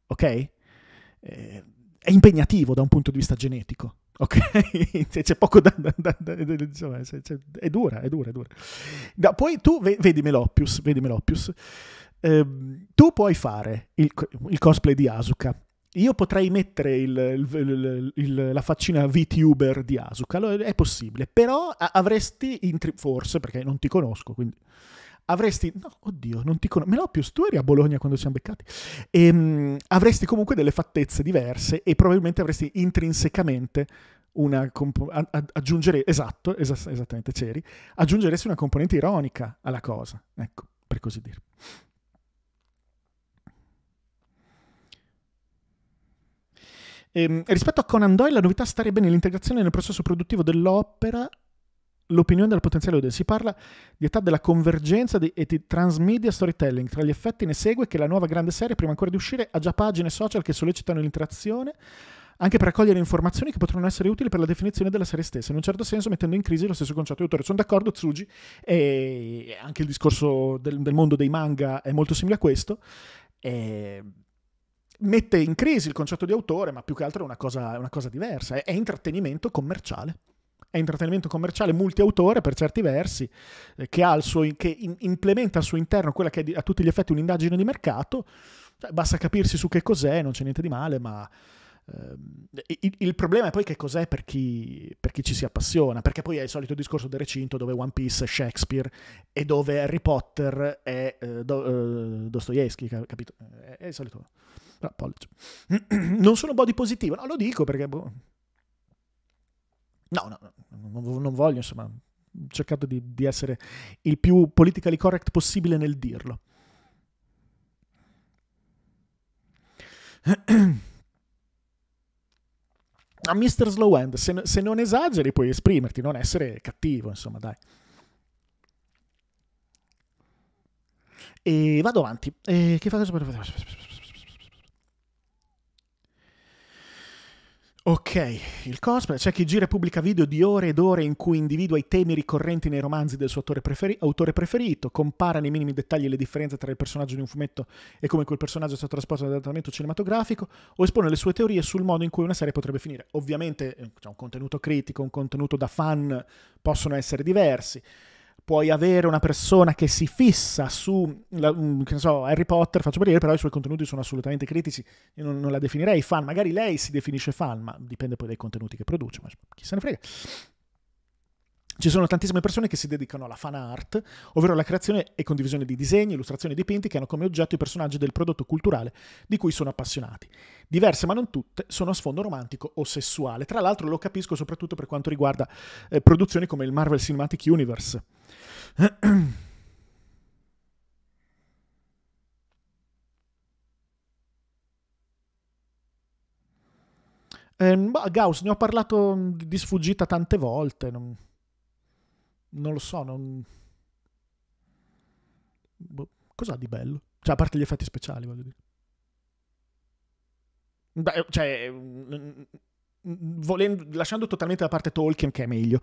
Ok? Eh, è impegnativo da un punto di vista genetico, ok? c'è poco da... da, da, da insomma, è dura, è dura, è dura. Da, poi tu vedi Melopius, vedi Melopius. Eh, tu puoi fare il, il cosplay di Asuka, io potrei mettere il, il, il, la faccina VTuber di Asuka, è possibile, però avresti, tri- forse perché non ti conosco, quindi avresti, no, oddio, non ti conosco, Meloppius, tu eri a Bologna quando siamo beccati, e, um, avresti comunque delle fattezze diverse e probabilmente avresti intrinsecamente una comp- a- aggiungere, esatto, es- esattamente c'eri, aggiungeresti una componente ironica alla cosa, ecco, per così dire. E, ehm, rispetto a Conan Doyle, la novità starebbe nell'integrazione nel processo produttivo dell'opera l'opinione del potenziale audience. Si parla di età della convergenza di, e di transmedia storytelling. Tra gli effetti ne segue che la nuova grande serie, prima ancora di uscire, ha già pagine social che sollecitano l'interazione anche per raccogliere informazioni che potranno essere utili per la definizione della serie stessa, in un certo senso mettendo in crisi lo stesso concetto di autore. Sono d'accordo, Tsuji, e anche il discorso del, del mondo dei manga è molto simile a questo. E ehm, mette in crisi il concetto di autore, ma più che altro è una cosa, una cosa diversa, è, è intrattenimento commerciale è intrattenimento commerciale multiautore per certi versi, eh, che, suo, che in, implementa al suo interno quella che è a tutti gli effetti un'indagine di mercato, cioè, basta capirsi su che cos'è, non c'è niente di male, ma eh, il, il, problema è poi che cos'è per chi, per chi, ci si appassiona, perché poi è il solito discorso del recinto dove One Piece è Shakespeare e dove Harry Potter è eh, do, eh, Dostoevsky, capito? È, è il solito... No, ah, pollice. non sono body positivo, no, lo dico perché... Boh. No, no, no, non voglio, insomma, ho cercato di, di essere il più politically correct possibile nel dirlo. A Mr. Slow End, se, se, non esageri puoi esprimerti, non essere cattivo, insomma, dai. E vado avanti. E che fa cosa? Ok, il cosplay, c'è chi gira e pubblica video di ore ed ore in cui individua i temi ricorrenti nei romanzi del suo preferi- autore preferito, compara nei minimi dettagli le differenze tra il personaggio di un fumetto e come quel personaggio è stato trasposto nell'adattamento cinematografico, o espone le sue teorie sul modo in cui una serie potrebbe finire. Ovviamente eh, c'è un contenuto critico, un contenuto da fan, possono essere diversi puoi avere una persona che si fissa su, mm, che ne so, Harry Potter, faccio per dire, però i suoi contenuti sono assolutamente critici, io non, non la definirei fan, magari lei si definisce fan, ma dipende poi dai contenuti che produce, ma chi se ne frega. Ci sono tantissime persone che si dedicano alla fan art, ovvero alla creazione e condivisione di disegni, illustrazioni e dipinti che hanno come oggetto i personaggi del prodotto culturale di cui sono appassionati. Diverse, ma non tutte, sono a sfondo romantico o sessuale. Tra l'altro lo capisco soprattutto per quanto riguarda eh, produzioni come il Marvel Cinematic Universe. eh, Gauss, ne ho parlato mm, di sfuggita tante volte. Non non lo so, non... Boh, cos'ha di bello? Cioè, a parte gli effetti speciali, voglio dire. Beh, eh, cioè, mm, mm, mm, volendo, lasciando totalmente da parte Tolkien, che è meglio,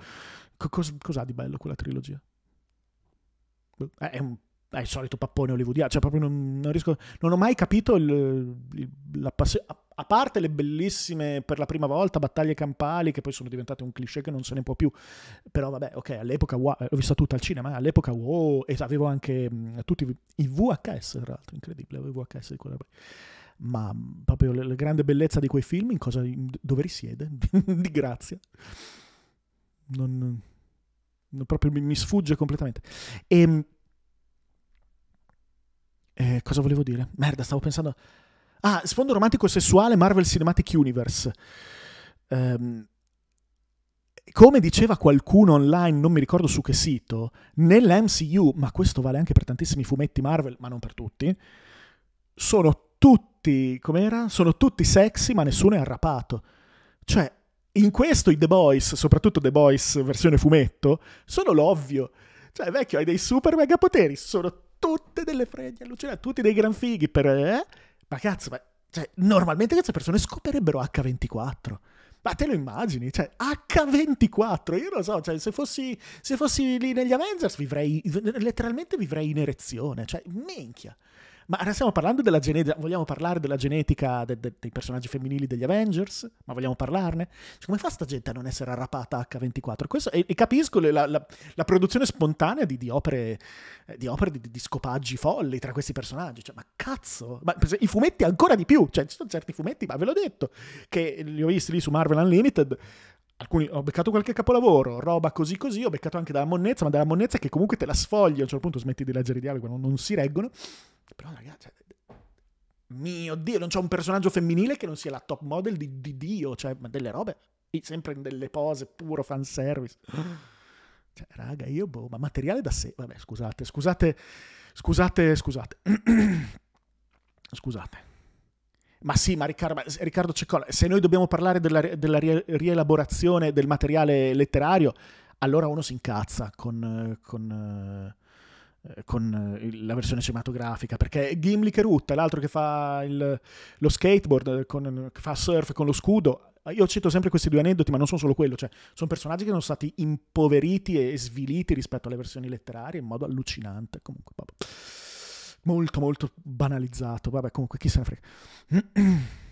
cos'ha di bello quella trilogia? Boh, è un è il solito pappone hollywoodiano, cioè proprio non, non, riesco, non ho mai capito il, il, la passione, a, a, parte le bellissime per la prima volta battaglie campali che poi sono diventate un cliché che non se ne può più, però vabbè ok all'epoca wow, l'ho vista tutta al cinema, all'epoca wow e avevo anche mh, tutti i VHS tra l'altro, incredibile, avevo VHS di quella ma proprio la grande bellezza di quei film in cosa, in, dove risiede, di grazia. Non, non proprio mi, mi sfugge completamente. E ehm, eh, cosa volevo dire? Merda, stavo pensando... Ah, sfondo romantico e sessuale Marvel Cinematic Universe. Um, come diceva qualcuno online, non mi ricordo su che sito, nell'MCU, ma questo vale anche per tantissimi fumetti Marvel, ma non per tutti, sono tutti, com'era? Sono tutti sexy, ma nessuno è arrapato. Cioè, in questo i The Boys, soprattutto The Boys versione fumetto, sono l'ovvio. Cioè, vecchio, hai dei super mega poteri, sono tutti tutte delle fredde allucinanti, tutti dei gran fighi per... Eh? Ma cazzo, ma, cioè, normalmente queste persone scoperebbero H24. Ma te lo immagini? Cioè, H24, io lo so, cioè, se, fossi, se fossi lì negli Avengers vivrei, letteralmente vivrei in erezione, cioè, minchia. Ma adesso stiamo parlando della genetica, vogliamo parlare della genetica de- de- dei personaggi femminili degli Avengers? Ma vogliamo parlarne? Cioè, come fa sta gente a non essere arrapata H24? Questo, e, e, capisco le, la, la, la, produzione spontanea di, di opere, eh, di, opere di, di, scopaggi folli tra questi personaggi. Cioè, ma cazzo! Ma, i fumetti ancora di più. Cioè, ci sono certi fumetti, ma ve l'ho detto, che li ho visti lì su Marvel Unlimited, alcuni, ho beccato qualche capolavoro, roba così così, ho beccato anche dalla monnezza, ma dalla monnezza che comunque te la sfogli, a un certo punto smetti di leggere i dialoghi, non, non si reggono. Però ragazzi, cioè, mio Dio, non c'è un personaggio femminile che non sia la top model di, di Dio, cioè, ma delle robe, sempre in delle pose, puro fanservice. Cioè, raga, io boh, ma materiale da sé. Vabbè, scusate, scusate, scusate, scusate. scusate. Ma sì, ma Riccardo, ma Riccardo Ceccola, se noi dobbiamo parlare della, della rielaborazione del materiale letterario, allora uno si incazza con, con, eh, con eh, la versione cinematografica, perché Gimli rutta, l'altro che fa il, lo skateboard, con, che fa surf con lo scudo, io cito sempre questi due aneddoti, ma non sono solo quello, cioè sono personaggi che sono stati impoveriti e sviliti rispetto alle versioni letterarie in modo allucinante. Comunque, vabbè molto molto banalizzato. Vabbè, comunque chi se ne frega.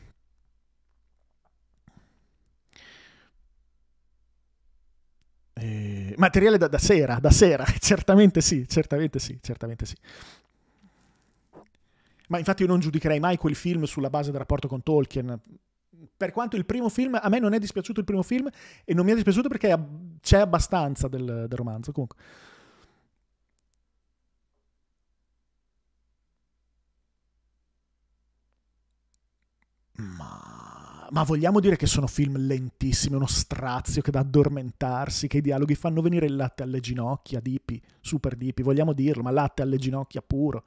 Eh, materiale da, da, sera, da sera, certamente sì, certamente sì, certamente sì. Ma infatti io non giudicherei mai quel film sulla base del rapporto con Tolkien. Per quanto il primo film, a me non è dispiaciuto il primo film e non mi è dispiaciuto perché c'è abbastanza del, del romanzo comunque. Ma... ma... vogliamo dire che sono film lentissimi, uno strazio che da addormentarsi, che i dialoghi fanno venire il latte alle ginocchia, dipi, super dipi, vogliamo dirlo, ma latte alle ginocchia puro.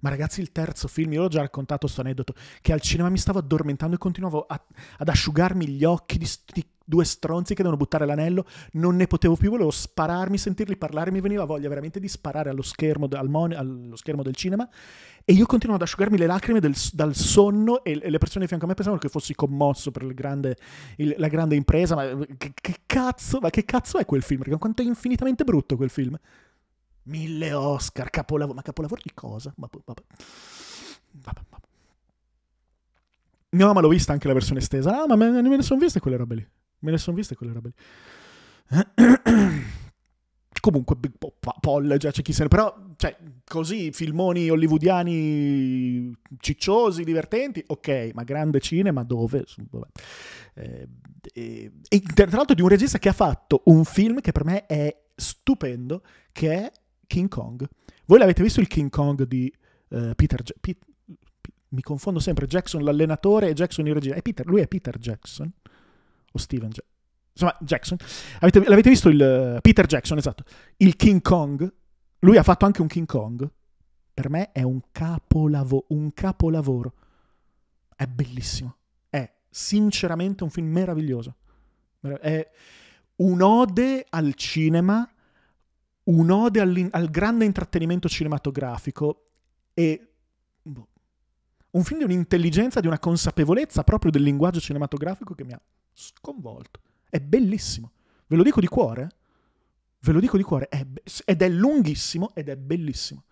Ma ragazzi, il terzo film, io l'ho già raccontato questo aneddoto, che al cinema mi stavo addormentando e continuavo a, ad asciugarmi gli occhi di sti due stronzi che devono buttare l'anello, non ne potevo più, volevo spararmi, sentirli parlare, mi veniva voglia veramente di sparare allo schermo, al mon- allo schermo del cinema e io continuavo ad asciugarmi le lacrime del, dal sonno e, e, le persone di fianco a me pensavano che fossi commosso per il grande, il, la grande impresa, ma che, che, cazzo, ma che cazzo è quel film? Perché quanto è infinitamente brutto quel film. Mille Oscar, capolavoro, ma capolavoro di cosa? Vabbè, vabbè. vabbè, vabbè. No, ma l'ho vista anche la versione estesa. Ah, ma me, me ne sono viste quelle robe lì. Me ne sono viste quelle robe lì. Comunque, Big Pop, già c'è chi se ne... Però, cioè, così, filmoni hollywoodiani cicciosi, divertenti, ok, ma grande cinema dove? Eh, eh, e, tra l'altro di un regista che ha fatto un film che per me è stupendo, che è King Kong. Voi l'avete visto il King Kong di uh, Peter... Ja- P- mi confondo sempre Jackson l'allenatore e Jackson il regista. È Peter, lui è Peter Jackson o Steven Jackson. Insomma, Jackson. Avete, l'avete visto il Peter Jackson, esatto. Il King Kong. Lui ha fatto anche un King Kong. Per me è un capolavoro, un capolavoro. È bellissimo. È sinceramente un film meraviglioso. È un'ode al cinema, un'ode al grande intrattenimento cinematografico e un film di un'intelligenza, di una consapevolezza proprio del linguaggio cinematografico che mi ha sconvolto. È bellissimo. Ve lo dico di cuore. Ve lo dico di cuore. È be- ed è lunghissimo ed è bellissimo.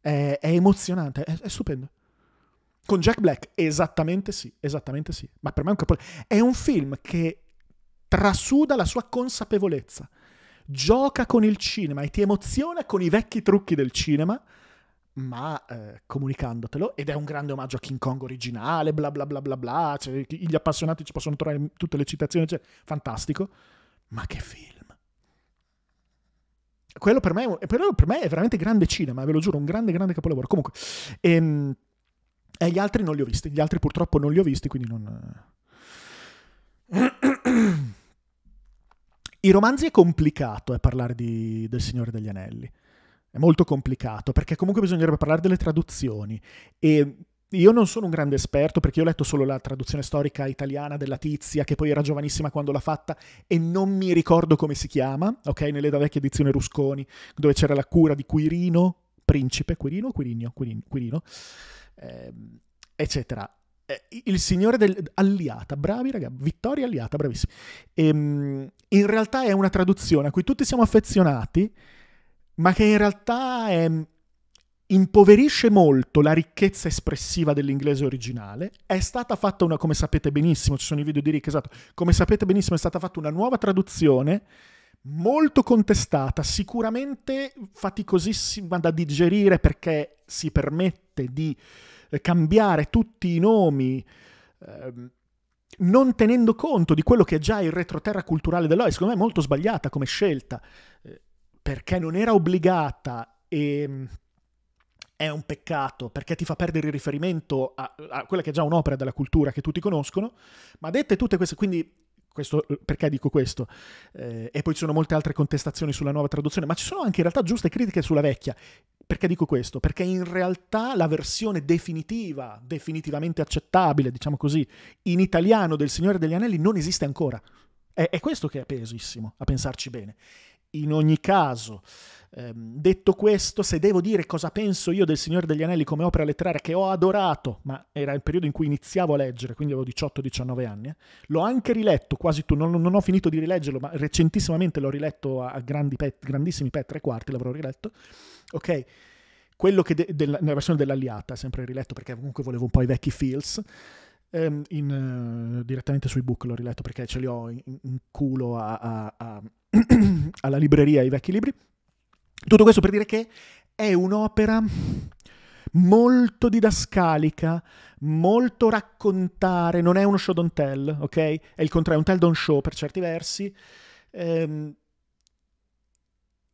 È, è emozionante, è, è, stupendo. Con Jack Black, esattamente sì, esattamente sì. Ma per me è un capolavoro. È un film che trasuda la sua consapevolezza. Gioca con il cinema e ti emoziona con i vecchi trucchi del cinema ma eh, comunicandotelo, ed è un grande omaggio a King Kong originale, bla bla bla bla bla, cioè, gli appassionati ci possono trovare tutte le citazioni, cioè, fantastico, ma che film. Quello per, me, quello per me è veramente grande cinema, ve lo giuro, un grande grande capolavoro. Comunque, ehm, e eh, gli altri non li ho visti, gli altri purtroppo non li ho visti, quindi non... Eh. I romanzi è complicato eh, parlare di, del Signore degli Anelli è molto complicato perché comunque bisognerebbe parlare delle traduzioni e io non sono un grande esperto perché ho letto solo la traduzione storica italiana della Tizia, che poi era giovanissima quando l'ha fatta, e non mi ricordo come si chiama, ok? Nelle da vecchie edizioni Rusconi, dove c'era la cura di Quirino, principe, Quirino, Quirinio, Quirino, Quirino ehm, eh, eccetera. il signore del... Alliata, bravi ragazzi, Vittoria Aliata, bravissimi. Ehm, in realtà è una traduzione a cui tutti siamo affezionati, ma che in realtà è, ehm, impoverisce molto la ricchezza espressiva dell'inglese originale. È stata fatta una, come sapete benissimo, ci sono i video di Rick, esatto, come sapete benissimo è stata fatta una nuova traduzione molto contestata, sicuramente faticosissima da digerire perché si permette di eh, cambiare tutti i nomi. Ehm, non tenendo conto di quello che è già il retroterra culturale dell'OI, secondo me è molto sbagliata come scelta. Eh, perché non era obbligata e mm, è un peccato perché ti fa perdere il riferimento a, a quella che è già un'opera della cultura che tutti conoscono, ma dette tutte queste, quindi questo, perché dico questo? Eh, e poi ci sono molte altre contestazioni sulla nuova traduzione, ma ci sono anche in realtà giuste critiche sulla vecchia. Perché dico questo? Perché in realtà la versione definitiva, definitivamente accettabile, diciamo così, in italiano del Signore degli Anelli non esiste ancora. È, è questo che è pesissimo, a pensarci bene in ogni caso. Ehm, detto questo, se devo dire cosa penso io del Signore degli Anelli come opera letteraria che ho adorato, ma era il periodo in cui iniziavo a leggere, quindi avevo 18-19 anni, eh, l'ho anche riletto quasi tu, non, non, ho finito di rileggerlo, ma recentissimamente l'ho riletto a, pet, grandissimi pet, tre quarti l'avrò riletto. Ok quello che de- della, nella versione dell'Aliata, sempre riletto perché comunque volevo un po' i vecchi feels, ehm, in, uh, direttamente sui book l'ho riletto perché ce li ho in, in culo a, a, a, alla libreria i vecchi libri. Tutto questo per dire che è un'opera molto didascalica, molto raccontare, non è uno show don't tell, ok? È il contrario, è un tell don't show per certi versi. Ehm,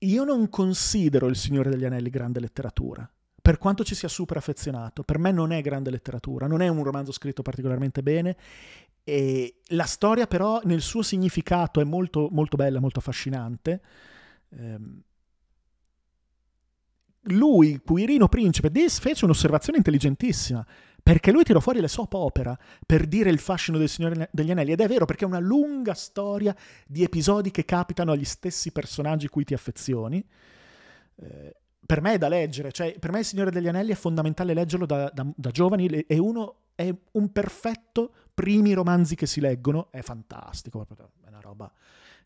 io non considero Il Signore degli Anelli grande letteratura, per quanto ci sia super affezionato, per me non è grande letteratura, non è un romanzo scritto particolarmente bene e la storia però nel suo significato è molto, molto bella, molto affascinante. Ehm, lui, Quirino Principe, fece un'osservazione intelligentissima, perché lui tirò fuori la soap opera per dire il fascino del Signore degli Anelli, ed è vero perché è una lunga storia di episodi che capitano agli stessi personaggi cui ti affezioni. Eh, per me è da leggere, cioè per me il Signore degli Anelli è fondamentale leggerlo da, da, da giovani, e uno, è un perfetto primi romanzi che si leggono, è fantastico, è una roba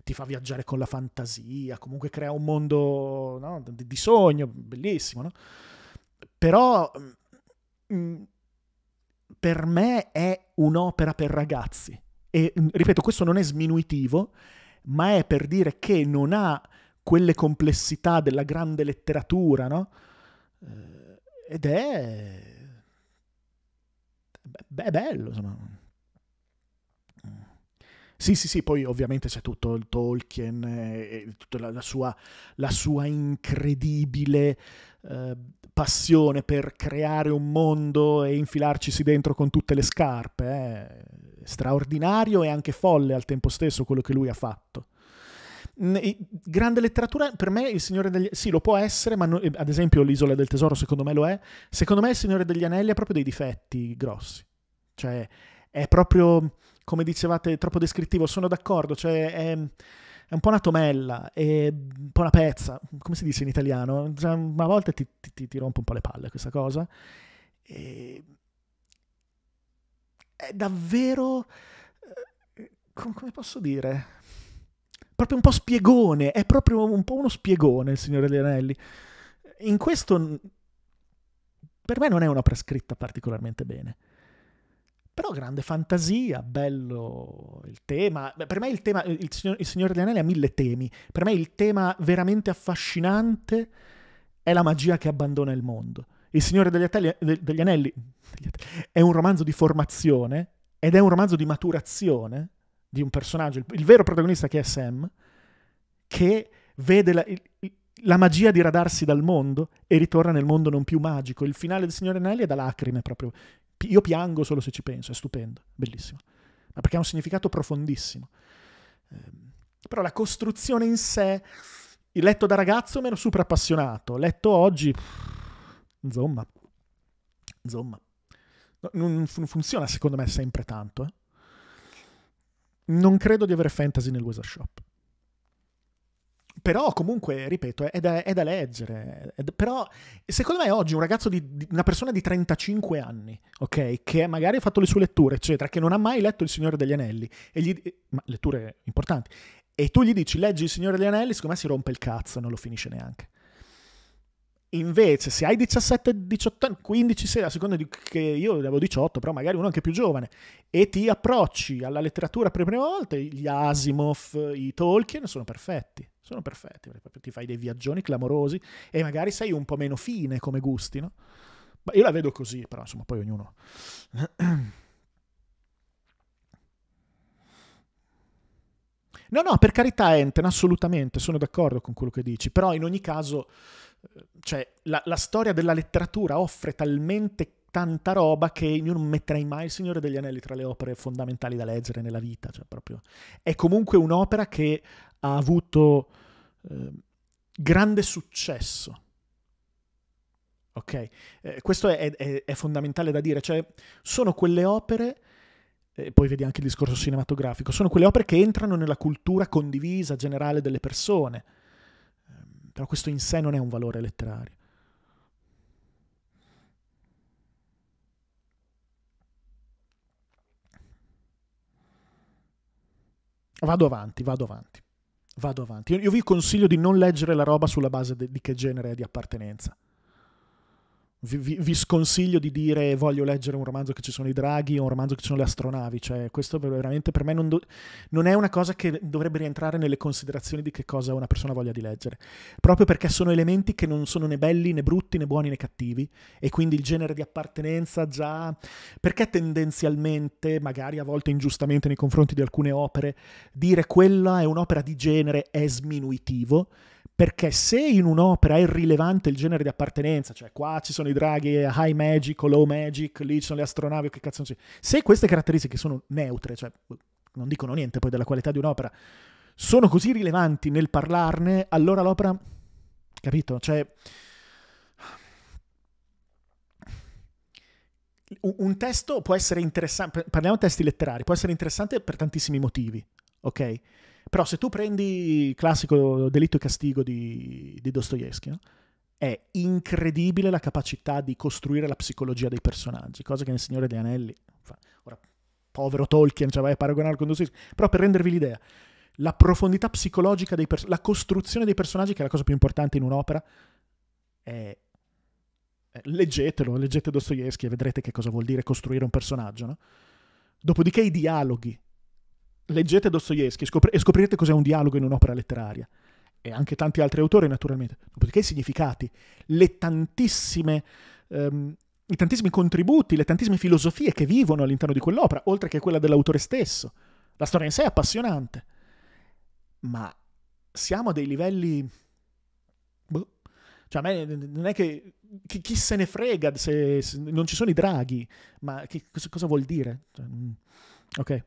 ti fa viaggiare con la fantasia, comunque crea un mondo no, di, di, sogno, bellissimo, no? Però mh, mm, mm, per me è un'opera per ragazzi. E mm, ripeto, questo non è sminuitivo, ma è per dire che non ha quelle complessità della grande letteratura, no? Eh, ed è... è bello, insomma. Sì, sì, sì, poi ovviamente c'è tutto il Tolkien eh, e tutta la, la, sua, la sua, incredibile eh, passione per creare un mondo e infilarcisi dentro con tutte le scarpe. Eh. Straordinario e anche folle al tempo stesso quello che lui ha fatto. Grande letteratura, per me il Signore degli Anelli, sì lo può essere, ma no, eh, ad esempio l'Isola del Tesoro secondo me lo è, secondo me il Signore degli Anelli ha proprio dei difetti grossi, cioè è proprio come dicevate, troppo descrittivo. Sono d'accordo, cioè è, è un po' una tomella, è un po' una pezza, come si dice in italiano. Cioè, a volte ti, ti, ti, rompe un po' le palle questa cosa. E... È davvero... Eh, come posso dire? Proprio un po' spiegone, è proprio un po' uno spiegone il Signore degli Anelli. In questo per me non è una prescritta particolarmente bene. Però grande fantasia, bello il tema. Per me il tema, il signor, il signor Anelli ha mille temi. Per me il tema veramente affascinante è la magia che abbandona il mondo. Il Signore degli, Atali, degli Anelli è un romanzo di formazione ed è un romanzo di maturazione di un personaggio, il, il vero protagonista che è Sam, che vede la, il, la magia di radarsi dal mondo e ritorna nel mondo non più magico. Il finale del Signore degli Anelli è da lacrime proprio. Io piango solo se ci penso, è stupendo, bellissimo. Ma perché ha un significato profondissimo. Ehm, però la costruzione in sé, letto da ragazzo mi ero super appassionato, letto oggi, insomma, insomma, non funziona secondo me sempre tanto. Eh. Non credo di avere fantasy nel Wesa Shop però comunque, ripeto, è da, è da leggere. È da, però secondo me oggi un ragazzo di, di, una persona di 35 anni, ok, che magari ha fatto le sue letture, eccetera, che non ha mai letto Il Signore degli Anelli, gli, eh, ma letture importanti, e tu gli dici leggi Il Signore degli Anelli, secondo me si rompe il cazzo, non lo finisce neanche. Invece, se hai 17, 18, 15, 16, a seconda di che io avevo 18, però magari uno anche più giovane, e ti approcci alla letteratura per la prima volta, gli Asimov, i Tolkien sono perfetti. Sono perfetti, perché ti fai dei viaggioni clamorosi e magari sei un po' meno fine come gusti, no? Ma io la vedo così, però insomma, poi ognuno... No, no, per carità Enten, assolutamente, sono d'accordo con quello che dici, però in ogni caso, eh, cioè, la, la, storia della letteratura offre talmente tanta roba che io non metterei mai il Signore degli Anelli tra le opere fondamentali da leggere nella vita, cioè proprio... È comunque un'opera che ha avuto eh, grande successo. Ok? Eh, questo è, è, è, fondamentale da dire, cioè sono quelle opere, e poi vedi anche il discorso cinematografico, sono quelle opere che entrano nella cultura condivisa generale delle persone, ehm, però questo in sé non è un valore letterario. Vado avanti, vado avanti vado avanti. Io, io vi consiglio di non leggere la roba sulla base de, di che genere è di appartenenza vi, vi, vi, sconsiglio di dire voglio leggere un romanzo che ci sono i draghi o un romanzo che ci sono le astronavi, cioè questo veramente per me non, do, non, è una cosa che dovrebbe rientrare nelle considerazioni di che cosa una persona voglia di leggere, proprio perché sono elementi che non sono né belli né brutti né buoni né cattivi e quindi il genere di appartenenza già, perché tendenzialmente, magari a volte ingiustamente nei confronti di alcune opere, dire quella è un'opera di genere è sminuitivo perché se in un'opera è rilevante il genere di appartenenza, cioè qua ci sono i draghi high magic o low magic, lì ci sono le astronavi che cazzo non c'è, se queste caratteristiche sono neutre, cioè boh, non dicono niente poi della qualità di un'opera, sono così rilevanti nel parlarne, allora l'opera... capito? Cioè... un testo può essere interessante, parliamo di testi letterari, può essere interessante per tantissimi motivi, ok? però se tu prendi il classico delitto e castigo di, di Dostoevsky, no? è incredibile la capacità di costruire la psicologia dei personaggi, cosa che nel Signore degli Anelli fa. Ora, povero Tolkien, cioè vai a paragonare con Dostoevsky, però per rendervi l'idea, la profondità psicologica, dei pers- la costruzione dei personaggi, che è la cosa più importante in un'opera, è... Leggetelo, leggete Dostoevsky e vedrete che cosa vuol dire costruire un personaggio. No? Dopodiché i dialoghi, leggete Dostoevsky scopri- e scoprirete cos'è un dialogo in un'opera letteraria e anche tanti altri autori naturalmente, dopodiché i significati, le tantissime, ehm, i tantissimi contributi, le tantissime filosofie che vivono all'interno di quell'opera, oltre che quella dell'autore stesso. La storia in sé è appassionante, ma siamo a dei livelli... Boh. Cioè a me non è che... Chi, chi se ne frega se, se, non ci sono i draghi, ma che, cosa, cosa vuol dire? Cioè, mm, ok.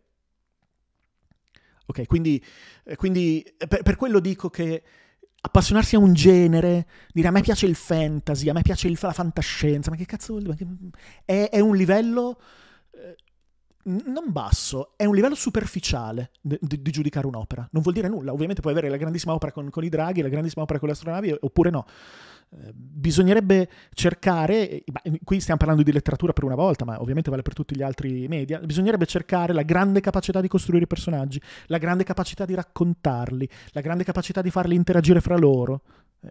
Ok, quindi, eh, quindi eh, per, per, quello dico che appassionarsi a un genere, dire a me piace il fantasy, a me piace il, la fantascienza, ma che cazzo vuol dire? È, è un livello non basso, è un livello superficiale di, di, giudicare un'opera. Non vuol dire nulla. Ovviamente puoi avere la grandissima opera con, con i draghi, la grandissima opera con le astronavi, eh, oppure no. Eh, bisognerebbe cercare, beh, eh, qui stiamo parlando di letteratura per una volta, ma ovviamente vale per tutti gli altri media, bisognerebbe cercare la grande capacità di costruire i personaggi, la grande capacità di raccontarli, la grande capacità di farli interagire fra loro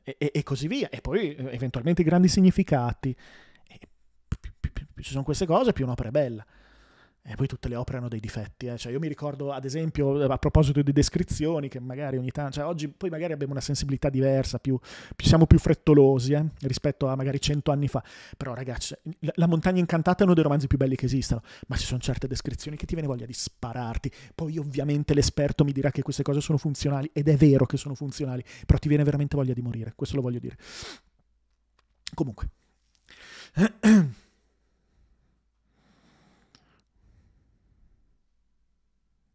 e, e, e così via, e poi eventualmente i grandi significati. E, più, più, più, più ci sono queste cose, più un'opera è bella. E poi tutte le opere hanno dei difetti. Eh? Cioè io mi ricordo, ad esempio, a proposito di descrizioni, che magari ogni tanto, cioè oggi poi magari abbiamo una sensibilità diversa, più, più, siamo più frettolosi eh? rispetto a magari cento anni fa. Però ragazzi, cioè, la, Montagna Incantata è uno dei romanzi più belli che esistano, ma ci sono certe descrizioni che ti viene voglia di spararti. Poi ovviamente l'esperto mi dirà che queste cose sono funzionali, ed è vero che sono funzionali, però ti viene veramente voglia di morire, questo lo voglio dire. Comunque.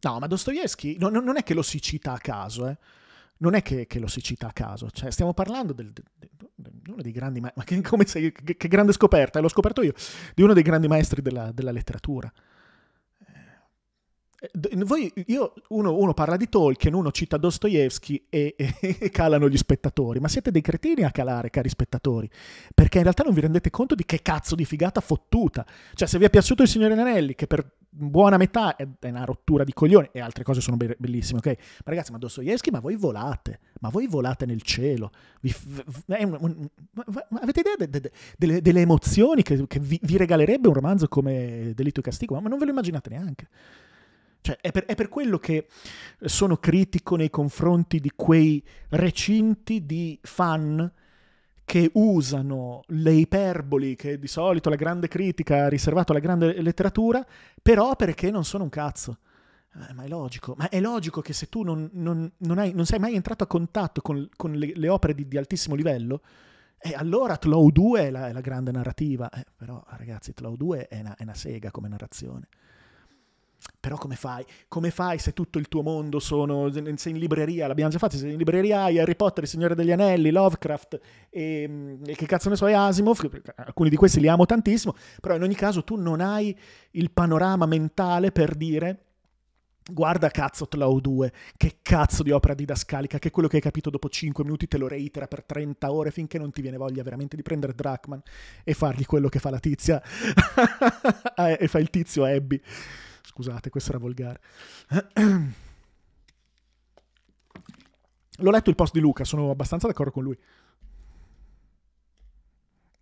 No, ma Dostoevsky no, non è che lo si cita a caso, eh. Non è che, che lo si cita a caso, cioè, stiamo parlando del, de, de, uno dei grandi maestri, ma che, sei, che, che, grande scoperta, l'ho scoperto io, di uno dei grandi maestri della, della letteratura. Voi, io, uno, uno, parla di Tolkien, uno cita Dostoevsky e, e, e, calano gli spettatori, ma siete dei cretini a calare, cari spettatori, perché in realtà non vi rendete conto di che cazzo di figata fottuta. Cioè, se vi è piaciuto Il Signore Nanelli, che per buona metà è, è una rottura di coglione e altre cose sono be- bellissime, ok? Ma ragazzi, ma Dostoevsky, ma voi volate, ma voi volate nel cielo. Vi, un, un, ma, ma avete idea de, de, de, delle, delle, emozioni che, che vi, vi regalerebbe un romanzo come Delitto e Castigo? Ma non ve lo immaginate neanche. Cioè, è, per, è per quello che sono critico nei confronti di quei recinti di fan che usano le iperboli, che di solito la grande critica ha riservato alla grande letteratura, per opere che non sono un cazzo. Eh, ma è logico, ma è logico che se tu non, non, non, hai, non sei mai entrato a contatto con, con le, le, opere di, di, altissimo livello, eh, allora Tlow 2 è la, è la grande narrativa. Eh, però ragazzi, Tlow 2 è una, è una sega come narrazione. Però come fai? Come fai se tutto il tuo mondo sono... sei in libreria, l'abbiamo già fatto, sei in libreria, hai Harry Potter, Il Signore degli Anelli, Lovecraft e, mm, e che cazzo ne so, è Asimov, alcuni di questi li amo tantissimo, però in ogni caso tu non hai il panorama mentale per dire Guarda cazzo Tlau 2, che cazzo di opera didascalica, che quello che hai capito dopo 5 minuti te lo reitera per 30 ore finché non ti viene voglia veramente di prendere Drachman e fargli quello che fa la tizia eh, e fa il tizio Abby. Scusate, questo era volgare. L'ho letto il post di Luca, sono abbastanza d'accordo con lui.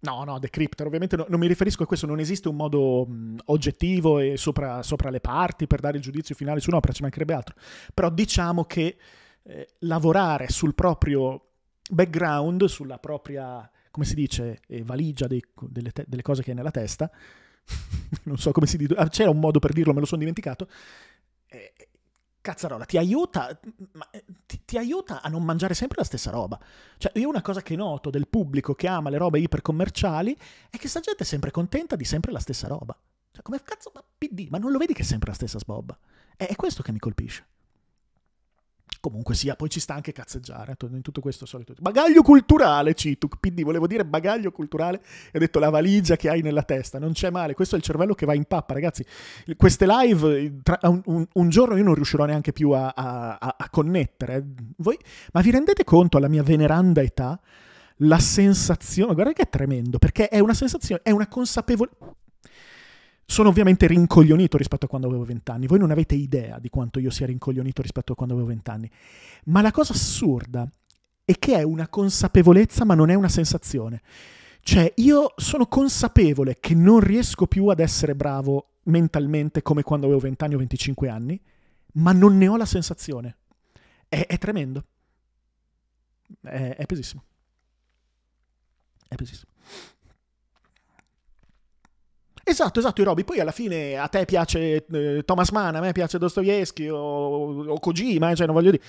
No, no, decryptor. ovviamente no, non mi riferisco a questo, non esiste un modo mh, oggettivo e sopra, sopra, le parti per dare il giudizio finale su un'opera, ci mancherebbe altro. Però diciamo che eh, lavorare sul proprio background, sulla propria, come si dice, eh, valigia dei, delle, te- delle cose che hai nella testa, non so come si dice, ah, c'era un modo per dirlo, me lo sono dimenticato. Eh, cazzarola, ti aiuta, ma, eh, ti, ti, aiuta a non mangiare sempre la stessa roba. Cioè, io una cosa che noto del pubblico che ama le robe ipercommerciali è che sta gente è sempre contenta di sempre la stessa roba. Cioè, come cazzo, ma PD, ma non lo vedi che è sempre la stessa sbobba? È, è questo che mi colpisce. Comunque sia, poi ci sta anche cazzeggiare in tutto questo solito. Bagaglio culturale, Cituc, PD, volevo dire bagaglio culturale e ho detto la valigia che hai nella testa, non c'è male, questo è il cervello che va in pappa, ragazzi. Queste live, eh, tra, un, un, giorno io non riuscirò neanche più a, a, a connettere. Voi, ma vi rendete conto alla mia veneranda età? La sensazione, guarda che è tremendo, perché è una sensazione, è una consapevolezza sono ovviamente rincoglionito rispetto a quando avevo vent'anni. Voi non avete idea di quanto io sia rincoglionito rispetto a quando avevo vent'anni. Ma la cosa assurda è che è una consapevolezza, ma non è una sensazione. Cioè, io sono consapevole che non riesco più ad essere bravo mentalmente come quando avevo 20 anni o 25 anni, ma non ne ho la sensazione. È, è tremendo. È, è pesissimo. È pesissimo. Esatto, esatto, i Roby. Poi alla fine a te piace eh, Thomas Mann, a me piace Dostoevsky o, o Kojima, eh, cioè non voglio dire...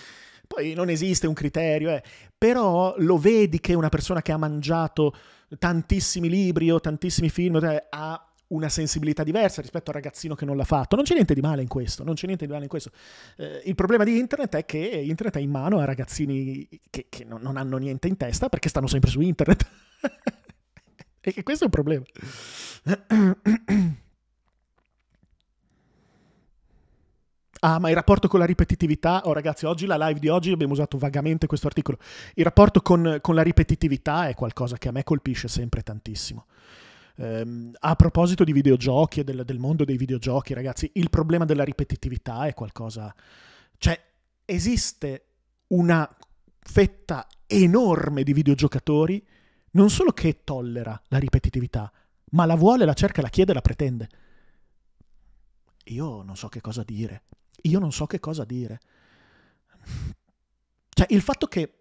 Poi non esiste un criterio, eh. però lo vedi che una persona che ha mangiato tantissimi libri o tantissimi film eh, ha una sensibilità diversa rispetto al ragazzino che non l'ha fatto. Non c'è niente di male in questo, non c'è niente di male in questo. Eh, il problema di internet è che internet è in mano a ragazzini che, che non hanno niente in testa perché stanno sempre su internet. E che questo è un problema. Ah, ma il rapporto con la ripetitività, oh ragazzi, oggi la live di oggi abbiamo usato vagamente questo articolo. Il rapporto con, con la ripetitività è qualcosa che a me colpisce sempre tantissimo. Um, a proposito di videogiochi e del, del, mondo dei videogiochi, ragazzi, il problema della ripetitività è qualcosa... Cioè, esiste una fetta enorme di videogiocatori non solo che tollera la ripetitività, ma la vuole, la cerca, la chiede, la pretende. Io non so che cosa dire. Io non so che cosa dire. Cioè, il fatto che...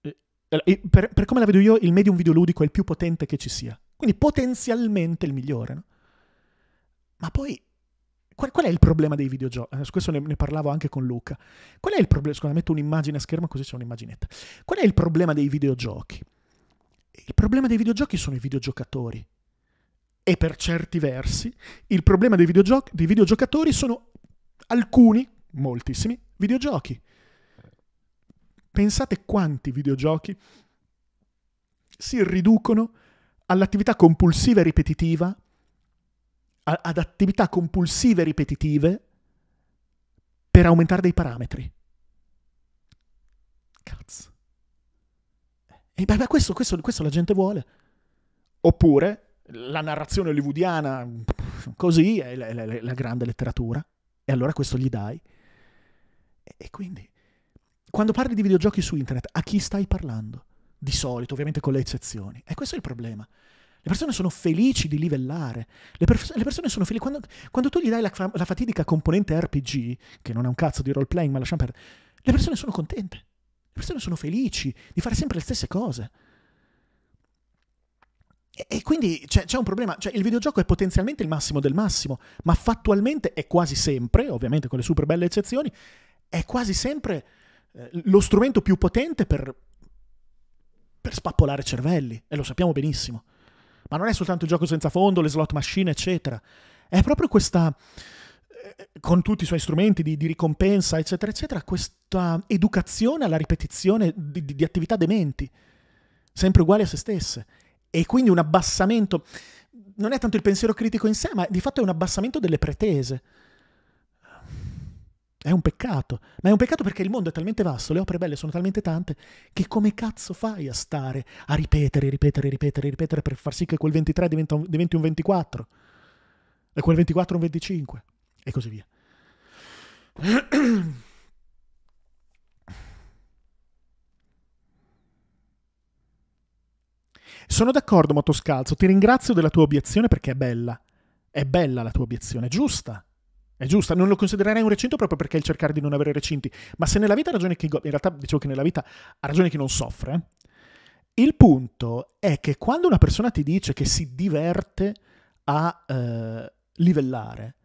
Eh, eh, per, per come la vedo io, il medium videoludico è il più potente che ci sia. Quindi potenzialmente il migliore. No? Ma poi Qual, qual, è il problema dei videogiochi? Eh, questo ne, ne, parlavo anche con Luca. Qual è il problema? Scusa, metto un'immagine a schermo così c'è un'immaginetta. Qual è il problema dei videogiochi? Il problema dei videogiochi sono i videogiocatori. E per certi versi, il problema dei, videogio- dei videogiocatori sono alcuni, moltissimi, videogiochi. Pensate quanti videogiochi si riducono all'attività compulsiva e ripetitiva, a- ad attività compulsive e ripetitive per aumentare dei parametri. Cazzo. E beh, beh questo, questo, questo la gente vuole. Oppure la narrazione hollywoodiana, così, è la, la, la, grande letteratura. E allora questo gli dai. E, e, quindi, quando parli di videogiochi su internet, a chi stai parlando? Di solito, ovviamente con le eccezioni. E questo è il problema. Le persone sono felici di livellare. Le, per- le persone sono felici. Quando, quando, tu gli dai la, la fatidica componente RPG, che non è un cazzo di roleplaying, ma lasciamo perdere, le persone sono contente persone sono felici di fare sempre le stesse cose. E, e quindi c'è, un problema, cioè il videogioco è potenzialmente il massimo del massimo, ma fattualmente è quasi sempre, ovviamente con le super belle eccezioni, è quasi sempre eh, lo strumento più potente per, per spappolare cervelli, e lo sappiamo benissimo. Ma non è soltanto il gioco senza fondo, le slot machine, eccetera. È proprio questa eh, con tutti i suoi strumenti di, di, ricompensa, eccetera, eccetera, questa educazione alla ripetizione di, di, di attività dementi, sempre uguali a se stesse. E quindi un abbassamento, non è tanto il pensiero critico in sé, ma di fatto è un abbassamento delle pretese. È un peccato, ma è un peccato perché il mondo è talmente vasto, le opere belle sono talmente tante, che come cazzo fai a stare, a ripetere, ripetere, ripetere, ripetere per far sì che quel 23 diventi un 24 e quel 24 un 25? e così via. Sono d'accordo, Motoscalzo, ti ringrazio della tua obiezione perché è bella. È bella la tua obiezione, è giusta. È giusta, non lo considererei un recinto proprio perché è il cercare di non avere recinti, ma se nella vita ha ragione chi in realtà dicevo che nella vita ha ragione chi non soffre. Eh. Il punto è che quando una persona ti dice che si diverte a eh, livellare,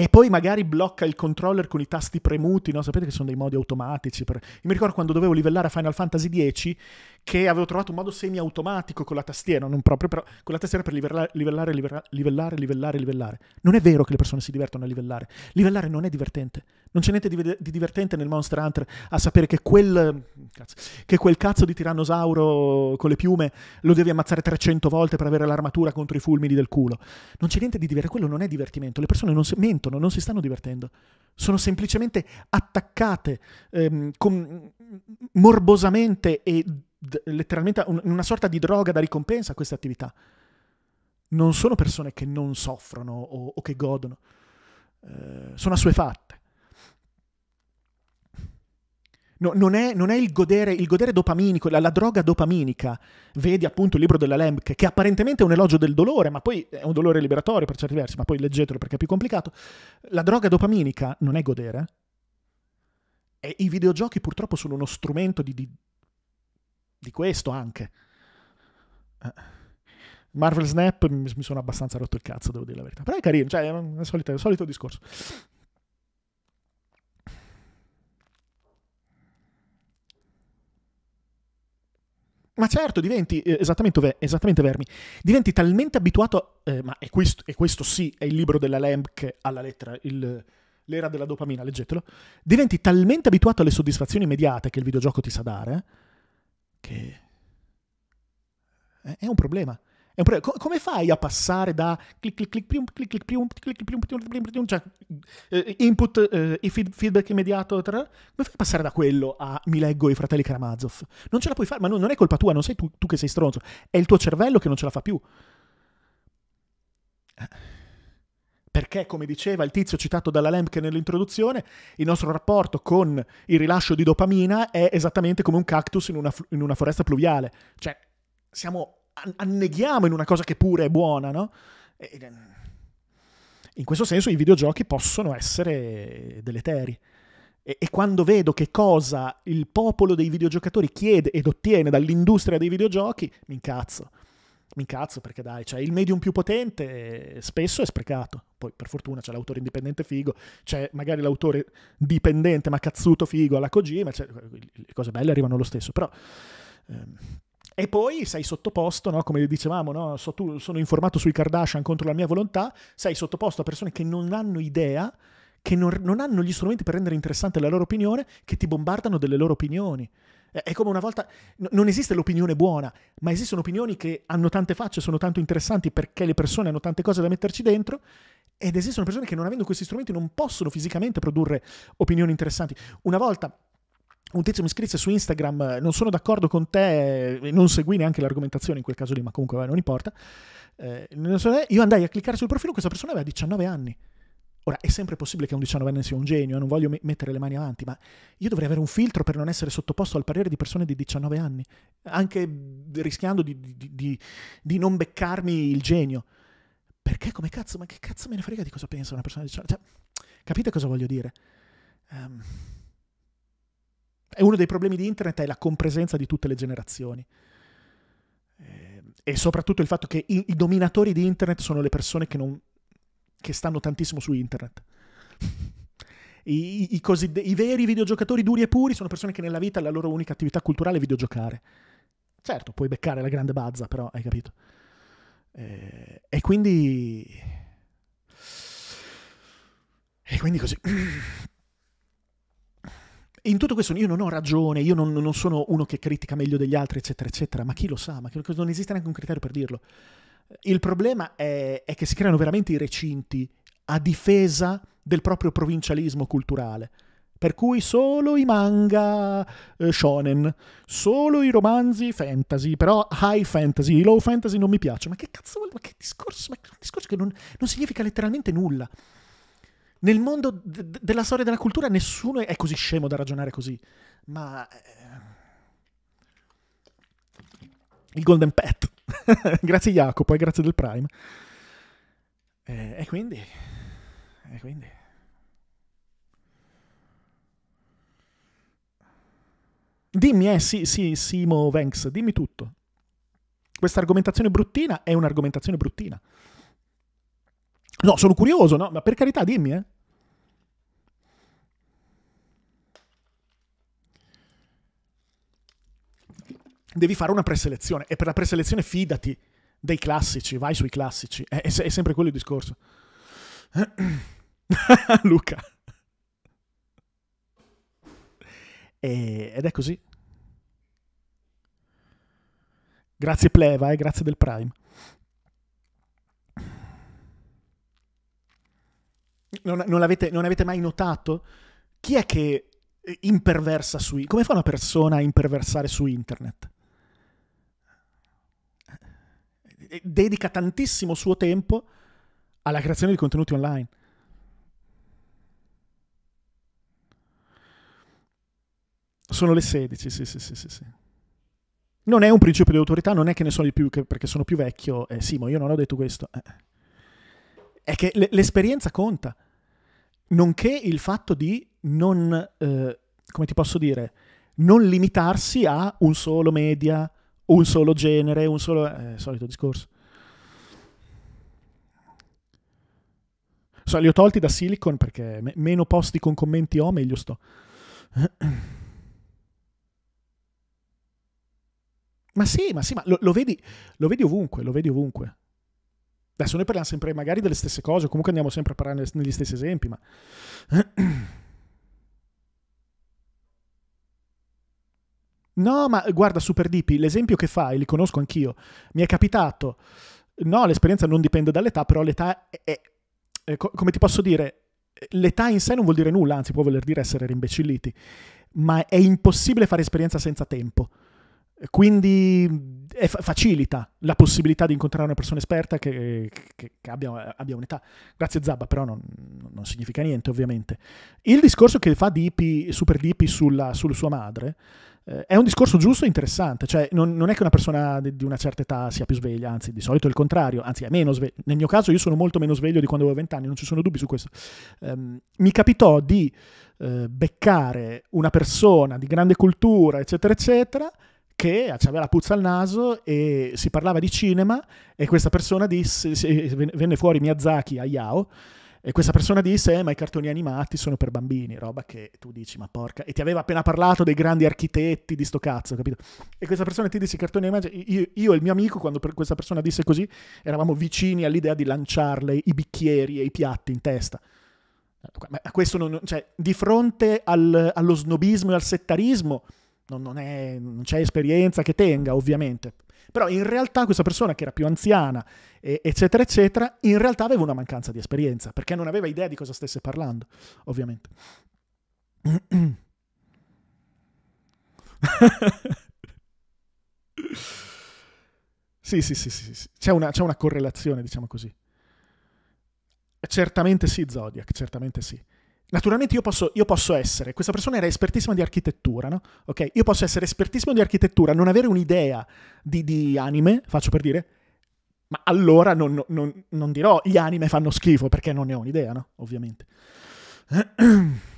e poi magari blocca il controller con i tasti premuti, no? Sapete che sono dei modi automatici per... Io mi ricordo quando dovevo livellare a Final Fantasy X che avevo trovato un modo semi-automatico con la tastiera, non proprio, però con la tastiera per livellare, livellare, livellare, livellare, livellare. Non è vero che le persone si divertono a livellare. Livellare non è divertente. Non c'è niente di, di divertente nel Monster Hunter a sapere che quel, cazzo, che quel cazzo di tirannosauro con le piume lo devi ammazzare 300 volte per avere l'armatura contro i fulmini del culo. Non c'è niente di divertente, quello non è divertimento. Le persone non si... mentono divertono, non si stanno divertendo. Sono semplicemente attaccate ehm, con, morbosamente e d- letteralmente un, una sorta di droga da ricompensa a queste attività. Non sono persone che non soffrono o, o che godono, eh, sono assuefatte. No, non, è, non, è, il godere, il godere dopaminico, la, la, droga dopaminica. Vedi appunto il libro della Lemke, che apparentemente è un elogio del dolore, ma poi è un dolore liberatorio per certi versi, ma poi leggetelo perché è più complicato. La droga dopaminica non è godere. E i videogiochi purtroppo sono uno strumento di, di, di questo anche. Eh. Marvel Snap mi sono abbastanza rotto il cazzo, devo dire la verità. Però è carino, cioè è il solito, è il solito discorso. Ma certo, diventi eh, esattamente, esattamente, Vermi, diventi talmente abituato, eh, ma è questo, è questo, sì, è il libro della Lemke alla lettera, il, l'era della dopamina, leggetelo, diventi talmente abituato alle soddisfazioni immediate che il videogioco ti sa dare, eh, che è un problema. È un Co- come fai a passare da clic click clic prium, click clic prium, clic click prium, prium, prium cioè eh, input e eh, feed- feedback immediato, tra, come fai a passare da quello a mi leggo i fratelli Karamazov? Non ce la puoi fare, ma non, non è colpa tua, non sei tu, tu che sei stronzo, è il tuo cervello che non ce la fa più. Eh. Perché, come diceva il tizio citato dalla Lemke nell'introduzione, il nostro rapporto con il rilascio di dopamina è esattamente come un cactus in una, in una foresta pluviale. Cioè, siamo anneghiamo in una cosa che pure è buona, no? in questo senso i videogiochi possono essere deleteri. E, e quando vedo che cosa il popolo dei videogiocatori chiede ed ottiene dall'industria dei videogiochi, mi incazzo. Mi incazzo perché dai, cioè il medium più potente eh, spesso è sprecato. Poi per fortuna c'è l'autore indipendente figo, c'è magari l'autore dipendente ma cazzuto figo alla Kojima, cioè, le cose belle arrivano lo stesso, però... Ehm, e poi sei sottoposto, no? come dicevamo, no? so, tu, sono informato sui Kardashian contro la mia volontà, sei sottoposto a persone che non hanno idea, che non, non hanno gli strumenti per rendere interessante la loro opinione, che ti bombardano delle loro opinioni. È come una volta, non esiste l'opinione buona, ma esistono opinioni che hanno tante facce, sono tanto interessanti perché le persone hanno tante cose da metterci dentro ed esistono persone che non avendo questi strumenti non possono fisicamente produrre opinioni interessanti. Una volta un tizio mi scrisse su Instagram, eh, non sono d'accordo con te, eh, non segui neanche l'argomentazione in quel caso lì, ma comunque non importa. Eh, eh, io andai a cliccare sul profilo, questa persona aveva 19 anni. Ora, è sempre possibile che un 19enne sia un genio, non voglio mettere le mani avanti, ma io dovrei avere un filtro per non essere sottoposto al parere di persone di 19 anni, anche rischiando di, di, di, di non beccarmi il genio. Perché come cazzo? Ma che cazzo me ne frega di cosa pensa una persona di 19 anni? Cioè, capite cosa voglio dire? Um, e uno dei problemi di internet è la compresenza di tutte le generazioni. Eh, e soprattutto il fatto che i, i dominatori di internet sono le persone che, non, che stanno tantissimo su internet. I, i, I, veri videogiocatori duri e puri sono persone che nella vita la loro unica attività culturale è videogiocare. Certo, puoi beccare la grande bazza, però hai capito. Eh, e quindi... E quindi così in tutto questo io non ho ragione, io non, non, sono uno che critica meglio degli altri, eccetera, eccetera, ma chi lo sa, ma non esiste neanche un criterio per dirlo. Il problema è, è che si creano veramente i recinti a difesa del proprio provincialismo culturale. Per cui solo i manga eh, shonen, solo i romanzi fantasy, però high fantasy, low fantasy non mi piacciono. Ma che cazzo vuol dire? Ma che discorso? Ma che discorso che non, non significa letteralmente nulla nel mondo d- della storia e della cultura nessuno è così scemo da ragionare così. Ma... Eh, il Golden Pet. grazie Jacopo e grazie del Prime. E, eh, e quindi... E quindi... Dimmi, eh, sì, sì, Simo Venks, dimmi tutto. Questa argomentazione bruttina è un'argomentazione bruttina. No, sono curioso, no? Ma per carità, dimmi, eh. Devi fare una preselezione e per la preselezione fidati dei classici, vai sui classici. È, è, è sempre quello il discorso. Luca. E, ed è così. Grazie Pleva, eh, grazie del Prime. non, non, avete, non avete mai notato? Chi è che eh, imperversa su... internet? Come fa una persona a imperversare su internet? Eh, eh, dedica tantissimo suo tempo alla creazione di contenuti online. Sono le 16, sì, sì, sì, sì, sì. Non è un principio di autorità, non è che ne so di più perché sono più vecchio. Eh, Simo, io non ho detto questo. Eh. È che l'esperienza conta nonché il fatto di non, eh, come ti posso dire, non limitarsi a un solo media, un solo genere, un solo... Eh, solito discorso. So, li ho tolti da Silicon perché me- meno posti con commenti ho, meglio sto. ma sì, ma sì, ma lo, lo, vedi, lo vedi ovunque, lo vedi ovunque. Adesso noi parliamo sempre magari delle stesse cose, o comunque andiamo sempre a parlare negli stessi esempi, ma... No, ma guarda, Super Dipi, l'esempio che fai, li conosco anch'io, mi è capitato. No, l'esperienza non dipende dall'età, però l'età è, è, è, come ti posso dire, l'età in sé non vuol dire nulla, anzi può voler dire essere rimbecilliti, ma è impossibile fare esperienza senza tempo. Quindi facilita la possibilità di incontrare una persona esperta che, che, che abbia, abbia, un'età. Grazie Zabba, però non, non, significa niente ovviamente. Il discorso che fa Dipi, Super Dipi sulla, sulla sua madre eh, è un discorso giusto e interessante, cioè non, non è che una persona di, di, una certa età sia più sveglia, anzi di solito è il contrario, anzi è meno sveglia. Nel mio caso io sono molto meno sveglio di quando avevo vent'anni, non ci sono dubbi su questo. Um, mi capitò di uh, beccare una persona di grande cultura, eccetera, eccetera che aveva la puzza al naso e si parlava di cinema e questa persona disse, venne fuori Miyazaki a Yao, e questa persona disse, eh, ma i cartoni animati sono per bambini, roba che tu dici, ma porca... E ti aveva appena parlato dei grandi architetti di sto cazzo, capito? E questa persona ti disse, i cartoni animati... Io, io, e il mio amico, quando questa persona disse così, eravamo vicini all'idea di lanciarle i bicchieri e i piatti in testa. Ma questo non... Cioè, di fronte al, allo snobismo e al settarismo non, non, è, non c'è esperienza che tenga ovviamente, però in realtà questa persona che era più anziana, eccetera, eccetera, in realtà aveva una mancanza di esperienza, perché non aveva idea di cosa stesse parlando, ovviamente. sì, sì, sì, sì, sì. C'è, una, c'è una correlazione, diciamo così. Certamente sì, Zodiac, certamente sì. Naturalmente io posso, io posso, essere, questa persona era espertissima di architettura, no? Ok, io posso essere espertissimo di architettura, non avere un'idea di, di anime, faccio per dire, ma allora non, non, non, dirò gli anime fanno schifo perché non ne ho un'idea, no? Ovviamente.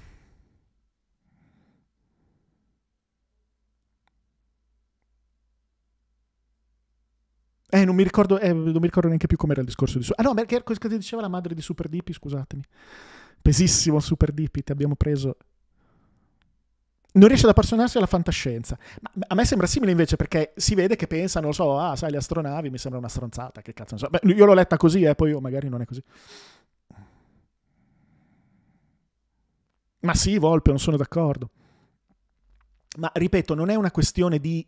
Eh, non mi ricordo, eh, non mi ricordo neanche più com'era il discorso di... Su- ah no, perché cosa diceva la madre di Super Deepy, scusatemi pesissimo Super Dippit abbiamo preso non riesce ad appassionarsi alla fantascienza. Ma a me sembra simile invece perché si vede che pensano, lo so, ah, sai, le astronavi mi sembra una stronzata, che cazzo ne so. Beh, io l'ho letta così, eh, poi oh, magari non è così. Ma sì, Volpe, non sono d'accordo. Ma ripeto, non è una questione di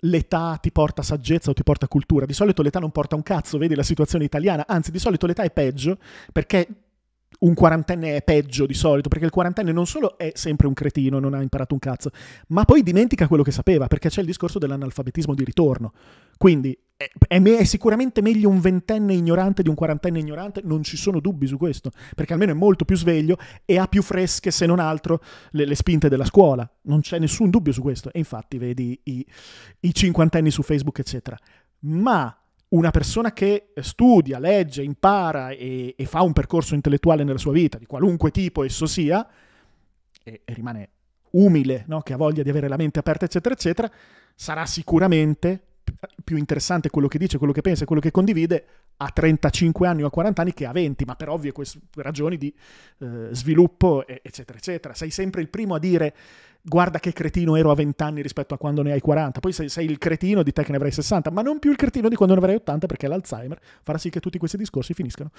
l'età ti porta saggezza o ti porta cultura. Di solito l'età non porta un cazzo, vedi la situazione italiana. Anzi, di solito l'età è peggio perché un quarantenne è peggio di solito, perché il quarantenne non solo è sempre un cretino, non ha imparato un cazzo, ma poi dimentica quello che sapeva, perché c'è il discorso dell'analfabetismo di ritorno. Quindi è, è, è, sicuramente meglio un ventenne ignorante di un quarantenne ignorante, non ci sono dubbi su questo, perché almeno è molto più sveglio e ha più fresche, se non altro, le, le spinte della scuola. Non c'è nessun dubbio su questo. E infatti vedi i cinquantenni su Facebook, eccetera. Ma una persona che studia, legge, impara e, e, fa un percorso intellettuale nella sua vita, di qualunque tipo esso sia, e, e rimane umile, no? che ha voglia di avere la mente aperta, eccetera, eccetera, sarà sicuramente più interessante quello che dice, quello che pensa e quello che condivide a 35 anni o a 40 anni che a 20, ma per ovvie ragioni di eh, sviluppo, eccetera, eccetera. Sei sempre il primo a dire guarda che cretino ero a 20 anni rispetto a quando ne hai 40, poi sei, sei, il cretino di te che ne avrai 60, ma non più il cretino di quando ne avrai 80 perché l'Alzheimer farà sì che tutti questi discorsi finiscano.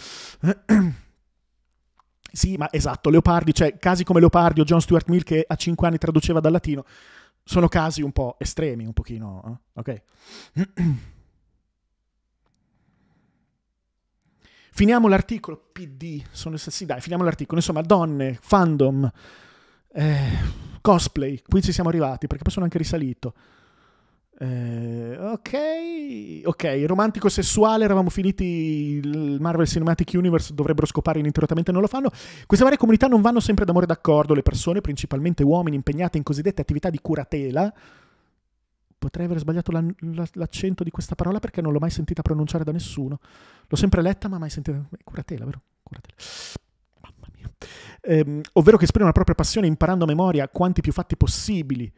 sì, ma esatto, Leopardi, cioè casi come Leopardi o John Stuart Mill che a 5 anni traduceva dal latino, sono casi un po' estremi, un pochino, eh? ok? finiamo l'articolo, PD, sono sì dai, finiamo l'articolo, insomma, donne, fandom, eh, cosplay, qui ci siamo arrivati, perché poi sono anche risalito. Eh, ok, ok, romantico sessuale, eravamo finiti il Marvel Cinematic Universe, dovrebbero scopare ininterrottamente, non lo fanno. Queste varie comunità non vanno sempre d'amore d'accordo, le persone, principalmente uomini impegnate in cosiddette attività di curatela. Potrei aver sbagliato la, la, l'accento di questa parola perché non l'ho mai sentita pronunciare da nessuno. L'ho sempre letta ma mai sentita... Eh, curatela, vero? Curatela. Mamma mia. Eh, ovvero che esprime la propria passione imparando a memoria quanti più fatti possibili.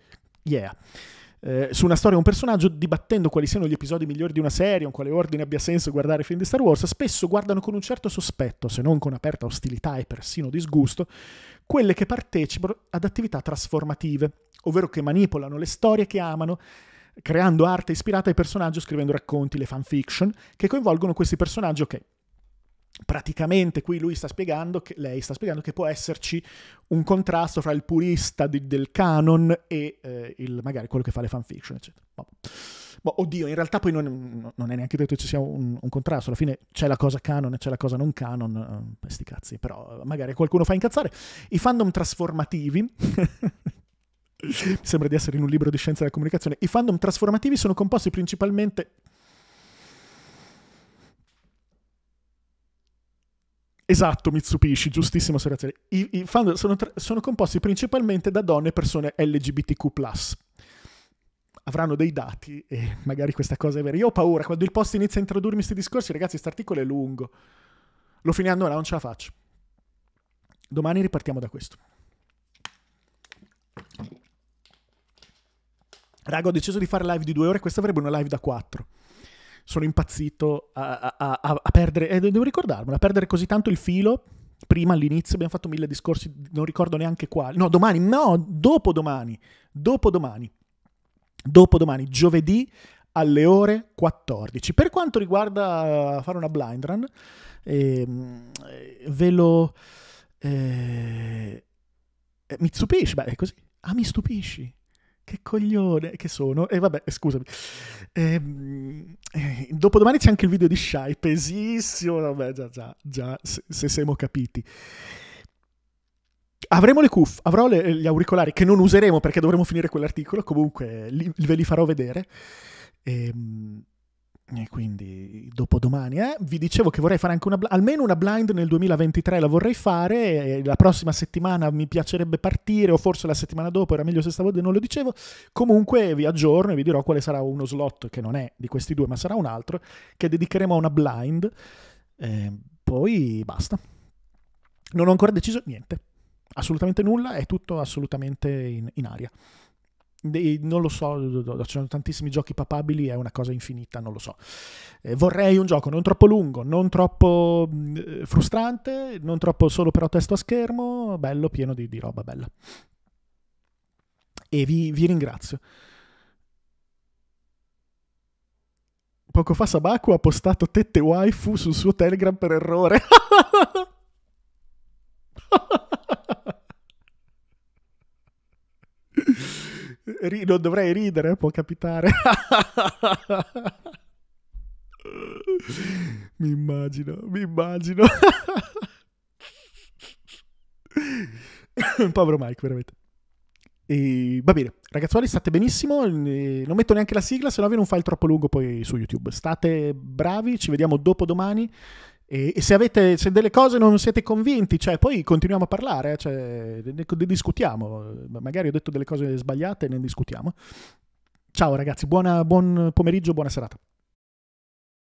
Yeah eh, su una storia o un personaggio dibattendo quali siano gli episodi migliori di una serie o in quale ordine abbia senso guardare film di Star Wars, spesso guardano con un certo sospetto, se non con aperta ostilità e persino disgusto, quelle che partecipano ad attività trasformative, ovvero che manipolano le storie che amano creando arte ispirata ai personaggi, scrivendo racconti, le fanfiction, che coinvolgono questi personaggi, ok, praticamente qui lui sta spiegando che, lei sta spiegando che può esserci un contrasto fra il purista di, del canon e eh, il, magari quello che fa le fanfiction, eccetera. Boh. Boh, oddio, in realtà poi non, non, è neanche detto che ci sia un, un contrasto, alla fine c'è la cosa canon e c'è la cosa non canon, eh, sti cazzi, però eh, magari qualcuno fa incazzare. I fandom trasformativi... Mi sembra di essere in un libro di scienza della comunicazione. I fandom trasformativi sono composti principalmente Esatto, Mitsubishi, giustissima osservazione. I, i fan sono, tra- sono composti principalmente da donne e persone LGBTQ avranno dei dati e magari questa cosa è vera. Io ho paura, quando il post inizia a introdurmi questi discorsi, ragazzi, questo articolo è lungo. Lo finiamo ora, non ce la faccio. Domani ripartiamo da questo. Raga, ho deciso di fare live di due ore, questa avrebbe una live da quattro sono impazzito a, a, a, a perdere, eh, devo ricordarmelo, a perdere così tanto il filo. Prima all'inizio abbiamo fatto mille discorsi, non ricordo neanche quali. No, domani, no, dopodomani, dopodomani, dopodomani, giovedì alle ore 14. Per quanto riguarda eh, fare una blind run, ehm, eh, ve lo... Eh, eh, mi stupisci, beh, è così. Ah, mi stupisci che coglione che sono. E vabbè, scusami. Ehm, eh, dopodomani c'è anche il video di Shy, pesissimo. Vabbè, già, già, già, se, se siamo capiti. Avremo le cuff, avrò le, gli auricolari che non useremo perché dovremo finire quell'articolo, comunque li, ve li farò vedere. Ehm, e quindi dopodomani, eh? vi dicevo che vorrei fare anche una, almeno una blind nel 2023, la vorrei fare, la prossima settimana mi piacerebbe partire o forse la settimana dopo, era meglio se stavo, non lo dicevo, comunque vi aggiorno e vi dirò quale sarà uno slot che non è di questi due ma sarà un altro, che dedicheremo a una blind, eh, poi basta. Non ho ancora deciso niente, assolutamente nulla, è tutto assolutamente in, in aria non lo so, ci sono tantissimi giochi papabili, è una cosa infinita, non lo so. Eh, vorrei un gioco non troppo lungo, non troppo mm, eh, frustrante, non troppo solo però testo a schermo, bello, pieno di, di roba bella. E vi, vi, ringrazio. Poco fa Sabaku ha postato tette waifu sul suo Telegram per errore. Ri- non dovrei ridere, può capitare. mi immagino, mi immagino. Povero Mike, veramente. E, va bene, ragazzuoli, state benissimo. Non metto neanche la sigla, se no vi non un il troppo lungo poi su YouTube. State bravi, ci vediamo dopo domani. E, e se avete se delle cose non siete convinti, cioè, poi continuiamo a parlare, eh, cioè, ne, ne discutiamo. Magari ho detto delle cose sbagliate, ne discutiamo. Ciao ragazzi, buona, buon pomeriggio, buona serata.